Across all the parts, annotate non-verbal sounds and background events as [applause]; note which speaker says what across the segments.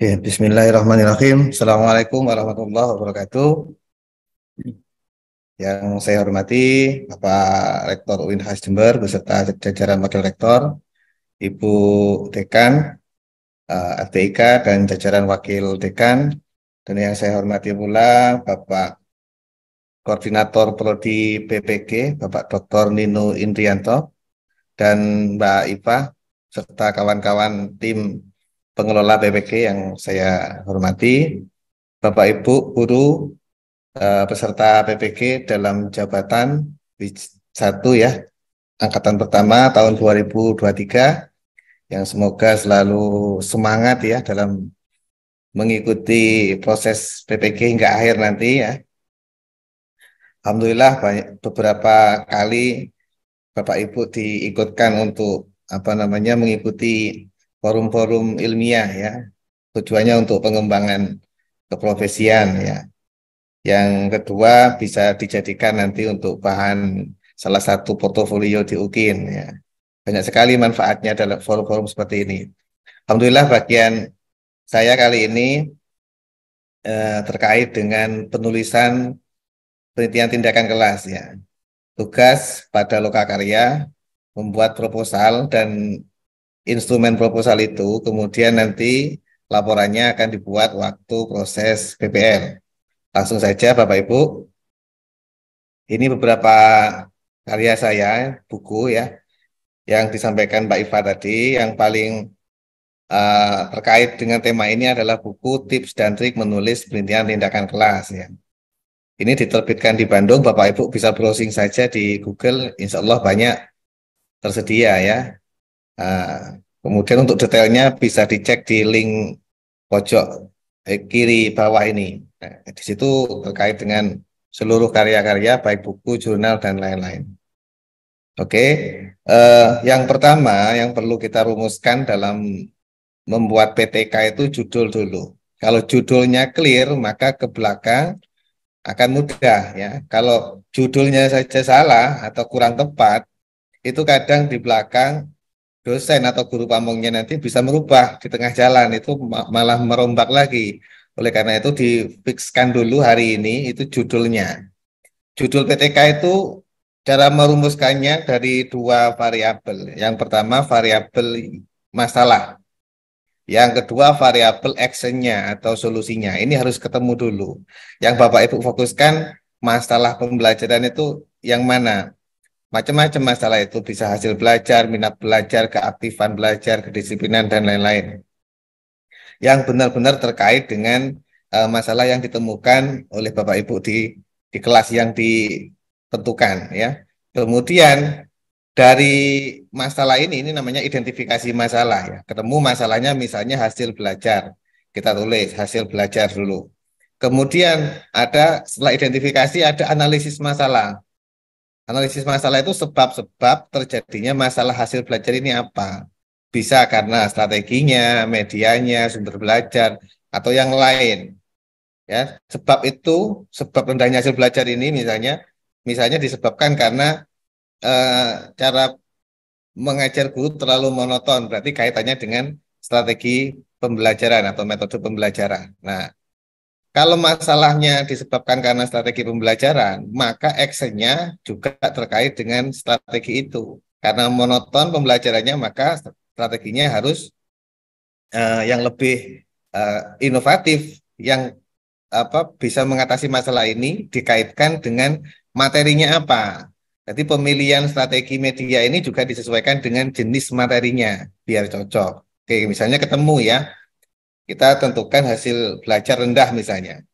Speaker 1: Ya, Bismillahirrahmanirrahim. Assalamualaikum warahmatullahi wabarakatuh. Yang saya hormati Bapak Rektor UIN Khas
Speaker 2: Jember beserta jajaran Wakil Rektor, Ibu Dekan, uh, eh, FTIK dan jajaran Wakil Dekan, dan yang saya hormati pula Bapak Koordinator Prodi PPG, Bapak Dr. Nino Indrianto, dan Mbak Ipa, serta kawan-kawan tim pengelola BPK yang saya hormati, Bapak Ibu guru eh, peserta PPK dalam jabatan satu ya angkatan pertama tahun 2023 yang semoga selalu semangat ya dalam mengikuti proses PPG hingga akhir nanti ya. Alhamdulillah banyak, beberapa kali Bapak Ibu diikutkan untuk apa namanya mengikuti forum-forum ilmiah ya tujuannya untuk pengembangan keprofesian ya yang kedua bisa dijadikan nanti untuk bahan salah satu portofolio di UKIN ya banyak sekali manfaatnya dalam forum-forum seperti ini Alhamdulillah bagian saya kali ini eh, terkait dengan penulisan penelitian tindakan kelas ya tugas pada lokakarya membuat proposal dan instrumen proposal itu kemudian nanti laporannya akan dibuat waktu proses PPR. Langsung saja Bapak Ibu. Ini beberapa karya saya, buku ya, yang disampaikan Pak Iva tadi, yang paling uh, terkait dengan tema ini adalah buku tips dan trik menulis penelitian tindakan kelas ya. Ini diterbitkan di Bandung, Bapak Ibu bisa browsing saja di Google, insya Allah banyak tersedia ya. Nah, kemudian untuk detailnya bisa dicek di link pojok eh, kiri bawah ini. Nah, di situ terkait dengan seluruh karya-karya baik buku, jurnal dan lain-lain. Oke, okay. uh, eh, yang pertama yang perlu kita rumuskan dalam membuat PTK itu judul dulu. Kalau judulnya clear, maka ke belakang akan mudah ya. Kalau judulnya saja salah atau kurang tepat, itu kadang di belakang dosen atau guru pamongnya nanti bisa merubah di tengah jalan itu malah merombak lagi. Oleh karena itu difikskan dulu hari ini itu judulnya. Judul PTK itu cara merumuskannya dari dua variabel. Yang pertama variabel masalah. Yang kedua variabel actionnya atau solusinya. Ini harus ketemu dulu. Yang Bapak Ibu fokuskan masalah pembelajaran itu yang mana? macam-macam masalah itu bisa hasil belajar, minat belajar, keaktifan belajar, kedisiplinan dan lain-lain. Yang benar-benar terkait dengan uh, masalah yang ditemukan oleh Bapak Ibu di di kelas yang ditentukan ya. Kemudian dari masalah ini ini namanya identifikasi masalah ya. Ketemu masalahnya misalnya hasil belajar. Kita tulis hasil belajar dulu. Kemudian ada setelah identifikasi ada analisis masalah Analisis masalah itu sebab-sebab terjadinya masalah hasil belajar ini apa. Bisa karena strateginya, medianya, sumber belajar, atau yang lain. Ya, sebab itu, sebab rendahnya hasil belajar ini misalnya, misalnya disebabkan karena eh, cara mengajar guru terlalu monoton, berarti kaitannya dengan strategi pembelajaran atau metode pembelajaran. Nah, kalau masalahnya disebabkan karena strategi pembelajaran, maka actionnya juga terkait dengan strategi itu. Karena monoton pembelajarannya, maka strateginya harus uh, yang lebih uh, inovatif, yang apa bisa mengatasi masalah ini dikaitkan dengan materinya apa. Jadi pemilihan strategi media ini juga disesuaikan dengan jenis materinya biar cocok. Oke, misalnya ketemu ya, kita tentukan hasil belajar rendah misalnya.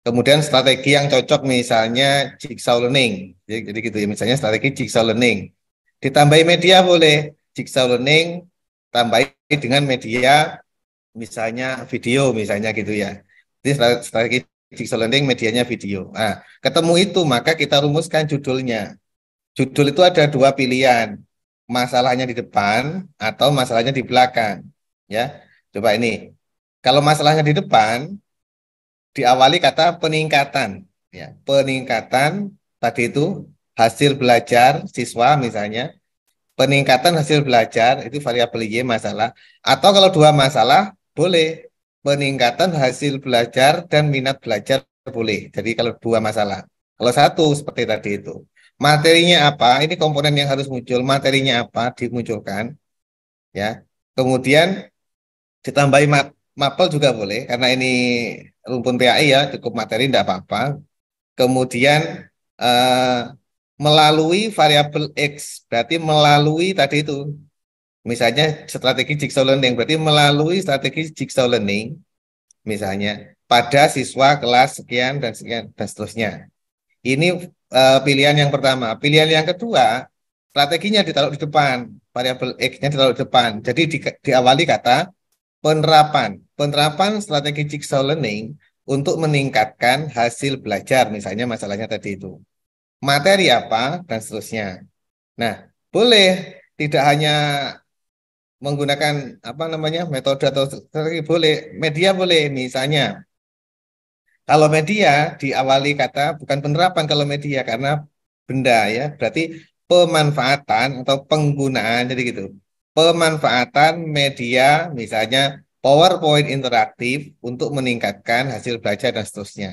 Speaker 2: Kemudian strategi yang cocok misalnya jigsaw learning. Jadi, jadi gitu ya, misalnya strategi jigsaw learning. Ditambahi media boleh, jigsaw learning tambahi dengan media misalnya video misalnya gitu ya. Jadi strategi jigsaw learning medianya video. Nah, ketemu itu maka kita rumuskan judulnya. Judul itu ada dua pilihan, masalahnya di depan atau masalahnya di belakang, ya. Coba ini, kalau masalahnya di depan, diawali kata peningkatan. Ya, peningkatan tadi itu hasil belajar siswa misalnya, peningkatan hasil belajar itu variabel y masalah. Atau kalau dua masalah boleh peningkatan hasil belajar dan minat belajar boleh. Jadi kalau dua masalah, kalau satu seperti tadi itu. Materinya apa? Ini komponen yang harus muncul. Materinya apa? Dimunculkan, ya. Kemudian ditambahi mat Mapel juga boleh karena ini rumpun PAI ya cukup materi tidak apa-apa. Kemudian eh, melalui variabel x berarti melalui tadi itu misalnya strategi jigsaw learning berarti melalui strategi jigsaw learning misalnya pada siswa kelas sekian dan sekian dan seterusnya. Ini eh, pilihan yang pertama. Pilihan yang kedua strateginya ditaruh di depan, variabel x-nya ditaruh di depan. Jadi di, diawali kata penerapan penerapan strategi jigsaw learning untuk meningkatkan hasil belajar misalnya masalahnya tadi itu materi apa dan seterusnya nah boleh tidak hanya menggunakan apa namanya metode atau strategi boleh media boleh misalnya kalau media diawali kata bukan penerapan kalau media karena benda ya berarti pemanfaatan atau penggunaan jadi gitu pemanfaatan media misalnya PowerPoint interaktif untuk meningkatkan hasil belajar dan seterusnya.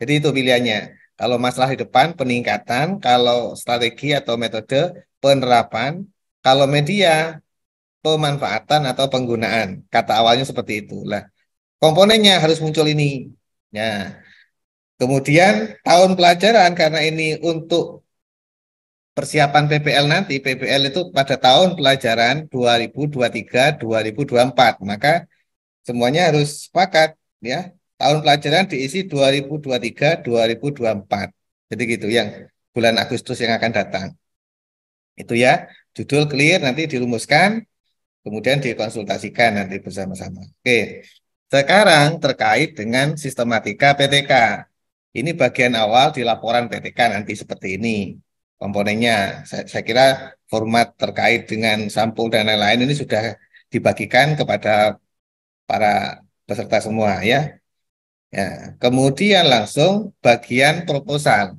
Speaker 2: Jadi itu pilihannya. Kalau masalah di depan peningkatan, kalau strategi atau metode penerapan, kalau media pemanfaatan atau penggunaan. Kata awalnya seperti itu. Lah, komponennya harus muncul ini. Ya, kemudian tahun pelajaran karena ini untuk persiapan PPL nanti, PPL itu pada tahun pelajaran 2023-2024. Maka semuanya harus sepakat ya. Tahun pelajaran diisi 2023-2024. Jadi gitu yang bulan Agustus yang akan datang. Itu ya, judul clear nanti dirumuskan, kemudian dikonsultasikan nanti bersama-sama. Oke. Sekarang terkait dengan sistematika PTK. Ini bagian awal di laporan PTK nanti seperti ini komponennya. Saya, saya kira format terkait dengan sampul dan lain-lain ini sudah dibagikan kepada para peserta semua ya. Ya, kemudian langsung bagian proposal.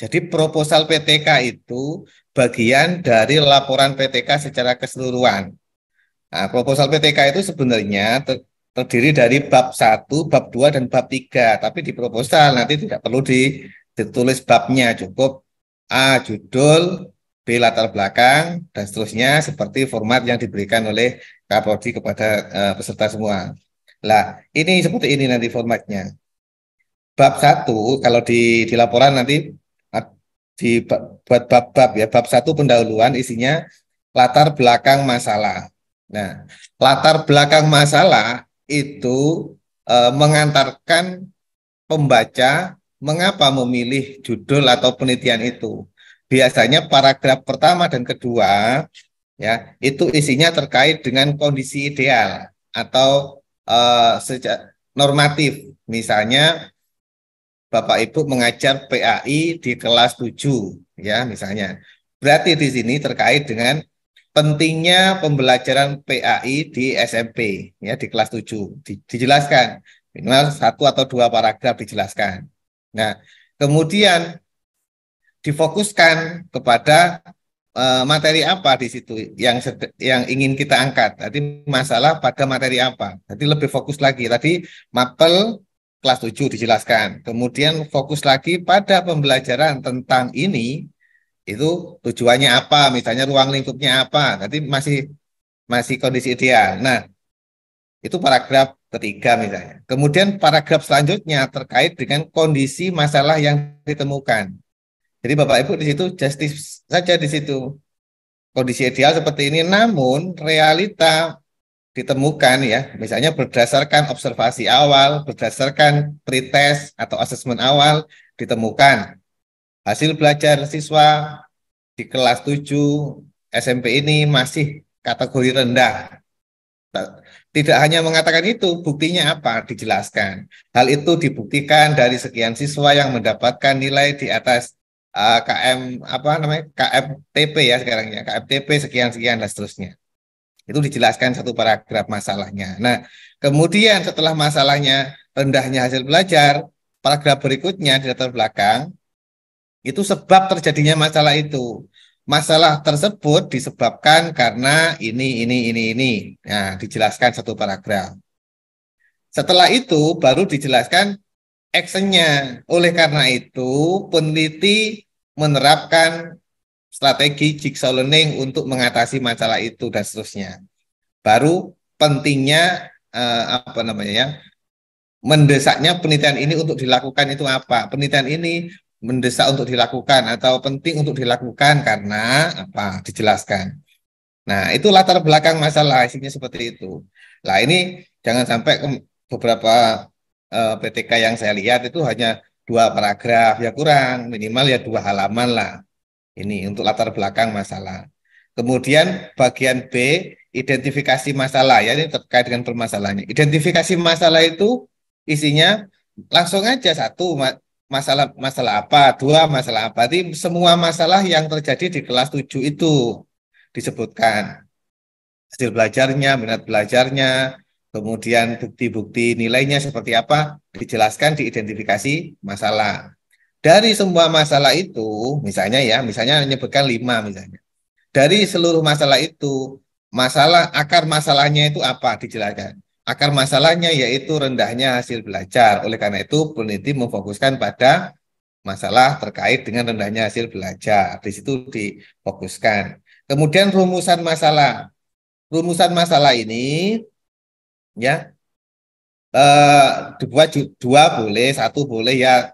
Speaker 2: Jadi proposal PTK itu bagian dari laporan PTK secara keseluruhan. Nah, proposal PTK itu sebenarnya ter terdiri dari bab 1, bab 2 dan bab 3, tapi di proposal nanti tidak perlu ditulis babnya, cukup A judul, B latar belakang, dan seterusnya seperti format yang diberikan oleh Kapolri kepada uh, peserta semua. Lah, ini seperti ini nanti formatnya. Bab satu kalau di, di laporan nanti dibuat bab-bab ya. Bab satu pendahuluan isinya latar belakang masalah. Nah, latar belakang masalah itu e, mengantarkan pembaca mengapa memilih judul atau penelitian itu. Biasanya paragraf pertama dan kedua ya itu isinya terkait dengan kondisi ideal atau uh, eh, sejak normatif. Misalnya Bapak Ibu mengajar PAI di kelas 7 ya misalnya. Berarti di sini terkait dengan pentingnya pembelajaran PAI di SMP ya di kelas 7 dijelaskan minimal satu atau dua paragraf dijelaskan Nah, kemudian difokuskan kepada uh, materi apa di situ yang yang ingin kita angkat. Tadi masalah pada materi apa. Tadi lebih fokus lagi. Tadi mapel kelas 7 dijelaskan. Kemudian fokus lagi pada pembelajaran tentang ini itu tujuannya apa, misalnya ruang lingkupnya apa. Tadi masih masih kondisi ideal. Nah, itu paragraf ketiga misalnya. Kemudian paragraf selanjutnya terkait dengan kondisi masalah yang ditemukan. Jadi Bapak Ibu di situ justice saja di situ. Kondisi ideal seperti ini namun realita ditemukan ya, misalnya berdasarkan observasi awal, berdasarkan pretest atau asesmen awal ditemukan hasil belajar siswa di kelas 7 SMP ini masih kategori rendah tidak hanya mengatakan itu, buktinya apa? Dijelaskan. Hal itu dibuktikan dari sekian siswa yang mendapatkan nilai di atas uh, eh, KM apa namanya? KMTP ya sekarang ya, KFTP sekian-sekian dan seterusnya. Itu dijelaskan satu paragraf masalahnya. Nah, kemudian setelah masalahnya rendahnya hasil belajar, paragraf berikutnya di latar belakang itu sebab terjadinya masalah itu masalah tersebut disebabkan karena ini, ini, ini, ini. Nah, dijelaskan satu paragraf. Setelah itu baru dijelaskan actionnya. Oleh karena itu, peneliti menerapkan strategi jigsaw learning untuk mengatasi masalah itu dan seterusnya. Baru pentingnya eh, apa namanya ya? Mendesaknya penelitian ini untuk dilakukan itu apa? Penelitian ini mendesak untuk dilakukan atau penting untuk dilakukan karena apa dijelaskan. Nah, itu latar belakang masalah isinya seperti itu. Nah ini jangan sampai beberapa uh, eh, PTK yang saya lihat itu hanya dua paragraf ya kurang, minimal ya dua halaman lah. Ini untuk latar belakang masalah. Kemudian bagian B identifikasi masalah ya ini terkait dengan permasalahannya. Identifikasi masalah itu isinya langsung aja satu masalah masalah apa, dua masalah apa. Jadi semua masalah yang terjadi di kelas tujuh itu disebutkan. Hasil belajarnya, minat belajarnya, kemudian bukti-bukti nilainya seperti apa dijelaskan diidentifikasi masalah. Dari semua masalah itu, misalnya ya, misalnya menyebutkan lima misalnya. Dari seluruh masalah itu, masalah akar masalahnya itu apa dijelaskan. Akar masalahnya yaitu rendahnya hasil belajar. Oleh karena itu, peneliti memfokuskan pada masalah terkait dengan rendahnya hasil belajar. Di situ difokuskan. Kemudian rumusan masalah. Rumusan masalah ini ya eh, dua dua boleh, satu boleh ya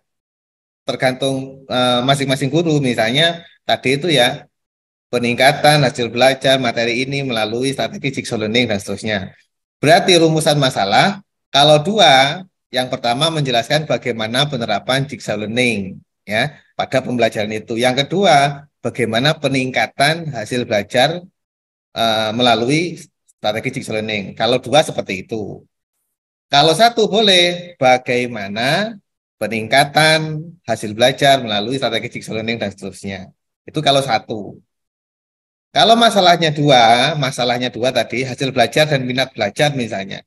Speaker 2: tergantung eh, masing-masing eh, guru misalnya tadi itu ya peningkatan hasil belajar materi ini melalui strategi jigsaw learning dan seterusnya. Berarti rumusan masalah, kalau dua, yang pertama menjelaskan bagaimana penerapan jigsaw learning ya pada pembelajaran itu. Yang kedua, bagaimana peningkatan hasil belajar uh, melalui strategi jigsaw learning. Kalau dua seperti itu. Kalau satu boleh, bagaimana peningkatan hasil belajar melalui strategi jigsaw learning dan seterusnya. Itu kalau satu. Kalau masalahnya dua, masalahnya dua tadi hasil belajar dan minat belajar misalnya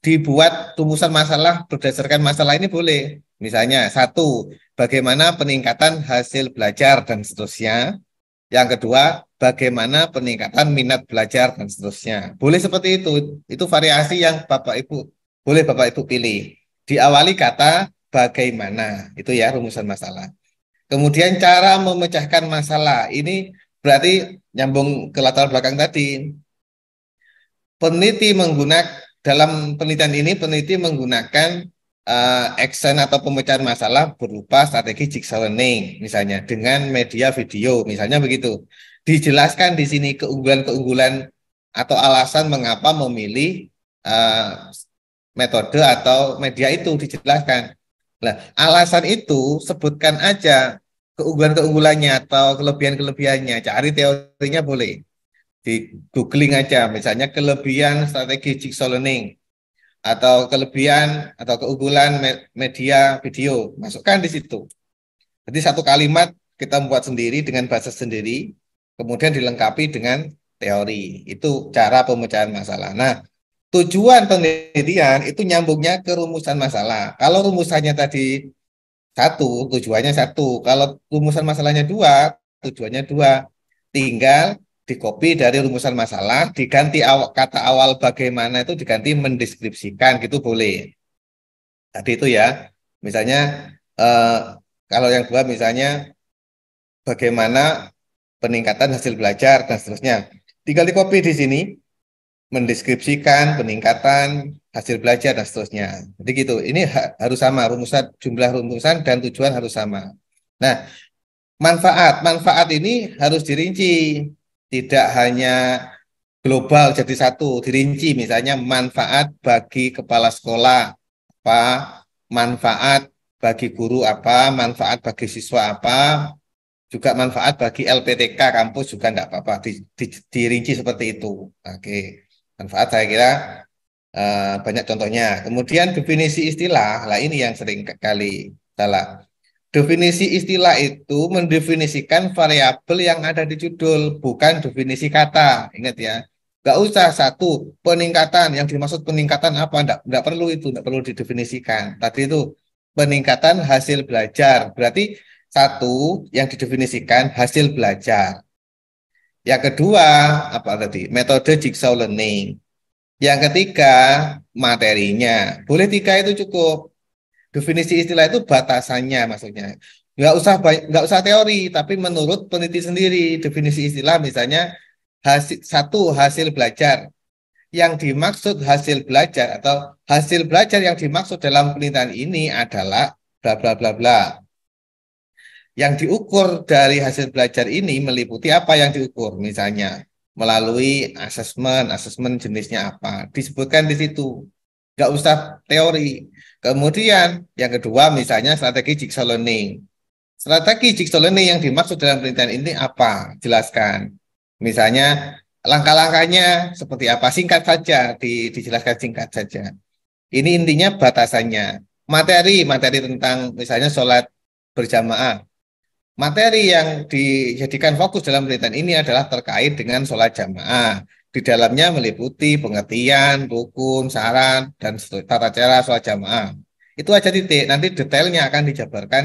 Speaker 2: dibuat rumusan masalah berdasarkan masalah ini boleh. Misalnya satu, bagaimana peningkatan hasil belajar dan seterusnya. Yang kedua, bagaimana peningkatan minat belajar dan seterusnya. Boleh seperti itu. Itu variasi yang Bapak Ibu boleh Bapak Ibu pilih. Diawali kata bagaimana. Itu ya rumusan masalah. Kemudian cara memecahkan masalah. Ini berarti nyambung ke latar belakang tadi. Peneliti menggunakan dalam penelitian ini peneliti menggunakan uh, action atau pemecahan masalah berupa strategi jigsaw learning misalnya dengan media video misalnya begitu. Dijelaskan di sini keunggulan-keunggulan atau alasan mengapa memilih uh, metode atau media itu dijelaskan. Nah, alasan itu sebutkan aja keunggulan-keunggulannya atau kelebihan-kelebihannya. Cari teorinya boleh. Di googling aja, misalnya kelebihan strategi jigsaw learning atau kelebihan atau keunggulan media video. Masukkan di situ. Jadi satu kalimat kita membuat sendiri dengan bahasa sendiri, kemudian dilengkapi dengan teori. Itu cara pemecahan masalah. Nah, tujuan penelitian itu nyambungnya ke rumusan masalah. Kalau rumusannya tadi satu, tujuannya satu. Kalau rumusan masalahnya dua, tujuannya dua. Tinggal dikopi dari rumusan masalah, diganti aw kata awal bagaimana itu diganti mendeskripsikan gitu boleh. Tadi itu ya, misalnya eh, kalau yang dua misalnya bagaimana peningkatan hasil belajar dan seterusnya. Tinggal dikopi di sini, mendeskripsikan peningkatan hasil belajar dan seterusnya. Jadi gitu. Ini ha harus sama rumusan jumlah rumusan dan tujuan harus sama. Nah, manfaat manfaat ini harus dirinci. Tidak hanya global jadi satu, dirinci misalnya manfaat bagi kepala sekolah apa, manfaat bagi guru apa, manfaat bagi siswa apa, juga manfaat bagi LPTK kampus juga enggak apa-apa di, di, dirinci seperti itu. Oke. Manfaat saya kira Eh, banyak contohnya. Kemudian definisi istilah, lah ini yang sering kali salah. Definisi istilah itu mendefinisikan variabel yang ada di judul, bukan definisi kata. Ingat ya, nggak usah satu peningkatan. Yang dimaksud peningkatan apa? Nggak, nggak perlu itu, nggak perlu didefinisikan. Tadi itu peningkatan hasil belajar. Berarti satu yang didefinisikan hasil belajar. Yang kedua apa tadi? Metode jigsaw learning. Yang ketiga, materinya. Boleh tiga itu cukup. Definisi istilah itu batasannya maksudnya. Nggak usah nggak usah teori, tapi menurut peneliti sendiri definisi istilah misalnya hasil, satu hasil belajar yang dimaksud hasil belajar atau hasil belajar yang dimaksud dalam penelitian ini adalah bla bla bla bla. Yang diukur dari hasil belajar ini meliputi apa yang diukur misalnya melalui asesmen, asesmen jenisnya apa. Disebutkan di situ. Gak usah teori. Kemudian yang kedua misalnya strategi jigsaw learning. Strategi jigsaw learning yang dimaksud dalam penelitian ini apa? Jelaskan. Misalnya langkah-langkahnya seperti apa? Singkat saja, di, dijelaskan singkat saja. Ini intinya batasannya. Materi, materi tentang misalnya sholat berjamaah materi yang dijadikan fokus dalam penelitian ini adalah terkait dengan sholat jamaah. Di dalamnya meliputi pengertian, hukum, saran, dan tata cara sholat jamaah. Itu aja titik, nanti detailnya akan dijabarkan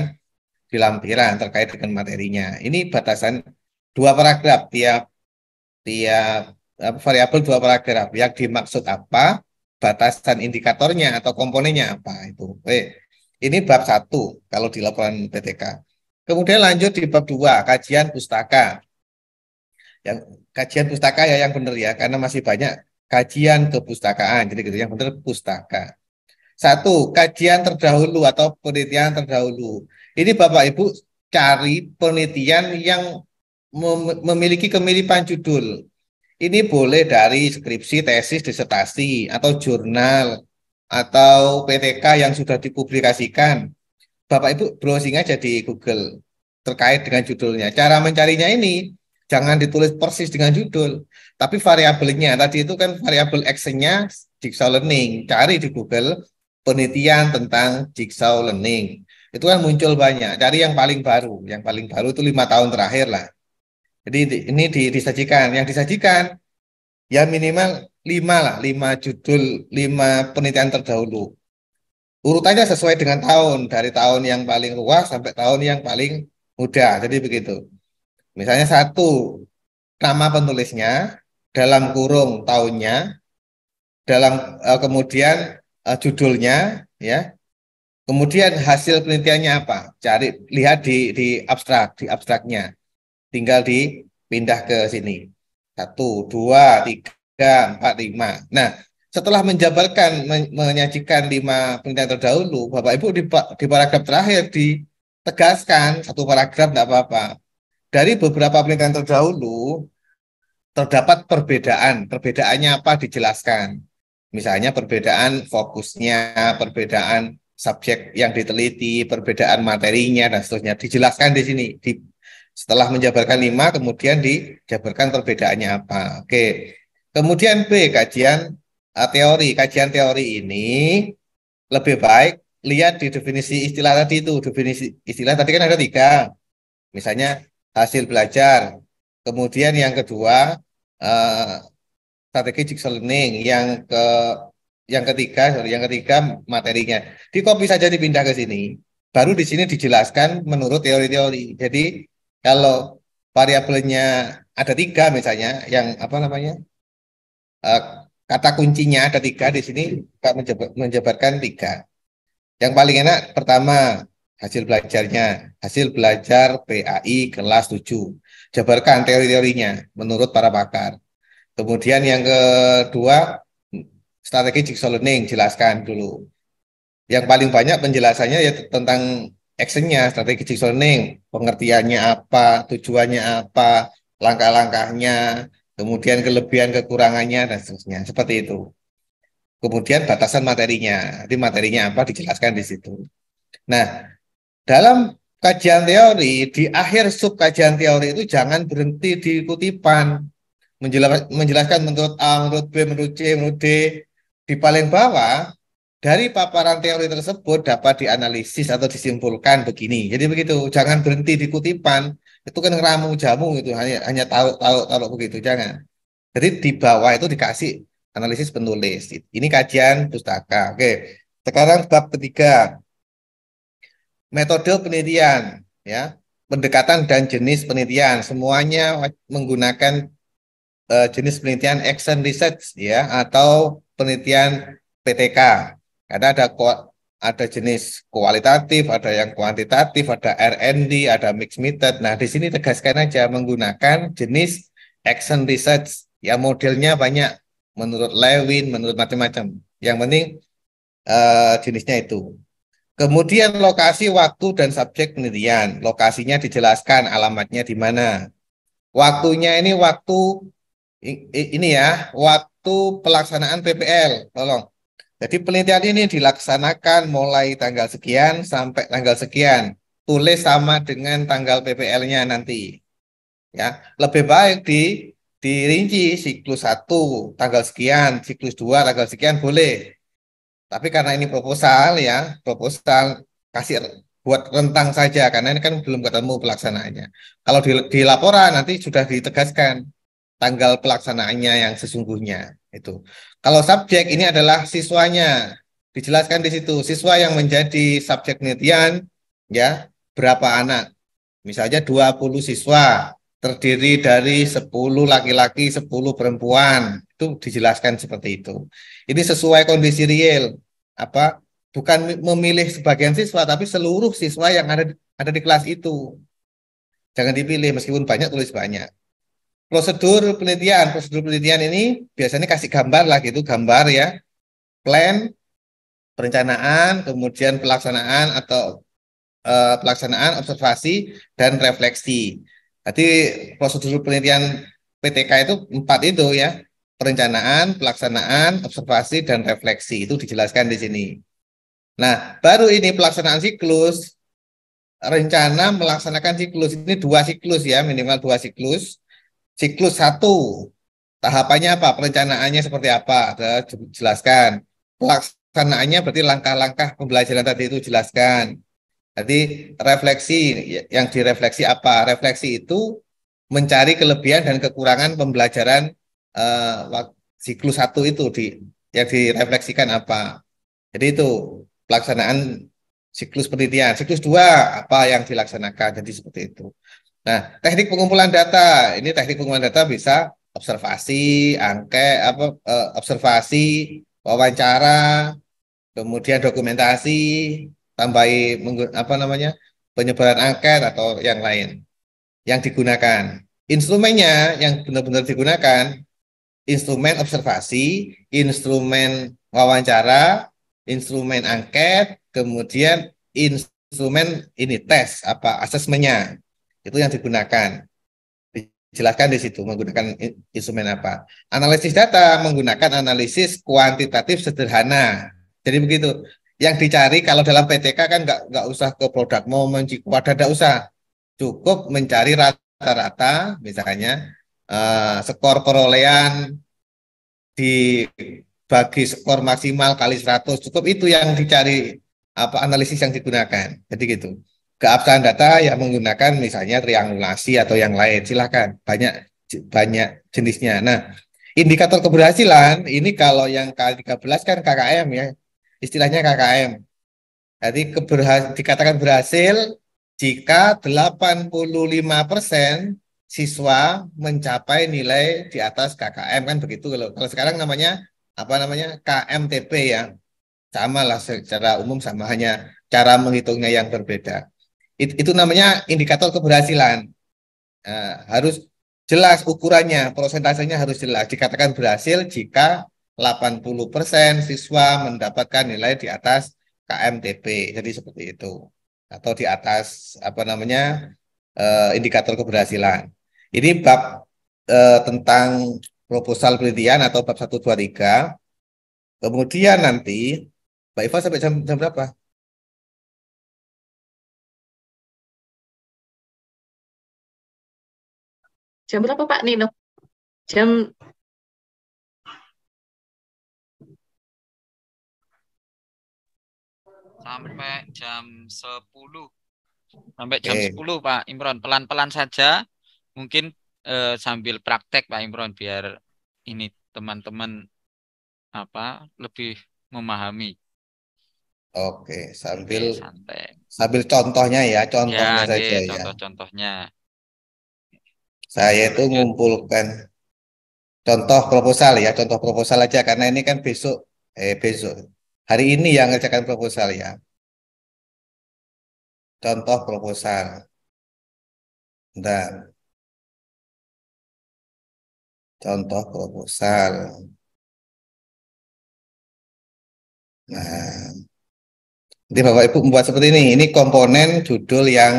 Speaker 2: di lampiran terkait dengan materinya. Ini batasan dua paragraf tiap tiap variabel dua paragraf yang dimaksud apa batasan indikatornya atau komponennya apa itu. eh, Ini bab satu kalau di laporan PTK. Kemudian lanjut di bab dua kajian pustaka. Yang kajian pustaka ya yang benar ya, karena masih banyak kajian kepustakaan. Jadi gitu yang benar pustaka. Satu, kajian terdahulu atau penelitian terdahulu. Ini Bapak Ibu cari penelitian yang memiliki kemiripan judul. Ini boleh dari skripsi, tesis, disertasi, atau jurnal, atau PTK yang sudah dipublikasikan, Bapak Ibu browsing aja di Google terkait dengan judulnya. Cara mencarinya ini jangan ditulis persis dengan judul, tapi variabelnya tadi itu kan variabel x nya jigsaw learning. Cari di Google penelitian tentang jigsaw learning. Itu kan muncul banyak. Cari yang paling baru, yang paling baru itu lima tahun terakhir lah. Jadi ini disajikan. Yang disajikan ya minimal lima lah, lima judul, lima penelitian terdahulu urutannya sesuai dengan tahun dari tahun yang paling tua sampai tahun yang paling muda jadi begitu misalnya satu nama penulisnya dalam kurung tahunnya dalam uh, kemudian uh, judulnya ya kemudian hasil penelitiannya apa cari lihat di di abstrak di abstraknya tinggal dipindah ke sini satu dua tiga empat lima nah setelah menjabarkan men menyajikan lima penelitian terdahulu, Bapak Ibu di, di paragraf terakhir ditegaskan satu paragraf tidak apa-apa. Dari beberapa penelitian terdahulu terdapat perbedaan. Perbedaannya apa dijelaskan. Misalnya perbedaan fokusnya, perbedaan subjek yang diteliti, perbedaan materinya dan seterusnya dijelaskan di sini. Di, setelah menjabarkan lima, kemudian dijabarkan perbedaannya apa. Oke. Kemudian B kajian Ah, teori, kajian teori ini lebih baik lihat di definisi istilah tadi itu. Definisi istilah tadi kan ada tiga. Misalnya hasil belajar. Kemudian yang kedua uh, strategi learning. Yang ke yang ketiga, sorry, yang ketiga materinya. Di copy saja dipindah ke sini. Baru di sini dijelaskan menurut teori-teori. Jadi kalau variabelnya ada tiga misalnya, yang apa namanya? Eh, Kata kuncinya ada tiga di sini, Pak menjabarkan tiga. Yang paling enak pertama hasil belajarnya, hasil belajar PAI kelas 7. Jabarkan teori-teorinya menurut para pakar. Kemudian yang kedua, strategi jigsaw learning, jelaskan dulu. Yang paling banyak penjelasannya ya tentang actionnya, strategi jigsaw learning, pengertiannya apa, tujuannya apa, langkah-langkahnya, kemudian kelebihan kekurangannya dan seterusnya seperti itu kemudian batasan materinya di materinya apa dijelaskan di situ nah dalam kajian teori di akhir sub kajian teori itu jangan berhenti di kutipan menjelaskan menurut A menurut B menurut C menurut D di paling bawah dari paparan teori tersebut dapat dianalisis atau disimpulkan begini. Jadi begitu, jangan berhenti di kutipan, itu kan ramu jamu itu hanya hanya tahu tahu tahu begitu jangan jadi di bawah itu dikasih analisis penulis ini kajian pustaka oke sekarang bab ketiga metode penelitian ya pendekatan dan jenis penelitian semuanya menggunakan uh, jenis penelitian action research ya atau penelitian PTK karena ada ada jenis kualitatif, ada yang kuantitatif, ada R&D, ada mixed method. Nah, di sini tegaskan aja menggunakan jenis action research yang modelnya banyak menurut Lewin, menurut macam-macam. Yang penting uh, jenisnya itu. Kemudian lokasi, waktu, dan subjek penelitian. Lokasinya dijelaskan, alamatnya di mana. Waktunya ini waktu ini ya, waktu pelaksanaan PPL, tolong jadi penelitian ini dilaksanakan mulai tanggal sekian sampai tanggal sekian. Tulis sama dengan tanggal PPL-nya nanti. Ya, lebih baik di dirinci siklus 1 tanggal sekian, siklus 2 tanggal sekian boleh. Tapi karena ini proposal ya, proposal kasih buat rentang saja karena ini kan belum ketemu pelaksanaannya. Kalau di, di laporan nanti sudah ditegaskan tanggal pelaksanaannya yang sesungguhnya itu. Kalau subjek ini adalah siswanya. Dijelaskan di situ siswa yang menjadi subjek penelitian ya, berapa anak? Misalnya 20 siswa terdiri dari 10 laki-laki, 10 perempuan. Itu dijelaskan seperti itu. Ini sesuai kondisi real. Apa bukan memilih sebagian siswa tapi seluruh siswa yang ada ada di kelas itu. Jangan dipilih meskipun banyak tulis banyak prosedur penelitian. Prosedur penelitian ini biasanya kasih gambar lah gitu, gambar ya. Plan, perencanaan, kemudian pelaksanaan atau uh, pelaksanaan, observasi, dan refleksi. Jadi prosedur penelitian PTK itu empat itu ya, perencanaan, pelaksanaan, observasi, dan refleksi. Itu dijelaskan di sini. Nah, baru ini pelaksanaan siklus, rencana melaksanakan siklus. Ini dua siklus ya, minimal dua siklus siklus satu tahapannya apa perencanaannya seperti apa ada jelaskan pelaksanaannya berarti langkah-langkah pembelajaran tadi itu jelaskan jadi refleksi yang direfleksi apa refleksi itu mencari kelebihan dan kekurangan pembelajaran uh, siklus satu itu di yang direfleksikan apa jadi itu pelaksanaan siklus penelitian siklus dua apa yang dilaksanakan jadi seperti itu Nah, teknik pengumpulan data ini teknik pengumpulan data bisa observasi, angket, apa eh, observasi, wawancara, kemudian dokumentasi, tambahi apa namanya penyebaran angket atau yang lain yang digunakan. Instrumennya yang benar-benar digunakan instrumen observasi, instrumen wawancara, instrumen angket, kemudian instrumen ini tes apa asesmennya itu yang digunakan dijelaskan di situ menggunakan instrumen apa analisis data menggunakan analisis kuantitatif sederhana jadi begitu yang dicari kalau dalam PTK kan nggak nggak usah ke produk mau ada nggak usah cukup mencari rata-rata misalnya uh, skor perolehan dibagi skor maksimal kali 100 cukup itu yang dicari apa analisis yang digunakan jadi gitu keabsahan data yang menggunakan misalnya triangulasi atau yang lain. Silahkan, banyak banyak jenisnya. Nah, indikator keberhasilan ini kalau yang K13 kan KKM ya, istilahnya KKM. Jadi keberhas dikatakan berhasil jika 85% siswa mencapai nilai di atas KKM kan begitu kalau kalau sekarang namanya apa namanya KMTP ya sama lah secara umum sama hanya cara menghitungnya yang berbeda. It, itu namanya indikator keberhasilan. Uh, harus jelas ukurannya, prosentasenya harus jelas. Dikatakan berhasil jika 80% siswa mendapatkan nilai di atas KMTP. Jadi seperti itu. Atau di atas apa namanya? Uh, indikator keberhasilan. Ini bab uh, tentang
Speaker 1: proposal penelitian atau bab 123. Kemudian nanti
Speaker 3: Mbak Iva sampai jam, jam berapa? Jam berapa Pak Nino? Jam sampai jam 10. Sampai
Speaker 4: jam sepuluh 10 Pak Imron. Pelan-pelan saja. Mungkin eh, sambil praktek Pak Imron biar ini teman-teman apa lebih memahami.
Speaker 1: Oke, sambil Oke, santai. sambil contohnya ya, contohnya ya, iya, saja ya. Contoh-contohnya. Saya itu mengumpulkan contoh proposal ya, contoh proposal aja karena ini kan besok eh besok
Speaker 3: hari ini yang ngerjakan proposal ya. Contoh proposal. Dan contoh proposal. Nah, jadi Bapak Ibu membuat seperti ini. Ini komponen judul yang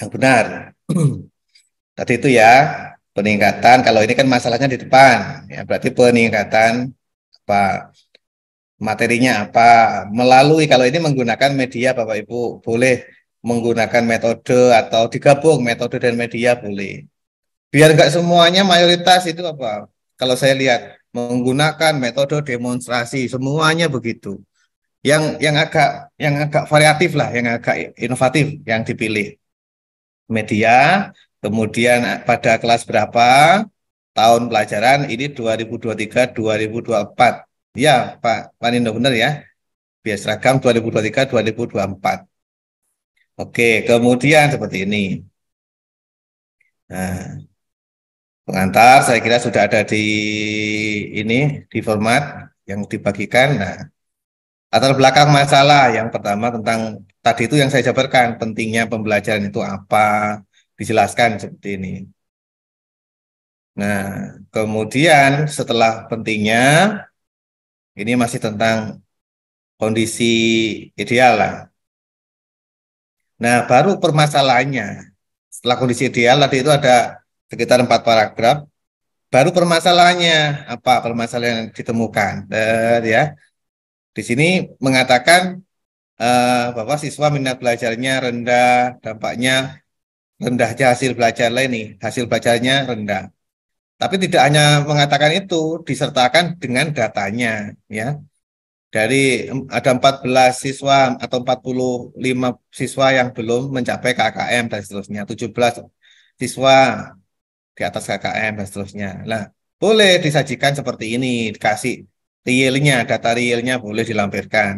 Speaker 1: yang benar. [clears throat] Tadi itu ya peningkatan.
Speaker 2: Kalau ini kan masalahnya di depan, ya berarti peningkatan apa materinya apa melalui kalau ini menggunakan media Bapak Ibu boleh menggunakan metode atau digabung metode dan media boleh. Biar nggak semuanya mayoritas itu apa? Kalau saya lihat menggunakan metode demonstrasi semuanya begitu yang yang agak yang agak variatif lah, yang agak inovatif yang dipilih. Media Kemudian eh, pada kelas berapa tahun pelajaran ini 2023-2024. Ya, Pak
Speaker 1: Panindo benar ya. Bias seragam 2023-2024. Oke, kemudian seperti ini. Nah,
Speaker 2: pengantar saya kira sudah ada di ini di format yang dibagikan. Nah, latar belakang masalah yang pertama tentang tadi itu yang saya jabarkan pentingnya pembelajaran itu apa, dijelaskan seperti ini.
Speaker 1: Nah, kemudian setelah pentingnya, ini masih tentang kondisi ideal lah. Nah,
Speaker 2: baru permasalahannya. Setelah kondisi ideal tadi itu ada sekitar empat paragraf. Baru permasalahannya apa permasalahan yang ditemukan, Dan ya. Di sini mengatakan eh, bahwa siswa minat belajarnya rendah, dampaknya rendahnya hasil belajar lain nih, hasil belajarnya rendah. Tapi tidak hanya mengatakan itu, disertakan dengan datanya ya. Dari ada 14 siswa atau 45 siswa yang belum mencapai KKM dan seterusnya, 17 siswa di atas KKM dan seterusnya. Nah, boleh disajikan seperti ini, dikasih realnya, data realnya boleh dilampirkan.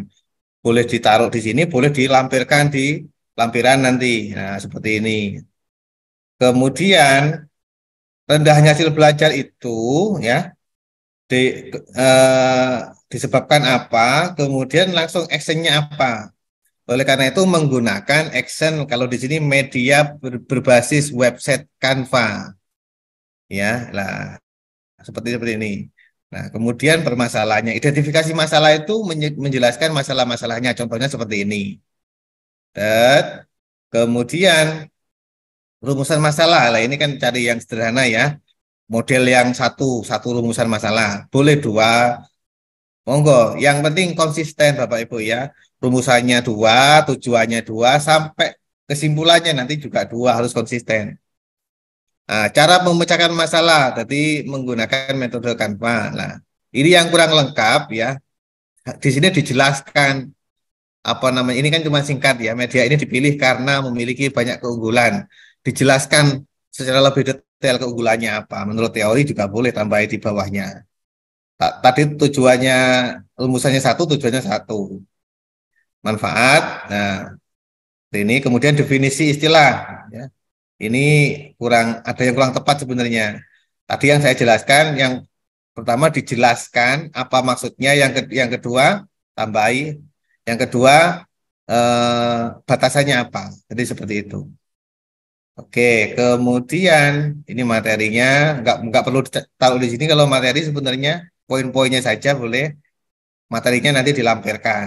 Speaker 2: Boleh ditaruh di sini, boleh dilampirkan di lampiran nanti. Nah, seperti ini. Kemudian rendahnya hasil belajar itu ya di, eh, disebabkan apa, kemudian langsung actionnya apa. Oleh karena itu menggunakan action kalau di sini media ber, berbasis website Canva. Ya, lah seperti seperti ini. Nah, kemudian permasalahannya, identifikasi masalah itu menjelaskan masalah-masalahnya. Contohnya seperti ini. Dan kemudian rumusan masalah lah ini kan cari yang sederhana ya model yang satu satu rumusan masalah boleh dua monggo yang penting konsisten bapak ibu ya rumusannya dua tujuannya dua sampai kesimpulannya nanti juga dua harus konsisten nah, cara memecahkan masalah tadi menggunakan metode kanva nah ini yang kurang lengkap ya di sini dijelaskan apa namanya ini kan cuma singkat ya media ini dipilih karena memiliki banyak keunggulan dijelaskan secara lebih detail keunggulannya apa. Menurut teori juga boleh tambahin di bawahnya. Tadi tujuannya rumusannya satu, tujuannya satu. Manfaat. Nah, ini kemudian definisi istilah. Ya. Ini kurang ada yang kurang tepat sebenarnya. Tadi yang saya jelaskan, yang pertama dijelaskan apa maksudnya, yang ke, yang kedua tambahi, yang kedua eh, batasannya apa. Jadi seperti itu. Oke, kemudian ini materinya nggak nggak perlu tahu di sini kalau materi sebenarnya poin-poinnya saja boleh materinya nanti dilampirkan.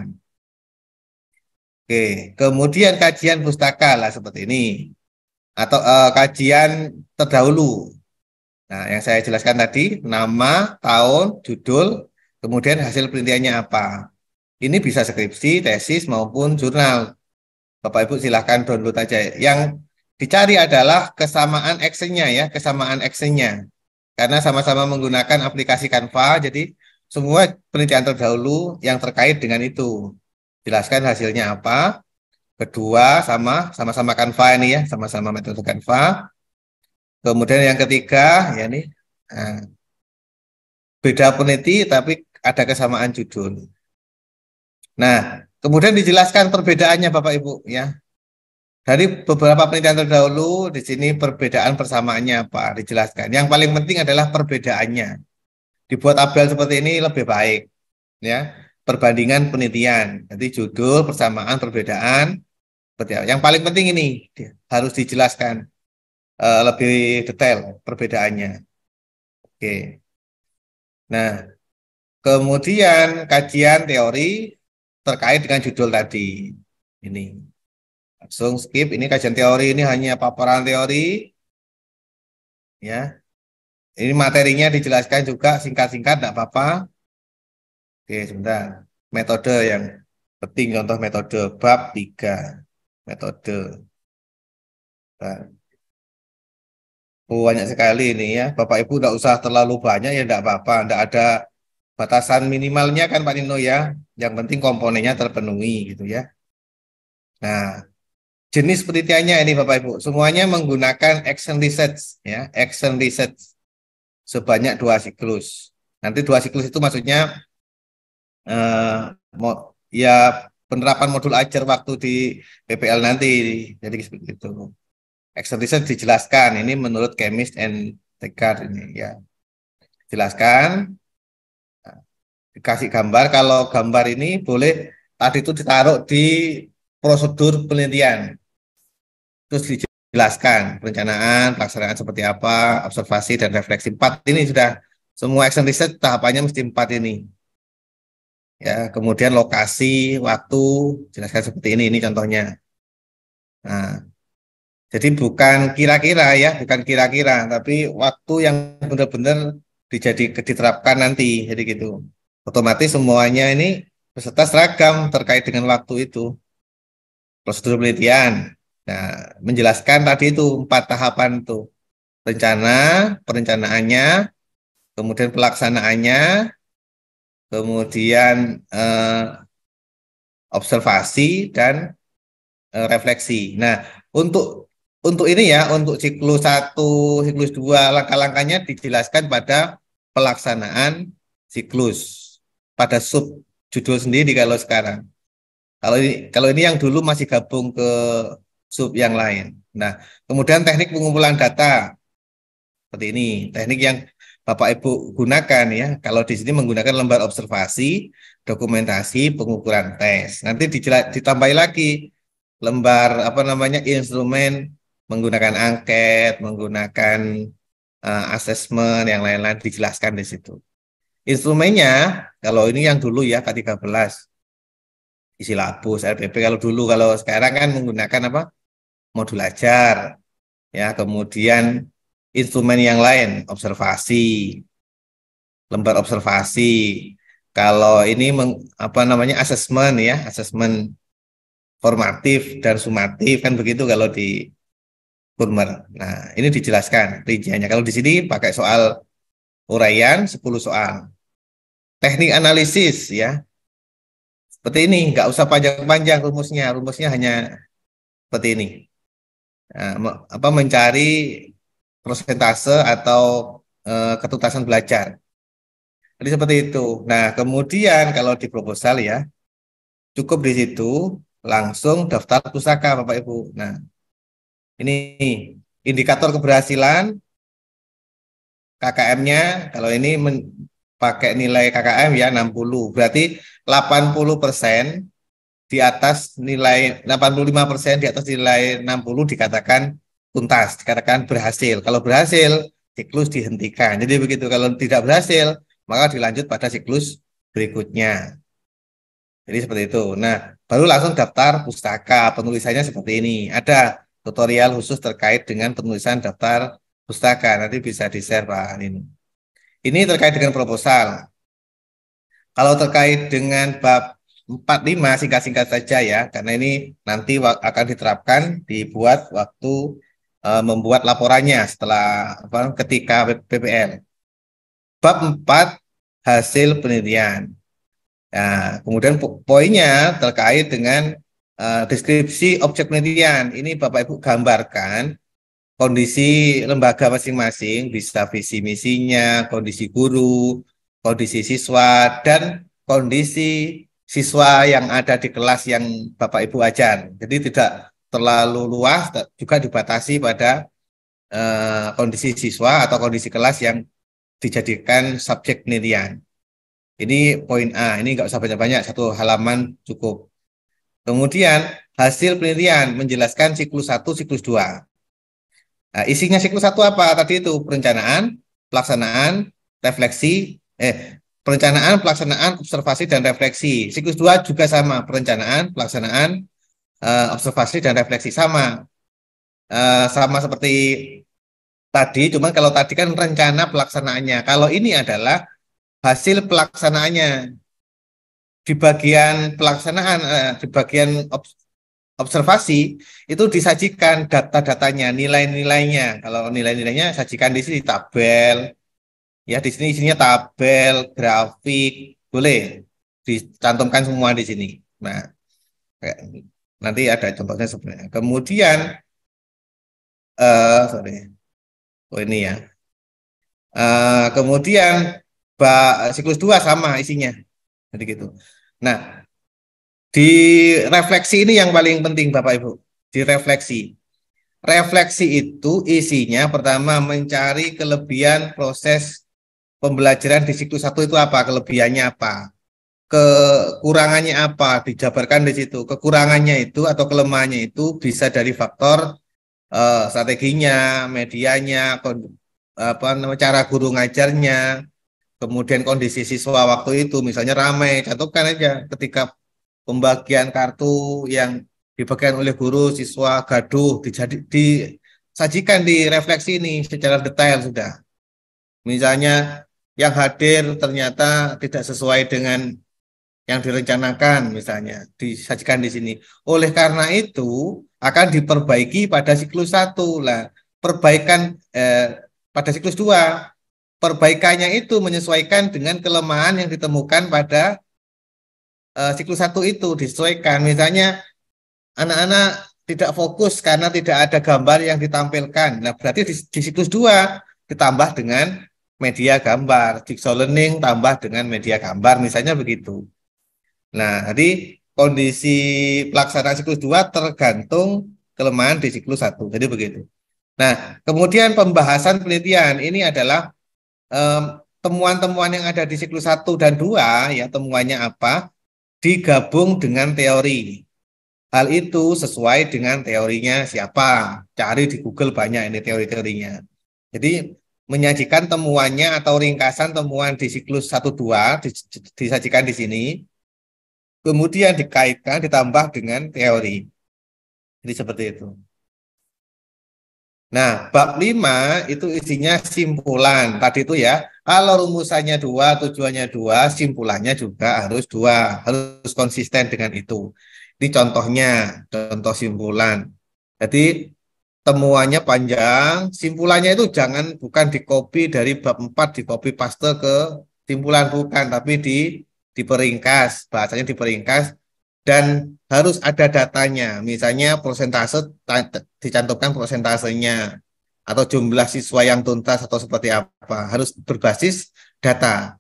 Speaker 2: Oke, kemudian kajian pustaka lah seperti ini atau uh, kajian terdahulu. Nah, yang saya jelaskan tadi nama, tahun, judul, kemudian hasil penelitiannya apa. Ini bisa skripsi, tesis maupun jurnal. Bapak Ibu silahkan download aja. Yang dicari adalah kesamaan actionnya ya, kesamaan actionnya. Karena sama-sama menggunakan aplikasi Canva, jadi semua penelitian terdahulu yang terkait dengan itu. Jelaskan hasilnya apa. Kedua, sama sama-sama Canva ini ya, sama-sama metode Canva. Kemudian yang ketiga, ya nih,
Speaker 1: eh, beda peneliti tapi ada kesamaan judul. Nah, kemudian dijelaskan perbedaannya Bapak Ibu ya.
Speaker 2: Dari beberapa penelitian terdahulu, di sini perbedaan persamaannya Pak dijelaskan. Yang paling penting adalah perbedaannya. Dibuat tabel seperti ini lebih baik, ya. Perbandingan penelitian. Jadi judul, persamaan, perbedaan. Yang paling penting
Speaker 1: ini harus dijelaskan eh, lebih detail perbedaannya. Oke. Nah, kemudian kajian teori terkait dengan judul tadi ini. Langsung skip. Ini kajian teori ini hanya paparan teori. Ya. Ini materinya dijelaskan juga singkat-singkat tidak apa-apa. Oke, sebentar. Metode yang penting contoh metode bab 3. Metode. Oh, banyak sekali ini ya. Bapak Ibu
Speaker 2: tidak usah terlalu banyak ya tidak apa-apa. tidak ada batasan minimalnya kan Pak Nino ya. Yang penting komponennya terpenuhi gitu ya. Nah, jenis penelitiannya ini Bapak Ibu semuanya menggunakan action research ya action research sebanyak dua siklus nanti dua siklus itu maksudnya uh, ya penerapan modul ajar waktu di PPL nanti jadi seperti itu action research dijelaskan ini menurut chemist and tekar ini ya jelaskan dikasih gambar kalau gambar ini boleh tadi itu ditaruh di prosedur penelitian terus dijelaskan perencanaan, pelaksanaan seperti apa, observasi dan refleksi. Empat ini sudah semua action research tahapannya mesti empat ini. Ya, kemudian lokasi, waktu, jelaskan seperti ini. Ini contohnya. Nah, jadi bukan kira-kira ya, bukan kira-kira, tapi waktu yang benar-benar dijadi diterapkan nanti. Jadi gitu. Otomatis semuanya ini peserta seragam terkait dengan waktu itu. Prosedur penelitian, Nah, menjelaskan tadi itu empat tahapan itu Rencana, perencanaannya, kemudian pelaksanaannya, kemudian eh, observasi dan eh, refleksi. Nah, untuk untuk ini ya, untuk siklus satu, siklus dua, langkah-langkahnya dijelaskan pada pelaksanaan siklus pada sub judul sendiri kalau sekarang. Kalau ini, kalau ini yang dulu masih gabung ke sub yang lain. Nah, kemudian teknik pengumpulan data seperti ini, teknik yang Bapak Ibu gunakan ya. Kalau di sini menggunakan lembar observasi, dokumentasi, pengukuran tes. Nanti ditambahi lagi lembar apa namanya instrumen menggunakan angket, menggunakan uh, eh, asesmen yang lain-lain dijelaskan di situ. Instrumennya kalau ini yang dulu ya K13 isi lapus, rpp. kalau dulu kalau sekarang kan menggunakan apa modul ajar, ya kemudian instrumen yang lain, observasi, lembar observasi. Kalau ini meng, apa namanya asesmen ya, asesmen formatif dan sumatif kan begitu kalau di Kurmer. Nah, ini dijelaskan rinciannya. Kalau di sini pakai soal uraian 10 soal. Teknik analisis ya. Seperti ini, nggak usah panjang-panjang rumusnya. Rumusnya hanya seperti ini. Eh, apa mencari persentase atau e, eh, ketuntasan belajar. Jadi seperti itu. Nah, kemudian kalau di proposal
Speaker 1: ya cukup di situ langsung daftar pusaka Bapak Ibu. Nah, ini indikator keberhasilan
Speaker 2: KKM-nya kalau ini pakai nilai KKM ya 60. Berarti 80% persen di atas nilai 85% di atas nilai 60 dikatakan tuntas, dikatakan berhasil. Kalau berhasil, siklus dihentikan. Jadi begitu kalau tidak berhasil, maka dilanjut pada siklus berikutnya. Jadi seperti itu. Nah, baru langsung daftar pustaka. Penulisannya seperti ini. Ada tutorial khusus terkait dengan penulisan daftar pustaka. Nanti bisa di-share Pak Anin. Ini terkait dengan proposal. Kalau terkait dengan bab empat 45 singkat-singkat saja ya karena ini nanti akan diterapkan dibuat waktu e, membuat laporannya setelah apa ketika PPL. Bab empat hasil penelitian. Nah, kemudian po poinnya terkait dengan e, deskripsi objek penelitian. Ini Bapak Ibu gambarkan kondisi lembaga masing-masing bisa visi misinya, kondisi guru, kondisi siswa dan kondisi siswa yang ada di kelas yang Bapak Ibu ajar. Jadi tidak terlalu luas juga dibatasi pada uh, kondisi siswa atau kondisi kelas yang dijadikan subjek penelitian. Ini poin A, ini enggak usah banyak-banyak, satu halaman cukup. Kemudian hasil penelitian menjelaskan siklus 1, siklus 2. Nah, isinya siklus 1 apa? Tadi itu perencanaan, pelaksanaan, refleksi, eh perencanaan, pelaksanaan, observasi dan refleksi. Siklus 2 juga sama, perencanaan, pelaksanaan, uh, observasi dan refleksi sama. Uh, sama seperti tadi, cuman kalau tadi kan rencana pelaksanaannya. Kalau ini adalah hasil pelaksanaannya. Di bagian pelaksanaan, uh, di bagian ob observasi itu disajikan data-datanya, nilai-nilainya. Kalau nilai-nilainya sajikan di sini tabel, Ya, di sini isinya tabel, grafik, boleh dicantumkan
Speaker 1: semua di sini. Nah, kayak nanti ada contohnya sebenarnya. Kemudian eh uh, sorry. Oh ini ya. Uh, kemudian bah, siklus dua sama isinya. Jadi gitu.
Speaker 2: Nah, di refleksi ini yang paling penting Bapak Ibu. Di refleksi. Refleksi itu isinya pertama mencari kelebihan proses pembelajaran di situ satu itu apa, kelebihannya apa, kekurangannya apa, dijabarkan di situ. Kekurangannya itu atau kelemahannya itu bisa dari faktor uh, strateginya, medianya, apa namanya cara guru ngajarnya, kemudian kondisi siswa waktu itu misalnya ramai, catatkan aja ketika pembagian kartu yang dibagikan oleh guru siswa gaduh dijadi disajikan di refleksi ini secara detail sudah. Misalnya yang hadir ternyata tidak sesuai dengan yang direncanakan misalnya disajikan di sini. Oleh karena itu akan diperbaiki pada siklus satu lah. Perbaikan eh, pada siklus dua perbaikannya itu menyesuaikan dengan kelemahan yang ditemukan pada eh, siklus satu itu disesuaikan. Misalnya anak-anak tidak fokus karena tidak ada gambar yang ditampilkan. Nah berarti di, di siklus dua ditambah dengan media gambar, jigsaw learning tambah dengan media gambar, misalnya begitu. Nah, jadi kondisi pelaksanaan siklus 2 tergantung kelemahan di siklus 1. Jadi begitu. Nah, kemudian pembahasan penelitian ini adalah temuan-temuan yang ada di siklus 1 dan 2, ya temuannya apa, digabung dengan teori. Hal itu sesuai dengan teorinya siapa. Cari di Google banyak ini teori-teorinya. Jadi menyajikan temuannya atau ringkasan temuan di siklus 1-2 disajikan di sini. Kemudian dikaitkan, ditambah dengan teori. Jadi seperti itu. Nah, bab 5 itu isinya simpulan. Tadi itu ya, kalau rumusannya dua, tujuannya dua, simpulannya juga harus dua. Harus konsisten dengan itu. Ini contohnya, contoh simpulan. Jadi temuannya panjang, simpulannya itu jangan bukan di copy dari bab 4 copy paste ke simpulan bukan, tapi di diperingkas, bahasanya diperingkas dan harus ada datanya. Misalnya persentase dicantumkan persentasenya atau jumlah siswa yang tuntas atau seperti apa, harus berbasis data.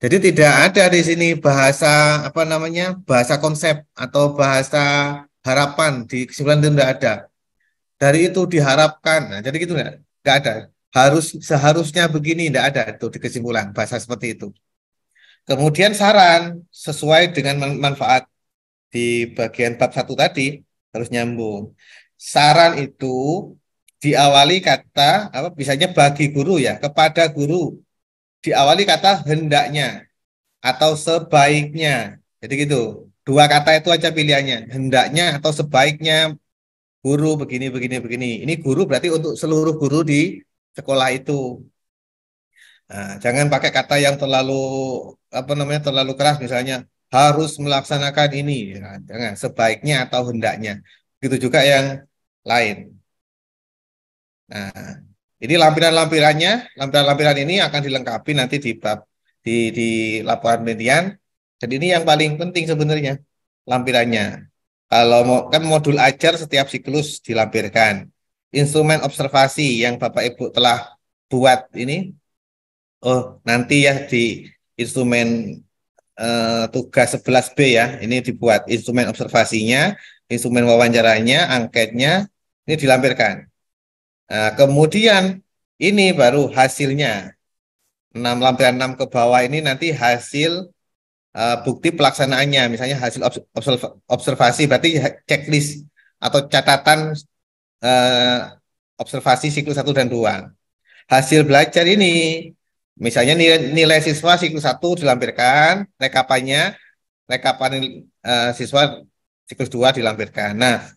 Speaker 2: Jadi tidak ada di sini bahasa apa namanya? bahasa konsep atau bahasa harapan di kesimpulan itu tidak ada dari itu diharapkan. Nah, jadi gitu nggak nggak ada. Harus seharusnya begini nggak ada itu di kesimpulan bahasa seperti itu. Kemudian saran sesuai dengan manfaat di bagian bab satu tadi harus nyambung. Saran itu diawali kata apa bisanya bagi guru ya kepada guru diawali kata hendaknya atau sebaiknya jadi gitu dua kata itu aja pilihannya hendaknya atau sebaiknya guru begini begini begini. Ini guru berarti untuk seluruh guru di sekolah itu. Nah, jangan pakai kata yang terlalu apa namanya terlalu keras misalnya harus melaksanakan ini nah, jangan sebaiknya atau hendaknya Gitu juga yang lain. Nah ini lampiran-lampirannya lampiran-lampiran ini akan dilengkapi nanti di bab di, di laporan median. Jadi ini yang paling penting sebenarnya lampirannya. Kalau mau, kan modul ajar setiap siklus dilampirkan. Instrumen observasi yang Bapak Ibu telah buat ini, oh nanti ya di instrumen eh, tugas 11B ya, ini dibuat instrumen observasinya, instrumen wawancaranya, angketnya, ini dilampirkan. Nah, kemudian ini baru hasilnya. 6 lampiran 6 ke bawah ini nanti hasil Eh, bukti pelaksanaannya, misalnya hasil observasi, berarti checklist atau catatan uh, observasi siklus 1 dan 2. Hasil belajar ini, misalnya nilai, nilai siswa siklus 1 dilampirkan, rekapannya, rekapan uh, siswa siklus 2 dilampirkan. Nah,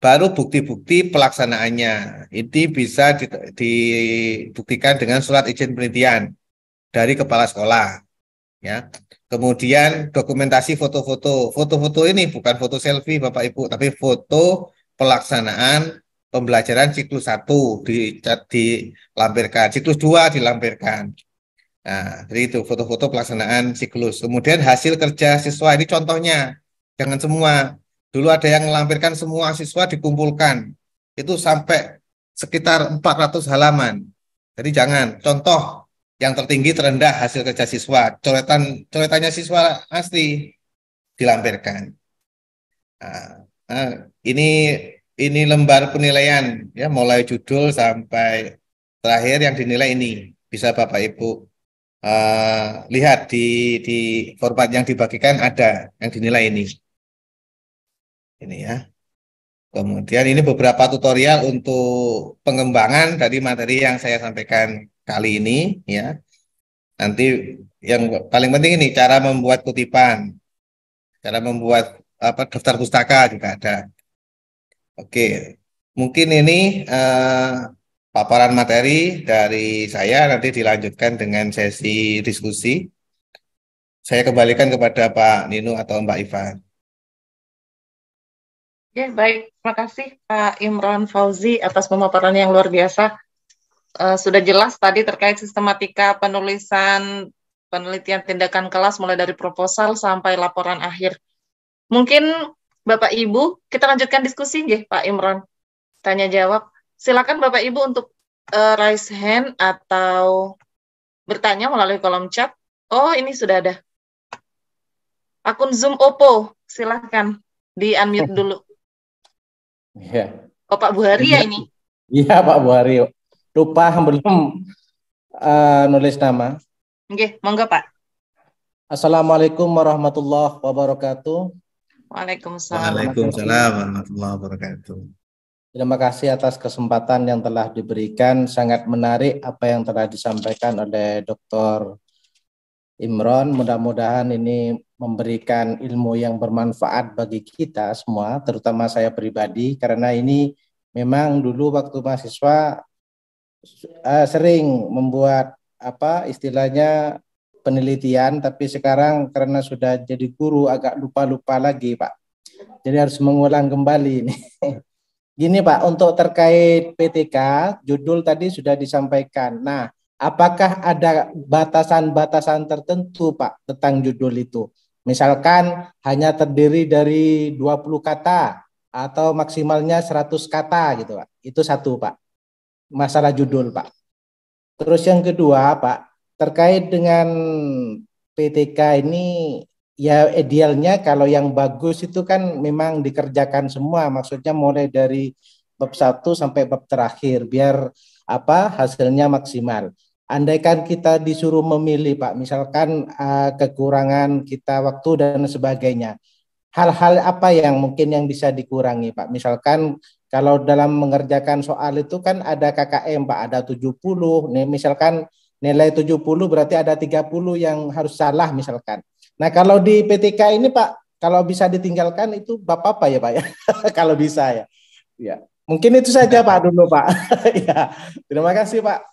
Speaker 2: baru bukti-bukti pelaksanaannya. Ini bisa dibuktikan dengan surat izin penelitian dari kepala sekolah. Ya, Kemudian dokumentasi foto-foto. Foto-foto ini bukan foto selfie Bapak Ibu, tapi foto pelaksanaan pembelajaran siklus 1 di dilampirkan, siklus 2 dilampirkan. Nah, jadi itu foto-foto pelaksanaan siklus. Kemudian hasil kerja siswa ini contohnya. Jangan semua. Dulu ada yang melampirkan semua siswa dikumpulkan. Itu sampai sekitar 400 halaman. Jadi jangan. Contoh yang tertinggi terendah hasil kerja siswa. Coretan coretannya siswa asli dilampirkan. Nah, nah, ini ini lembar penilaian ya mulai judul sampai terakhir yang dinilai ini bisa Bapak Ibu uh, lihat di di format yang dibagikan ada yang dinilai ini. Ini ya. Kemudian ini beberapa tutorial untuk pengembangan dari materi yang saya sampaikan kali ini ya. Nanti yang paling penting ini cara membuat kutipan. Cara membuat apa daftar pustaka juga ada. Oke. Mungkin ini uh, paparan materi dari saya nanti dilanjutkan
Speaker 1: dengan sesi diskusi. Saya kembalikan kepada Pak Nino atau Mbak Ivan.
Speaker 5: Ya, baik. Terima kasih Pak Imran Fauzi atas pemaparan yang luar biasa. Eh, sudah jelas tadi terkait sistematika penulisan penelitian tindakan kelas mulai dari proposal sampai laporan akhir. Mungkin Bapak Ibu, kita lanjutkan diskusi nggih Pak Imran. Tanya jawab. Silakan Bapak Ibu untuk uh, raise hand atau bertanya melalui kolom chat. Oh, ini sudah ada. Akun Zoom Oppo, silakan di-unmute [laughs] dulu. Iya. Yeah. Oh, Pak Buhari
Speaker 6: ya iya. ini? Iya, Pak Buhari lupa belum hmm. uh, eh, nulis nama. Oke, monggo Pak. Assalamualaikum warahmatullahi wabarakatuh.
Speaker 5: Waalaikumsalam.
Speaker 6: Waalaikumsalam
Speaker 2: warahmatullahi wabarakatuh.
Speaker 6: Terima kasih atas kesempatan yang telah diberikan. Sangat menarik apa yang telah disampaikan oleh Dr. Imron. Mudah-mudahan ini memberikan ilmu yang bermanfaat bagi kita semua, terutama saya pribadi, karena ini memang dulu waktu mahasiswa uh, sering membuat apa istilahnya penelitian, tapi sekarang karena sudah jadi guru agak lupa-lupa lagi Pak. Jadi harus mengulang kembali ini [laughs] Gini Pak, untuk terkait PTK, judul tadi sudah disampaikan. Nah, apakah ada batasan-batasan tertentu Pak tentang judul itu? Misalkan hanya terdiri dari 20 kata atau maksimalnya 100 kata gitu Pak. Itu satu Pak masalah judul, Pak. Terus yang kedua, Pak, terkait dengan PTK ini ya idealnya kalau yang bagus itu kan memang dikerjakan semua, maksudnya mulai dari bab 1 sampai bab terakhir biar apa hasilnya maksimal. Andaikan kita disuruh memilih, Pak, misalkan uh, kekurangan kita waktu dan sebagainya hal-hal apa yang mungkin yang bisa dikurangi Pak? Misalkan kalau dalam mengerjakan soal itu kan ada KKM Pak, ada 70. Nih misalkan nilai 70 berarti ada 30 yang harus salah misalkan. Nah, kalau di PTK ini Pak, kalau bisa ditinggalkan itu Bapak apa ya Pak ya? [laughs] kalau bisa ya. Ya. Mungkin itu saja Pak dulu Pak. [laughs] ya. Terima kasih Pak.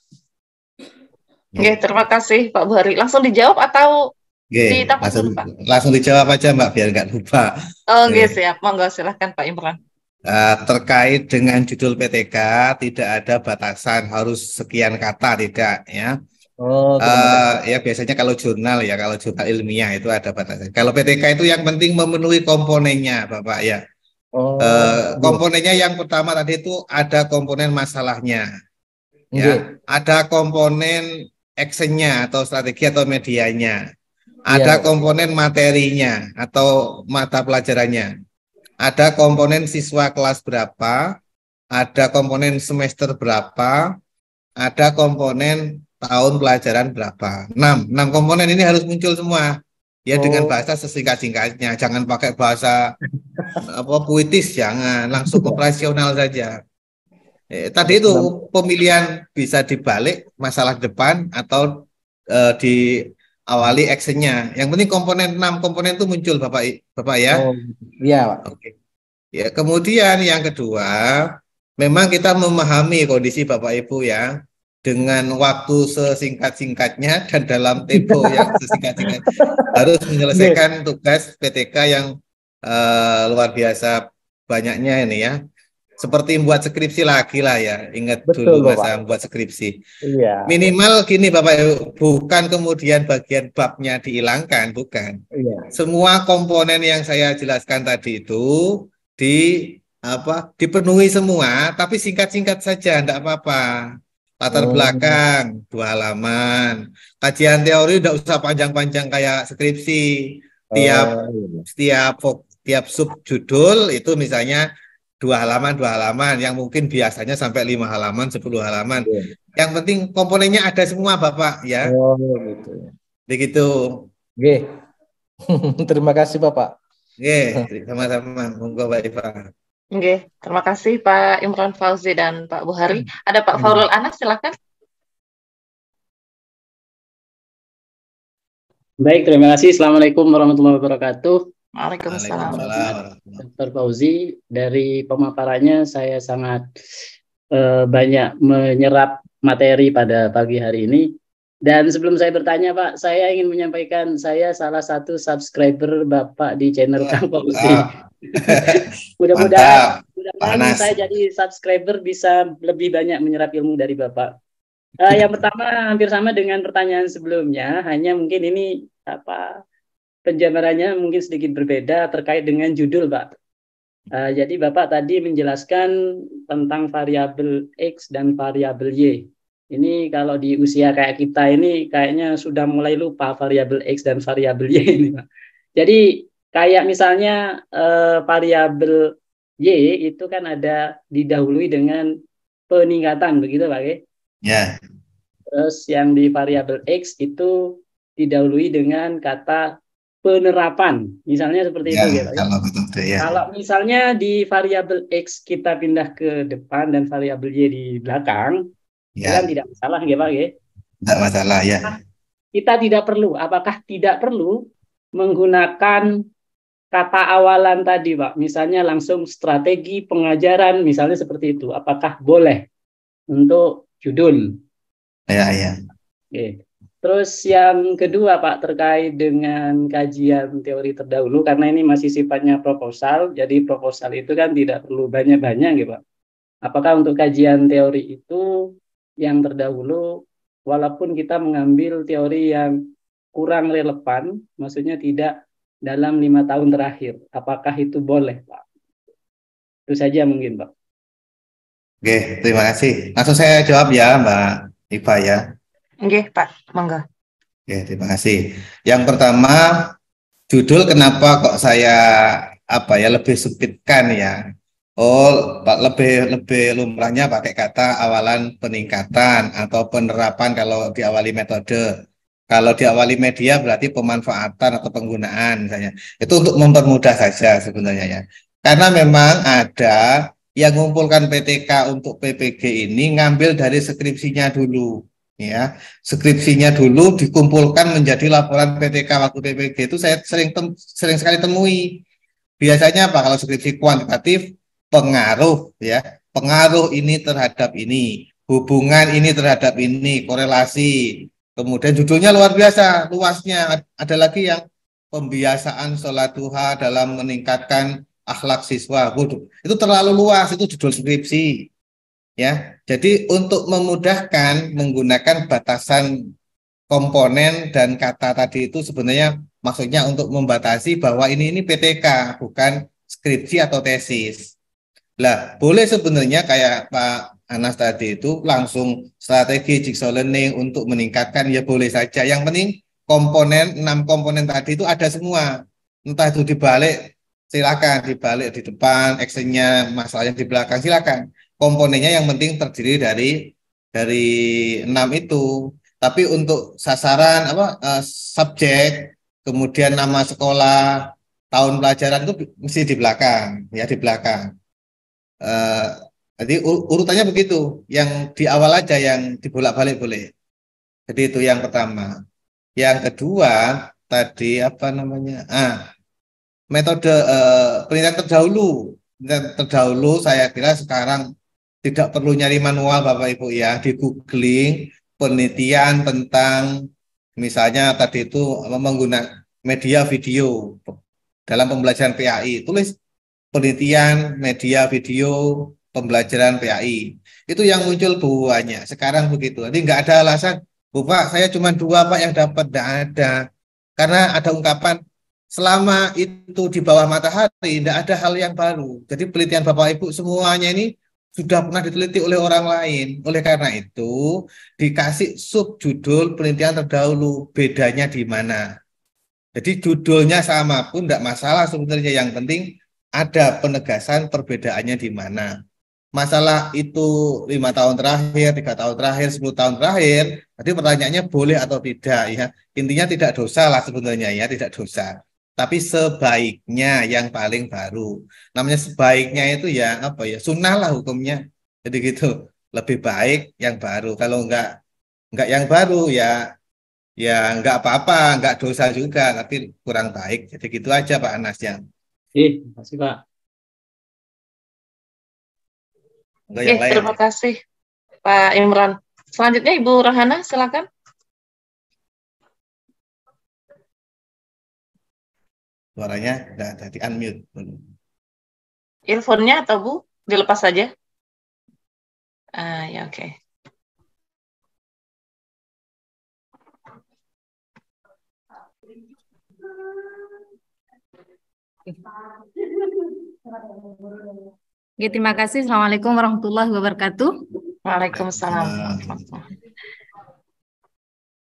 Speaker 6: Oke, terima kasih Pak Bahri. Langsung dijawab atau
Speaker 2: Oke, langsung, langsung dijawab aja Mbak biar nggak lupa.
Speaker 5: Oh, oke, siap. Monggo silahkan Pak Imran.
Speaker 2: Eh, terkait dengan judul PTK tidak ada batasan harus sekian kata tidak ya. Oh, uh, ya biasanya kalau jurnal ya kalau jurnal ilmiah itu ada batasan. Kalau PTK itu yang penting memenuhi komponennya Bapak ya. Oh. Uh, komponennya yang pertama tadi itu ada komponen masalahnya. Okay. Ya, iya. ada komponen actionnya atau strategi atau medianya. Ada yeah. komponen materinya atau mata pelajarannya ada komponen siswa kelas berapa, ada komponen semester berapa, ada komponen tahun pelajaran berapa. Enam, enam komponen ini harus muncul semua. Ya oh. dengan bahasa sesingkat-singkatnya, jangan pakai bahasa apa puitis jangan, langsung operasional saja. Eh, tadi itu pemilihan bisa dibalik masalah depan atau eh, di awali actionnya. Yang penting komponen 6 komponen itu muncul Bapak Bapak ya. Oh, iya, Oke. Okay. Ya, kemudian yang kedua, memang kita memahami kondisi Bapak Ibu ya dengan waktu sesingkat-singkatnya dan dalam tempo [laughs] yang sesingkat-singkat harus menyelesaikan tugas PTK yang uh, luar biasa banyaknya ini ya seperti membuat skripsi lagi lah ya. Ingat Betul, dulu masa Bapak. membuat skripsi. Iya. Minimal gini Bapak Ibu, ya, bukan kemudian bagian babnya dihilangkan, bukan. Iya. Semua komponen yang saya jelaskan tadi itu di apa dipenuhi semua, tapi singkat-singkat saja, tidak apa-apa. Latar oh. belakang dua halaman, kajian teori tidak usah panjang-panjang kayak skripsi. Oh, tiap oh, iya. setiap tiap sub judul itu misalnya dua halaman dua halaman yang mungkin biasanya sampai lima halaman sepuluh halaman yeah. Iya. yang penting komponennya ada semua bapak ya oh, gitu begitu Oke. [laughs] terima kasih bapak
Speaker 1: Oke, sama-sama monggo Pak Iva
Speaker 5: Oke, terima kasih Pak Imran Fauzi
Speaker 3: dan Pak Buhari ada Pak Faurul hmm. Anas silakan Baik, terima kasih. Assalamualaikum warahmatullahi wabarakatuh.
Speaker 7: Waalaikumsalam. Dr. Fauzi, dari pemaparannya saya sangat uh, banyak menyerap materi pada pagi hari ini. Dan sebelum saya bertanya Pak, saya ingin menyampaikan saya salah satu subscriber Bapak di channel
Speaker 3: ah. Kang Fauzi. Ah. [laughs] mudah-mudahan mudah-mudahan saya
Speaker 7: jadi subscriber bisa lebih banyak menyerap ilmu dari Bapak. Uh, yang pertama hampir sama dengan pertanyaan sebelumnya, hanya mungkin ini apa penjabarannya mungkin sedikit berbeda terkait dengan judul, Pak. Uh, jadi Bapak tadi menjelaskan tentang variabel X dan variabel Y. Ini kalau di usia kayak kita ini kayaknya sudah mulai lupa variabel X dan variabel Y ini, Pak. Jadi kayak misalnya uh, variabel Y itu kan ada didahului dengan peningkatan begitu Pak Ya. Yeah. Terus yang di variabel X itu didahului dengan kata penerapan, misalnya seperti ya,
Speaker 8: itu ya, gitu ya Pak. Ya. Kalau, betul, ya. kalau
Speaker 7: misalnya di variabel X kita pindah ke depan dan variabel Y di belakang, ya. kan tidak masalah ya Pak ya?
Speaker 8: Tidak masalah ya.
Speaker 7: kita tidak perlu, apakah tidak perlu menggunakan kata awalan tadi Pak, misalnya langsung strategi pengajaran, misalnya seperti itu, apakah
Speaker 9: boleh untuk judul? Ya, ya. Oke.
Speaker 7: Terus yang kedua Pak terkait dengan kajian teori terdahulu karena ini masih sifatnya proposal, jadi proposal itu kan tidak perlu banyak-banyak gitu Pak. Apakah untuk kajian teori itu yang terdahulu walaupun kita mengambil teori yang kurang relevan, maksudnya tidak dalam lima tahun terakhir, apakah itu boleh Pak? Itu saja mungkin Pak.
Speaker 1: Oke, terima kasih. Langsung saya jawab ya Mbak Iva ya.
Speaker 5: Oke, Pak. Mangga.
Speaker 2: Oke, terima kasih. Yang pertama, judul kenapa kok saya apa ya lebih sempitkan ya. Oh, Pak lebih lebih lumrahnya pakai kata awalan peningkatan atau penerapan kalau diawali metode. Kalau diawali media berarti pemanfaatan atau penggunaan misalnya. Itu untuk mempermudah saja sebenarnya ya. Karena memang ada yang mengumpulkan PTK untuk PPG ini ngambil dari skripsinya dulu ya skripsinya dulu dikumpulkan menjadi laporan PTK waktu PPG itu saya sering tem, sering sekali temui biasanya apa kalau skripsi kuantitatif pengaruh ya pengaruh ini terhadap ini hubungan ini terhadap ini korelasi kemudian judulnya luar biasa luasnya ada lagi yang pembiasaan sholat duha dalam meningkatkan akhlak siswa itu terlalu luas itu judul skripsi ya. Jadi untuk memudahkan menggunakan batasan komponen dan kata tadi itu sebenarnya maksudnya untuk membatasi bahwa ini ini PTK bukan skripsi atau tesis. Lah, boleh sebenarnya kayak Pak Anas tadi itu langsung strategi jigsaw learning untuk meningkatkan ya boleh saja. Yang penting komponen enam komponen tadi itu ada semua. Entah itu dibalik silakan dibalik di depan, actionnya masalahnya di belakang silakan komponennya yang penting terdiri dari dari enam itu. Tapi untuk sasaran apa uh, subjek, kemudian nama sekolah, tahun pelajaran itu mesti di belakang, ya di belakang. Uh, jadi urutannya begitu, yang di awal aja yang dibolak-balik boleh. Jadi itu yang pertama. Yang kedua tadi apa namanya? Ah, metode uh, eh, penelitian terdahulu. Penelitian terdahulu saya kira sekarang tidak perlu nyari manual Bapak Ibu ya, di googling penelitian tentang misalnya tadi itu menggunakan media video dalam pembelajaran PAI, tulis penelitian media video pembelajaran PAI. Itu yang muncul buahnya. Sekarang begitu. Jadi nggak ada alasan, bapak saya cuma dua Pak yang dapat. tidak ada. Karena ada ungkapan, selama itu di bawah matahari, tidak ada hal yang baru. Jadi penelitian Bapak Ibu semuanya ini sudah pernah diteliti oleh orang lain. Oleh karena itu, dikasih subjudul penelitian terdahulu. Bedanya di mana? Jadi judulnya sama pun tidak masalah sebenarnya. Yang penting ada penegasan perbedaannya di mana. Masalah itu lima tahun terakhir, tiga tahun terakhir, sepuluh tahun terakhir. tadi pertanyaannya boleh atau tidak ya. Intinya tidak dosa lah sebenarnya ya, tidak dosa tapi sebaiknya yang paling baru. Namanya sebaiknya itu ya apa ya sunnah lah hukumnya. Jadi gitu lebih baik yang baru. Kalau enggak enggak yang baru ya
Speaker 1: ya enggak apa-apa, enggak dosa juga, tapi kurang baik. Jadi gitu aja Pak Anas yang
Speaker 3: eh, terima kasih Pak. Oke, terima kasih Pak Imran. Selanjutnya Ibu Rohana, silakan. suaranya nggak ada di unmute earphone-nya atau bu dilepas saja ah uh, ya oke okay.
Speaker 10: Oke, terima kasih. Assalamualaikum warahmatullahi wabarakatuh. Waalaikumsalam.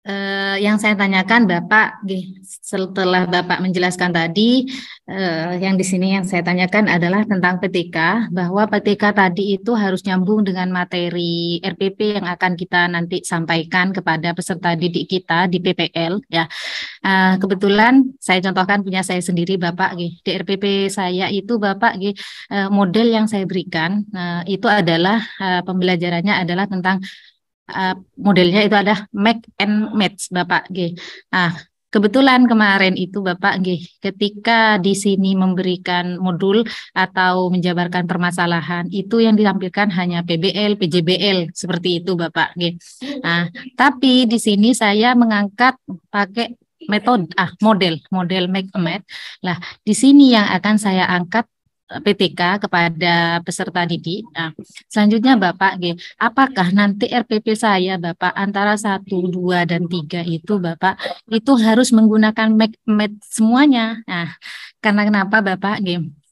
Speaker 10: Uh, yang saya tanyakan Bapak, setelah Bapak menjelaskan tadi, uh, yang di sini yang saya tanyakan adalah tentang PTK, bahwa PTK tadi itu harus nyambung dengan materi RPP yang akan kita nanti sampaikan kepada peserta didik kita di PPL. Ya, uh, kebetulan saya contohkan punya saya sendiri Bapak, di RPP saya itu Bapak, uh, model yang saya berikan uh, itu adalah uh, pembelajarannya adalah tentang Eh, modelnya itu ada make and match Bapak G. Nah, kebetulan kemarin itu Bapak G ketika di sini memberikan modul atau menjabarkan permasalahan itu yang ditampilkan hanya PBL, PJBL seperti itu Bapak G. Nah, tapi di sini saya mengangkat pakai metode ah model model make a match. Lah, di sini yang akan saya angkat PTK kepada peserta didik. Nah, selanjutnya Bapak, apakah nanti RPP saya Bapak antara 1, 2, dan 3 itu Bapak itu harus menggunakan MAC, med semuanya? Nah, karena kenapa Bapak?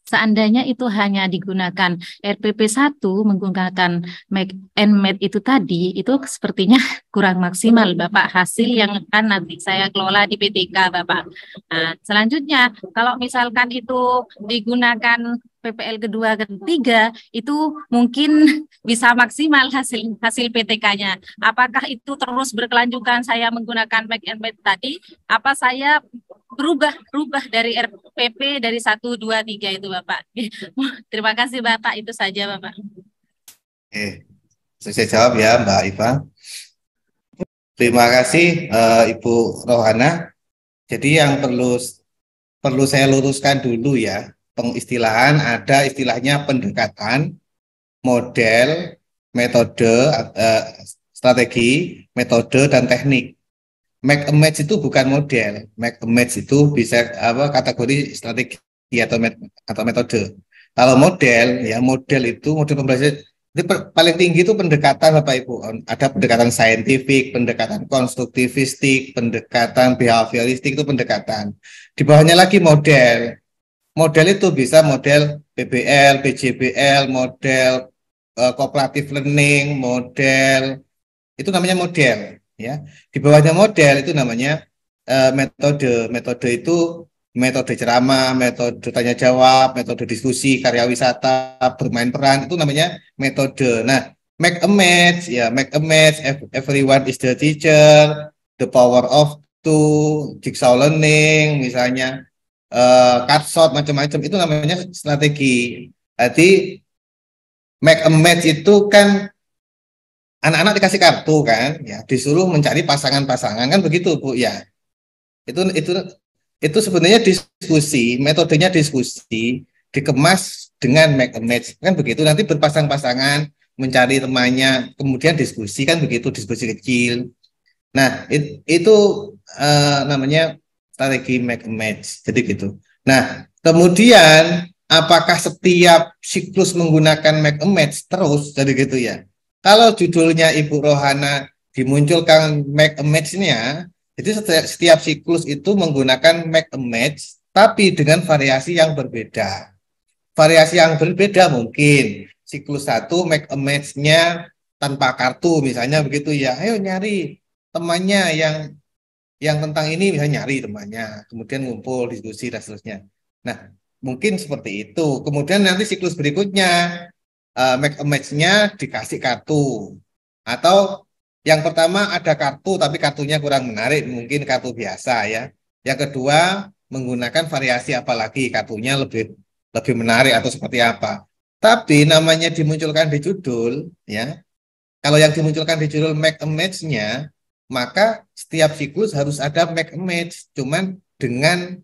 Speaker 10: Seandainya itu hanya digunakan RPP 1 menggunakan make and made itu tadi, itu sepertinya [laughs] kurang maksimal hmm. Bapak hasil yang akan nanti saya kelola di PTK Bapak. Nah, selanjutnya kalau misalkan itu digunakan PPL kedua ketiga itu mungkin [laughs] bisa maksimal hasil hasil PTK-nya. Apakah itu terus berkelanjutan saya menggunakan make and made tadi? Apa saya berubah berubah dari RPP dari 1 2 3 itu Bapak. [laughs] Terima kasih Bapak, itu saja Bapak.
Speaker 1: Oke. Saya jawab ya Mbak Iva. Terima kasih uh,
Speaker 2: Ibu Rohana. Jadi yang perlu perlu saya luruskan dulu ya. Pengistilahan ada istilahnya pendekatan, model, metode, uh, strategi, metode dan teknik make a match itu bukan model make a match itu bisa apa kategori strategi atau met atau metode kalau model ya model itu model pembelajaran itu paling tinggi itu pendekatan Bapak Ibu. Ada pendekatan saintifik, pendekatan konstruktivistik, pendekatan behavioristik itu pendekatan. Di bawahnya lagi model. Model itu bisa model PBL, PJBL, model uh, cooperative learning, model itu namanya model ya di bawahnya model itu namanya uh, metode metode itu metode ceramah, metode tanya jawab, metode diskusi, karya wisata, bermain peran itu namanya metode. Nah, make a match ya, make a match everyone is the teacher, the power of two, jigsaw learning misalnya, uh, cut shot macam-macam itu namanya strategi. Jadi make a match itu kan anak-anak dikasih kartu kan ya disuruh mencari pasangan-pasangan kan begitu Bu ya itu itu itu sebenarnya diskusi metodenya diskusi dikemas dengan make a match kan begitu nanti berpasang-pasangan mencari temannya kemudian diskusi kan begitu diskusi kecil nah it, itu uh, namanya strategi make a match jadi gitu nah kemudian apakah setiap siklus menggunakan make a match terus jadi gitu ya kalau judulnya Ibu Rohana dimunculkan make a match-nya, itu setiap, setiap siklus itu menggunakan make a match, tapi dengan variasi yang berbeda. Variasi yang berbeda mungkin siklus satu make a match-nya tanpa kartu misalnya begitu ya. Ayo nyari temannya yang yang tentang ini bisa nyari temannya, kemudian ngumpul diskusi dan seterusnya. Nah, mungkin seperti itu. Kemudian nanti siklus berikutnya uh, make a match-nya dikasih kartu atau yang pertama ada kartu tapi kartunya kurang menarik mungkin kartu biasa ya yang kedua menggunakan variasi apalagi kartunya lebih lebih menarik atau seperti apa tapi namanya dimunculkan di judul ya kalau yang dimunculkan di judul make a match-nya maka setiap siklus harus ada make a match cuman dengan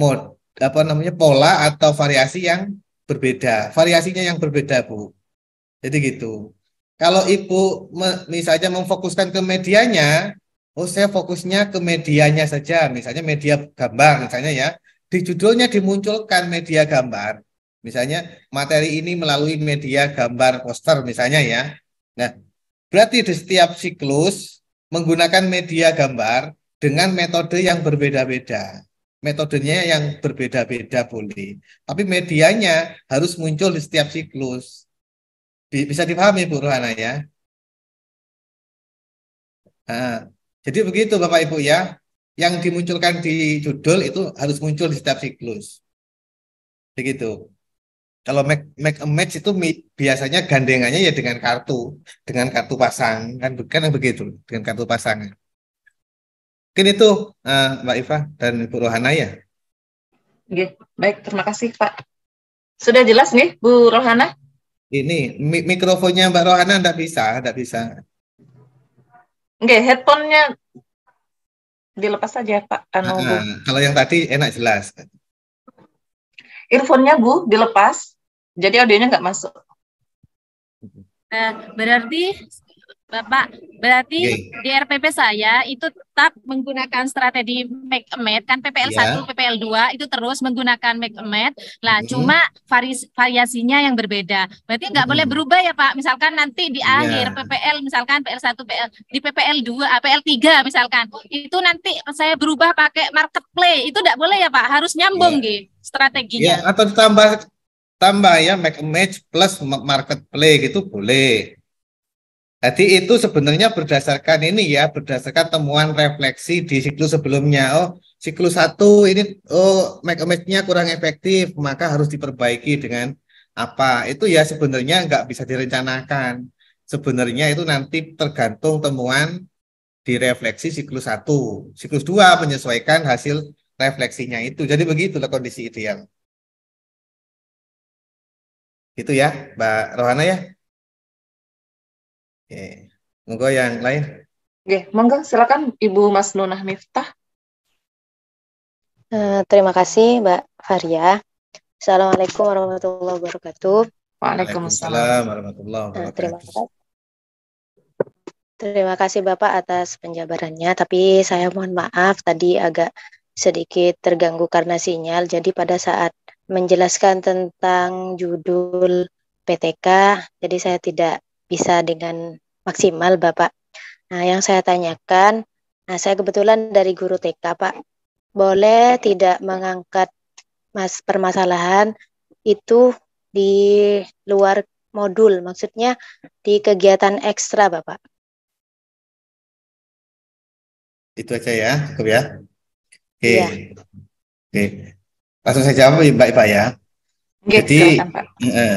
Speaker 2: mode apa namanya pola atau variasi yang berbeda, variasinya yang berbeda, Bu. Jadi gitu. Kalau Ibu misalnya memfokuskan ke medianya, oh saya fokusnya ke medianya saja, misalnya media gambar misalnya ya. Di judulnya dimunculkan media gambar. Misalnya materi ini melalui media gambar poster misalnya ya. Nah, berarti di setiap siklus menggunakan media gambar dengan metode yang berbeda-beda metodenya yang berbeda-beda boleh.
Speaker 1: Tapi medianya harus muncul di setiap siklus. Bisa dipahami Bu Ruhana ya? Nah, jadi begitu Bapak Ibu ya. Yang dimunculkan di judul itu harus muncul di setiap siklus.
Speaker 2: Begitu. Kalau make, make a match itu biasanya gandengannya ya dengan kartu, dengan kartu pasang kan bukan begitu, dengan kartu pasangan. Mungkin itu uh, Mbak Iva dan Ibu Rohana ya.
Speaker 5: Oke, baik terima kasih Pak. Sudah jelas nih Bu Rohana?
Speaker 2: Ini mikrofonnya Mbak Rohana tidak bisa, tidak bisa.
Speaker 5: Oke, headphone-nya dilepas saja Pak. Anu, ah, Bu. Ah,
Speaker 2: kalau yang tadi enak jelas.
Speaker 5: Earphone-nya Bu dilepas, jadi audionya nggak masuk.
Speaker 8: Nah,
Speaker 10: berarti Bapak, berarti okay. di RPP saya itu tetap menggunakan strategi make a mat kan PPL yeah. 1, PPL 2 itu terus menggunakan make a mat. Lah mm -hmm. cuma varis, variasinya yang berbeda. Berarti nggak mm -hmm. boleh berubah ya, Pak. Misalkan nanti di yeah. akhir PPL misalkan PPL 1, PL di PPL 2, ah, PPL 3 misalkan. Itu nanti saya berubah pakai market play. Itu nggak boleh ya, Pak. Harus nyambung yeah. gitu strateginya. Yeah.
Speaker 2: atau tambah, tambah ya make a match plus market play gitu boleh jadi itu sebenarnya berdasarkan ini ya, berdasarkan temuan refleksi di siklus sebelumnya. Oh, siklus satu ini oh make match-nya kurang efektif, maka harus diperbaiki dengan apa? Itu ya sebenarnya nggak bisa direncanakan. Sebenarnya itu nanti tergantung temuan di refleksi siklus satu,
Speaker 1: siklus dua menyesuaikan hasil refleksinya itu. Jadi begitulah kondisi ideal.
Speaker 3: Itu gitu ya, Mbak Rohana ya. Oke. Monggo yang lain.
Speaker 11: Oke, monggo silakan Ibu Mas Nunah Miftah. Uh, terima kasih Mbak Faria.
Speaker 12: Assalamualaikum warahmatullahi wabarakatuh. Waalaikumsalam
Speaker 1: warahmatullahi eh, wabarakatuh. terima kasih.
Speaker 12: Terima kasih Bapak atas penjabarannya, tapi saya mohon maaf tadi agak sedikit terganggu karena sinyal. Jadi pada saat menjelaskan tentang judul PTK, jadi saya tidak bisa dengan maksimal Bapak. Nah, yang saya tanyakan, nah saya kebetulan dari guru TK, Pak. Boleh tidak mengangkat mas permasalahan itu di luar modul, maksudnya di kegiatan ekstra, Bapak?
Speaker 3: Itu aja ya, cukup ya. Oke. Okay. Iya. Yeah. Oke. Okay. Langsung saya jawab Mbak Ipa ya.
Speaker 2: Gitu, Jadi, Pak. Eh,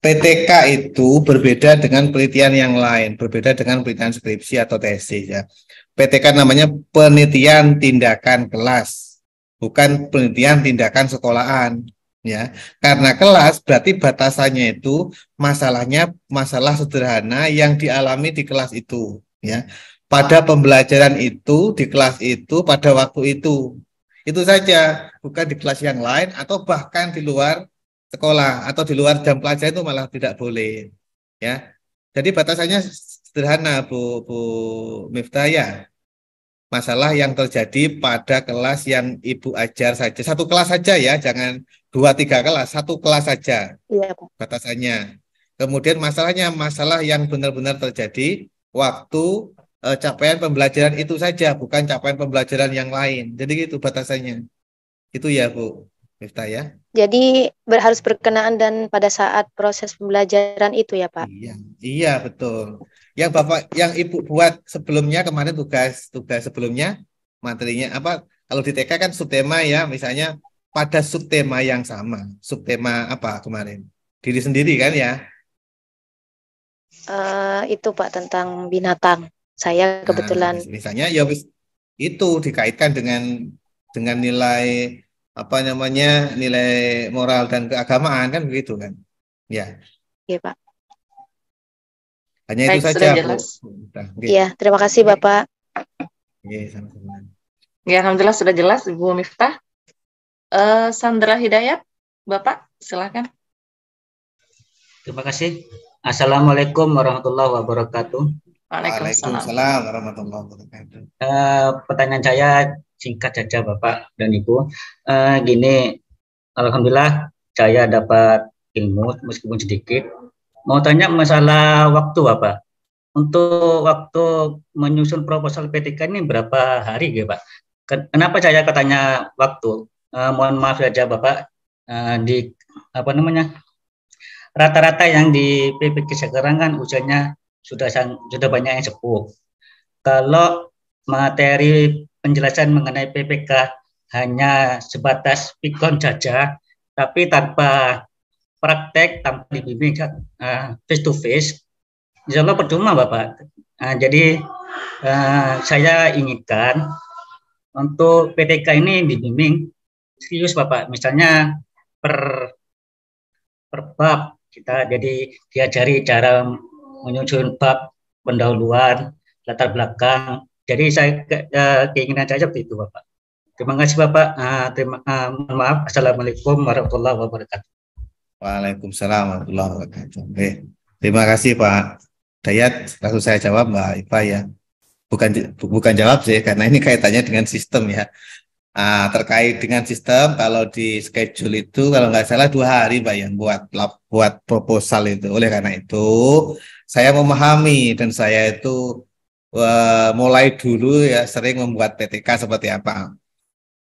Speaker 2: PTK itu berbeda dengan penelitian yang lain, berbeda dengan penelitian skripsi atau tesis ya. PTK namanya penelitian tindakan kelas, bukan penelitian tindakan sekolahan ya. Karena kelas berarti batasannya itu masalahnya masalah sederhana yang dialami di kelas itu ya. Pada pembelajaran itu di kelas itu pada waktu itu. Itu saja, bukan di kelas yang lain atau bahkan di luar sekolah atau di luar jam pelajaran itu malah tidak boleh ya jadi batasannya sederhana Bu Bu Miftaya masalah yang terjadi pada kelas yang ibu ajar saja satu kelas saja ya jangan dua tiga kelas satu kelas saja iya, bu. batasannya kemudian masalahnya masalah yang benar-benar terjadi waktu e, capaian pembelajaran itu saja bukan capaian pembelajaran yang lain jadi itu batasannya itu ya Bu Mifta ya.
Speaker 12: Jadi harus berkenaan dan pada saat proses pembelajaran itu ya Pak. Iya,
Speaker 2: iya betul. Yang Bapak, yang Ibu buat sebelumnya kemarin tugas tugas sebelumnya materinya apa? Kalau di TK kan subtema ya, misalnya pada subtema yang sama. Subtema apa kemarin? Diri sendiri kan ya?
Speaker 12: Uh, itu Pak tentang binatang. Saya ah, kebetulan. Nah,
Speaker 2: misalnya ya itu dikaitkan dengan dengan nilai apa namanya nilai moral dan keagamaan kan begitu kan? Ya. Iya Pak. Hanya Baik, itu saja. Bu.
Speaker 8: Iya,
Speaker 5: terima kasih Bapak.
Speaker 2: Iya, sama-sama.
Speaker 5: Ya, alhamdulillah sudah jelas Bu Miftah. Uh, Sandra Hidayat, Bapak, silakan.
Speaker 13: Terima kasih. Assalamualaikum warahmatullahi wabarakatuh. Waalaikumsalam, Waalaikumsalam warahmatullahi wabarakatuh. Uh, pertanyaan saya singkat saja Bapak dan Ibu. Uh, gini, Alhamdulillah saya dapat ilmu meskipun sedikit. Mau tanya masalah waktu Bapak. Untuk waktu menyusun proposal PTK ini berapa hari ya Pak? Kenapa saya katanya waktu? Uh, mohon maaf ya, saja Bapak uh, di apa namanya rata-rata yang di PPK sekarang kan usianya sudah sang, sudah banyak yang sepuh. Kalau materi penjelasan mengenai PPK hanya sebatas pikon saja, tapi tanpa praktek, tanpa dibimbing uh, eh, face to face, insya Allah percuma Bapak. Uh, jadi uh, saya inginkan untuk PTK ini dibimbing serius Bapak. Misalnya per, per bab kita jadi diajari cara menyusun bab pendahuluan, latar belakang, jadi saya keinginan saya seperti itu Bapak. Terima kasih Bapak. Uh, terima uh, maaf. Assalamualaikum warahmatullahi
Speaker 2: wabarakatuh. Waalaikumsalam warahmatullahi wabarakatuh. Oke. Terima kasih Pak Dayat. Langsung saya jawab Mbak Ipa ya. Bukan bukan jawab sih karena ini kaitannya dengan sistem ya. Uh, terkait dengan sistem kalau di schedule itu kalau nggak salah dua hari Mbak yang buat buat proposal itu. Oleh karena itu saya memahami dan saya itu mulai dulu ya sering membuat PTK seperti apa.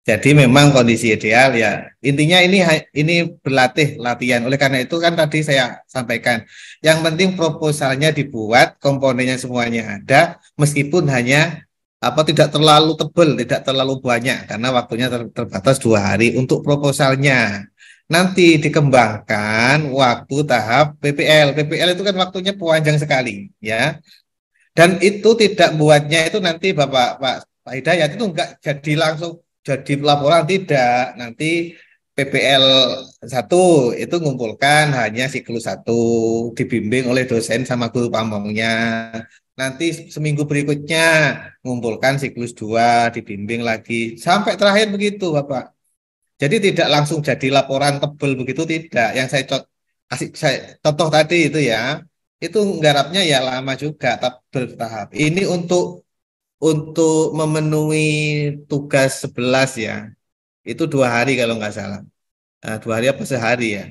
Speaker 2: Jadi memang kondisi ideal ya intinya ini ini berlatih latihan. Oleh karena itu kan tadi saya sampaikan, yang penting proposalnya dibuat, komponennya semuanya ada, meskipun hanya apa tidak terlalu tebal, tidak terlalu banyak karena waktunya ter terbatas dua hari untuk proposalnya. Nanti dikembangkan waktu tahap PPL. PPL itu kan waktunya panjang sekali ya. Dan itu tidak buatnya itu nanti Bapak Pak, Pak Hidayat itu enggak jadi langsung jadi laporan tidak. Nanti PPL 1 itu ngumpulkan hanya siklus 1 dibimbing oleh dosen sama guru pamongnya. Nanti seminggu berikutnya ngumpulkan siklus 2 dibimbing lagi sampai terakhir begitu Bapak. Jadi tidak langsung jadi laporan tebel begitu tidak. Yang saya, saya contoh tadi itu ya itu garapnya ya lama juga tapi bertahap ini untuk untuk memenuhi tugas 11 ya itu dua hari kalau nggak salah nah, dua hari apa sehari ya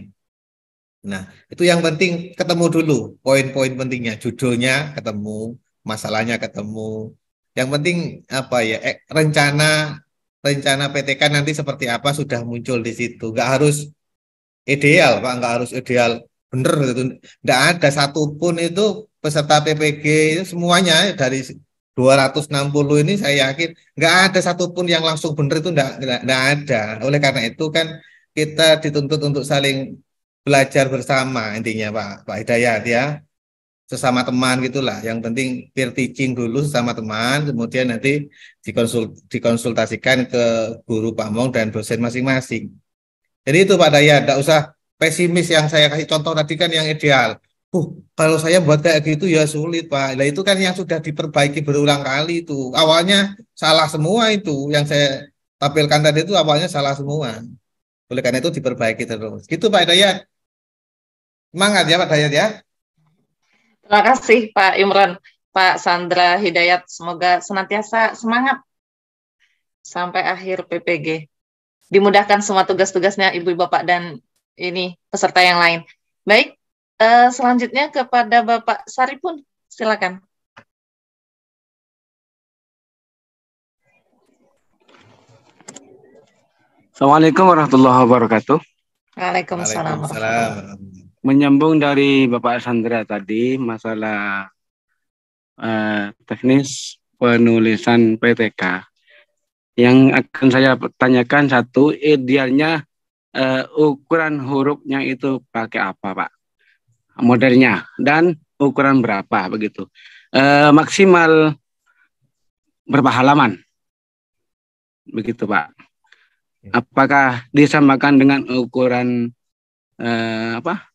Speaker 2: nah itu yang penting ketemu dulu poin-poin pentingnya judulnya ketemu masalahnya ketemu yang penting apa ya eh, rencana rencana PTK nanti seperti apa sudah muncul di situ nggak harus ideal pak nggak harus ideal bener gitu tidak ada satupun itu peserta PPG semuanya ya, dari 260 ini saya yakin nggak ada satupun yang langsung bener itu enggak ada. Oleh karena itu kan kita dituntut untuk saling belajar bersama intinya Pak Pak Hidayat ya sesama teman gitulah. Yang penting peer teaching dulu sesama teman, kemudian nanti dikonsul dikonsultasikan ke guru pamong dan dosen masing-masing. Jadi itu Pak Dayat, tidak usah pesimis yang saya kasih contoh tadi kan yang ideal. Uh, kalau saya buat kayak gitu ya sulit pak. Nah itu kan yang sudah diperbaiki berulang kali itu. Awalnya salah semua itu yang saya tampilkan tadi itu awalnya salah semua. Oleh karena itu diperbaiki terus. Gitu
Speaker 1: Pak Dayat. Semangat ya Pak Dayat ya.
Speaker 3: Terima kasih
Speaker 5: Pak Imran, Pak Sandra Hidayat. Semoga senantiasa semangat sampai akhir PPG. Dimudahkan semua tugas-tugasnya Ibu Bapak dan
Speaker 3: ini peserta yang lain. Baik, uh, selanjutnya kepada Bapak Saripun, silakan. Assalamualaikum warahmatullahi wabarakatuh.
Speaker 14: Waalaikumsalam. Menyambung dari Bapak Sandra tadi masalah eh, teknis penulisan PTK. Yang akan saya tanyakan satu, idealnya uh, ukuran hurufnya itu pakai apa Pak? Modelnya dan ukuran berapa begitu. Uh, maksimal berapa halaman? Begitu Pak. Apakah disamakan dengan ukuran uh, apa?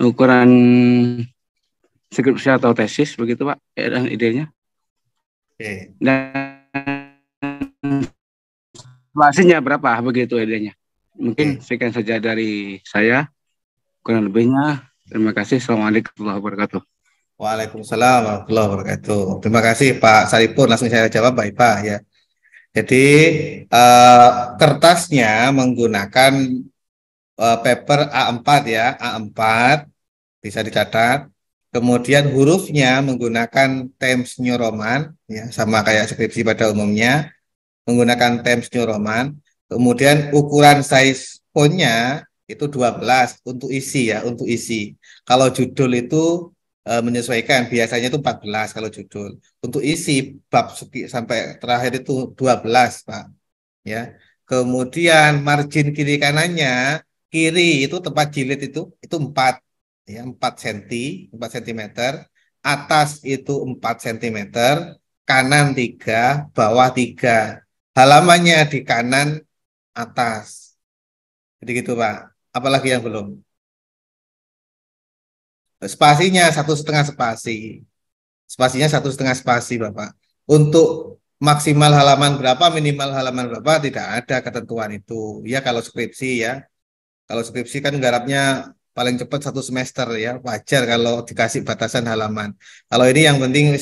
Speaker 14: Ukuran skripsi atau tesis begitu Pak? Dan idenya? Oke. Dan masihnya berapa begitu idenya? Mungkin sekian saja dari saya. Kurang lebihnya, terima kasih. Assalamualaikum warahmatullahi wabarakatuh. Waalaikumsalam
Speaker 2: warahmatullahi wabarakatuh. Terima kasih Pak Saripur. Langsung saya jawab Pak Ipa ya. Jadi uh, kertasnya menggunakan uh, paper A4 ya, A4 bisa dicatat. Kemudian hurufnya menggunakan Times New Roman ya, sama kayak skripsi pada umumnya menggunakan Times New Roman. Kemudian ukuran size fontnya itu 12 untuk isi ya, untuk isi. Kalau judul itu e, menyesuaikan, biasanya itu 14 kalau judul. Untuk isi bab sampai terakhir itu 12, Pak. Ya. Kemudian margin kiri kanannya, kiri itu tempat jilid itu itu 4 ya 4 cm, 4 cm. Atas itu 4 cm, kanan 3, bawah 3.
Speaker 1: Halamannya di kanan atas. Jadi gitu Pak. Apalagi yang belum? Spasinya satu setengah spasi.
Speaker 2: Spasinya satu setengah spasi Bapak. Untuk maksimal halaman berapa, minimal halaman berapa, tidak ada ketentuan itu. Ya kalau skripsi ya. Kalau skripsi kan garapnya paling cepat satu semester ya. Wajar kalau dikasih batasan halaman. Kalau ini yang penting